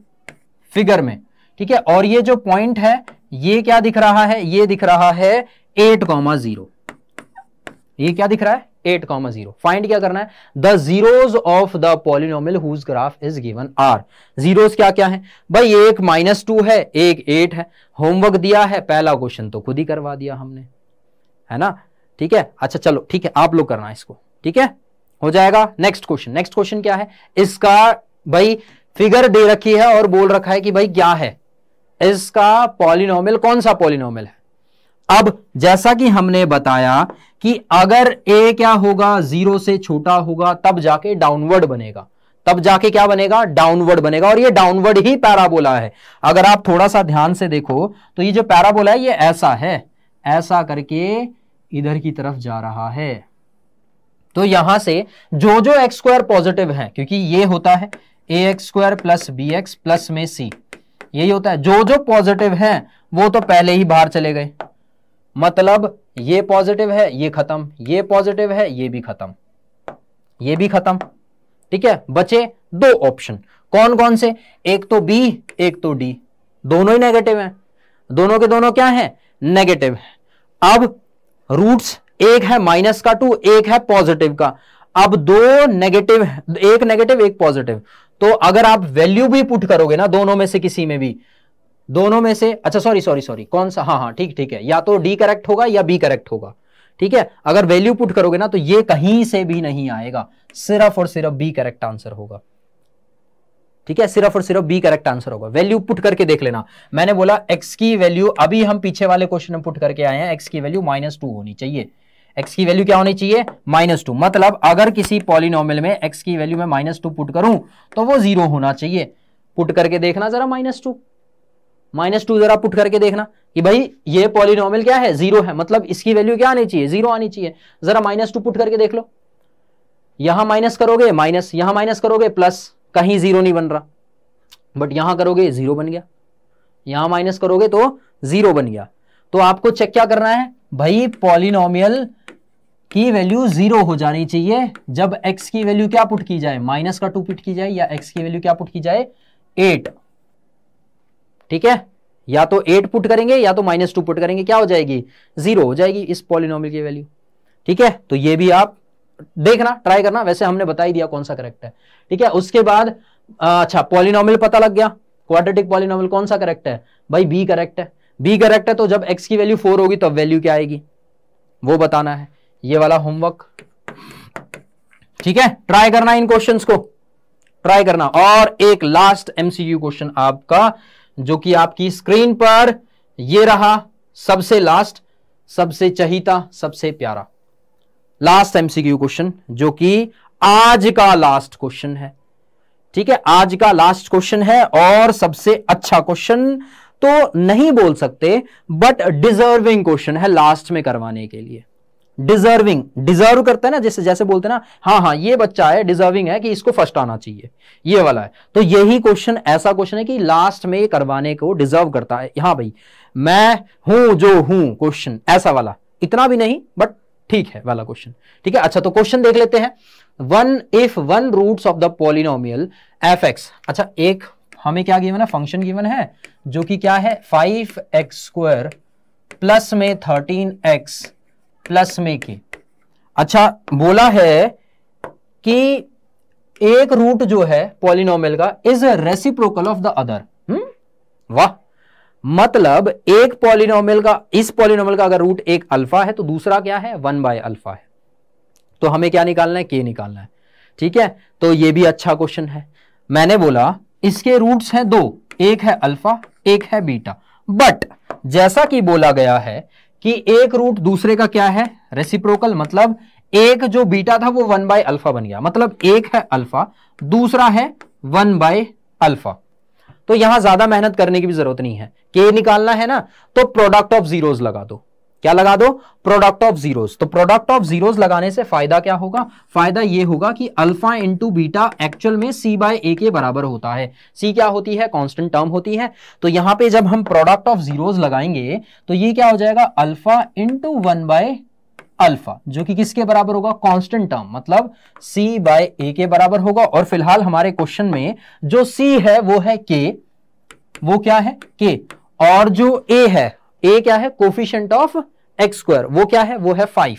figure में ठीक है और ये जो पॉइंट है ये क्या दिख रहा है ये दिख रहा है एट कॉमा जीरो क्या दिख रहा है एट कॉमा जीरो फाइंड क्या करना है the zeros of the polynomial whose graph is given are zeros क्या क्या है भाई एक माइनस टू है एक एट है होमवर्क दिया है पहला क्वेश्चन तो खुद ही करवा दिया हमने है ना ठीक है अच्छा चलो ठीक है आप लोग करना इसको ठीक है हो जाएगा नेक्स्ट क्वेश्चन नेक्स्ट क्वेश्चन क्या है इसका भाई फिगर दे रखी है और बोल रखा है कि भाई क्या है इसका पॉलिनोमियल कौन सा पॉलिनोमियल है अब जैसा कि हमने बताया कि अगर ए क्या होगा जीरो से छोटा होगा तब जाके डाउनवर्ड बनेगा तब जाके क्या बनेगा डाउनवर्ड बनेगा और ये डाउनवर्ड ही पैराबोला है अगर आप थोड़ा सा ध्यान से देखो तो ये जो पैराबोला है ये ऐसा है ऐसा करके इधर की तरफ जा रहा है तो यहां से जो जो एक्स स्क्वायर पॉजिटिव है क्योंकि ये होता है ए x square plus B x plus में सी यही होता है जो जो पॉजिटिव है वो तो पहले ही बाहर चले गए मतलब ये पॉजिटिव है ये खत्म ये पॉजिटिव है ये भी खत्म ये भी खत्म ठीक है बचे दो ऑप्शन कौन कौन से एक तो बी एक तो डी दोनों ही नेगेटिव हैं दोनों के दोनों क्या हैं नेगेटिव है अब रूट्स एक है माइनस का टू एक है पॉजिटिव का अब दो नेगेटिव एक नेगेटिव एक पॉजिटिव तो अगर आप वैल्यू भी पुट करोगे ना दोनों में से किसी में भी दोनों में से अच्छा सॉरी सॉरी सॉरी कौन सा हाँ हाँ ठीक ठीक है या तो डी करेक्ट होगा या बी करेक्ट होगा ठीक है अगर वैल्यू पुट करोगे ना तो ये कहीं से भी नहीं आएगा सिर्फ और सिर्फ बी करेक्ट आंसर होगा ठीक है सिर्फ और सिर्फ बी करेक्ट आंसर होगा वैल्यू पुट करके देख लेना मैंने बोला एक्स की वैल्यू अभी हम पीछे वाले क्वेश्चन में पुट करके आए हैं एक्स की वैल्यू माइनस टू होनी चाहिए एक्स की वैल्यू क्या होनी चाहिए माइनस टू मतलब अगर किसी पॉलिनोमियल में एक्स की वैल्यू में माइनस टू पुट करूं तो वो जीरो होना चाहिए पुट करके देखना जरा माइनस टू माइनस टू जरा पुट करके देखना कि भाई ये पॉलिनोमियल क्या है जीरो है मतलब इसकी वैल्यू क्या आनी चाहिए जीरो आनी चाहिए जरा माइनस टू पुट करके देख लो यहां माइनस करोगे माइनस यहां माइनस करोगे प्लस कहीं जीरो नहीं बन रहा बट यहां करोगे जीरो बन गया यहां माइनस करोगे तो जीरो बन गया तो आपको चेक क्या करना है भाई पॉलिनोमियल की वैल्यू जीरो हो जानी चाहिए जब एक्स की वैल्यू क्या पुट की जाए माइनस का टू पुट की जाए या एक्स की वैल्यू क्या पुट की जाए एट ठीक है या तो एट पुट करेंगे या तो माइनस टू पुट करेंगे क्या हो जाएगी जीरो हो जाएगी इस पॉलिनोमियल की वैल्यू ठीक है तो ये भी आप देखना ट्राई करना वैसे हमने बता ही दिया कौन सा करेक्ट है ठीक है उसके बाद अच्छा पॉलिनोमियल पता लग गया क्वाड्रेटिक पॉलिनोमियल कौन सा करेक्ट है भाई बी करेक्ट है बी करेक्ट है तो जब एक्स की वैल्यू फोर होगी तब वैल्यू क्या आएगी वो बताना है ये वाला होमवर्क ठीक है ट्राई करना इन क्वेश्चंस को ट्राई करना और एक लास्ट एमसीक्यू क्वेश्चन आपका जो कि आपकी स्क्रीन पर ये रहा सबसे लास्ट सबसे चहिता सबसे प्यारा लास्ट एमसीक्यू क्वेश्चन जो कि आज का लास्ट क्वेश्चन है ठीक है आज का लास्ट क्वेश्चन है और सबसे अच्छा क्वेश्चन तो नहीं बोल सकते बट डिजर्विंग क्वेश्चन है लास्ट में करवाने के लिए डिजर्विंग डिजर्व करते हैं ना जैसे जैसे बोलते हैं ना हाँ हाँ ये बच्चा है डिजर्विंग है कि इसको फर्स्ट आना चाहिए ये वाला है तो यही क्वेश्चन ऐसा क्वेश्चन है कि लास्ट में करवाने को डिजर्व करता है हाँ भाई मैं हूं जो हूं क्वेश्चन ऐसा वाला इतना भी नहीं बट ठीक है वाला क्वेश्चन ठीक है अच्छा तो क्वेश्चन देख लेते हैं one if one root of the polynomial f x अच्छा एक हमें क्या गिवन है फंक्शन गिवन है जो कि क्या है फाइव एक्स स्क्वायर प्लस में थर्टीन एक्स प्लस में के अच्छा बोला है कि एक रूट जो है पॉलिनोमियल का is reciprocal of the other वाह मतलब एक पॉलिनोमियल का इस पॉलिनोमियल का अगर रूट एक अल्फा है तो दूसरा क्या है वन बाय अल्फा है तो हमें क्या निकालना है के निकालना है ठीक है तो ये भी अच्छा क्वेश्चन है मैंने बोला इसके रूट्स हैं दो एक है अल्फा एक है बीटा बट जैसा कि बोला गया है कि एक रूट दूसरे का क्या है रेसिप्रोकल मतलब एक जो बीटा था वो वन बाय अल्फा बन गया मतलब एक है अल्फा दूसरा है वन बाय अल्फा तो यहां ज्यादा मेहनत करने की भी जरूरत नहीं है के निकालना है ना तो प्रोडक्ट ऑफ जीरोस लगा दो क्या लगा दो प्रोडक्ट ऑफ जीरोस तो प्रोडक्ट ऑफ जीरोस लगाने से फायदा क्या होगा फायदा ये होगा कि अल्फा इंटू बीटा एक्चुअल में सी बाय ए के बराबर होता है सी क्या होती है कांस्टेंट टर्म होती है तो यहां पे जब हम प्रोडक्ट ऑफ जीरोस लगाएंगे तो ये क्या हो जाएगा alpha into one by alpha जो कि किसके बराबर होगा कांस्टेंट टर्म मतलब सी बाय ए के बराबर होगा और फिलहाल हमारे क्वेश्चन में जो सी है वो है के वो क्या है के और जो ए है ए क्या है कोफिशेंट ऑफ एक्स स्क्वायर वो क्या है वो है फाइव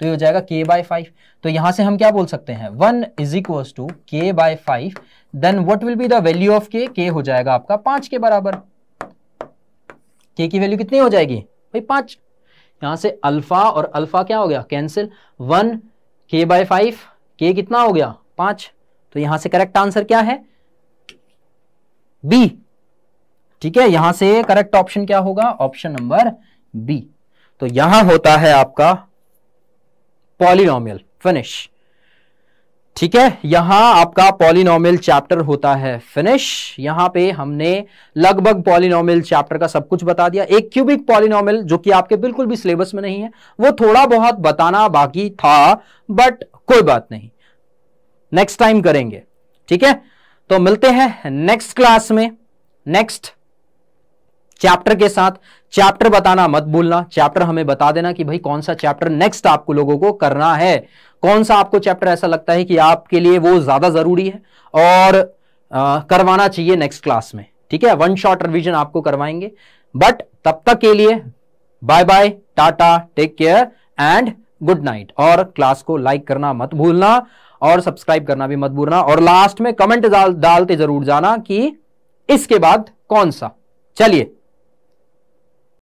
तो ये हो जाएगा के बाय फाइव तो यहां से हम क्या बोल सकते हैं one is equal to k by five then what will be the value of k के हो जाएगा आपका पांच के बराबर के की वैल्यू कितनी हो जाएगी भाई पांच यहां से अल्फा और अल्फा क्या हो गया cancel one k by five के कितना हो गया पांच तो यहां से करेक्ट आंसर क्या है बी ठीक है यहां से करेक्ट ऑप्शन क्या होगा ऑप्शन नंबर बी तो यहां होता है आपका पॉलिनोमियल फिनिश ठीक है यहां आपका पॉलिनोमियल चैप्टर होता है फिनिश यहां पे हमने लगभग पॉलिनोमियल चैप्टर का सब कुछ बता दिया एक क्यूबिक पॉलिनोमियल जो कि आपके बिल्कुल भी सिलेबस में नहीं है वो थोड़ा बहुत बताना बाकी था बट कोई बात नहीं नेक्स्ट टाइम करेंगे ठीक है तो मिलते हैं नेक्स्ट क्लास में नेक्स्ट चैप्टर के साथ चैप्टर बताना मत भूलना चैप्टर हमें बता देना कि भाई कौन सा चैप्टर नेक्स्ट आपको लोगों को करना है कौन सा आपको चैप्टर ऐसा लगता है कि आपके लिए वो ज्यादा जरूरी है और आ, करवाना चाहिए नेक्स्ट क्लास में ठीक है वन शॉर्ट रिविजन आपको करवाएंगे बट तब तक के लिए bye bye tata take care and good night और क्लास को लाइक करना मत भूलना और सब्सक्राइब करना भी मत भूलना और लास्ट में कमेंट डालते जरूर जाना कि इसके बाद कौन सा चलिए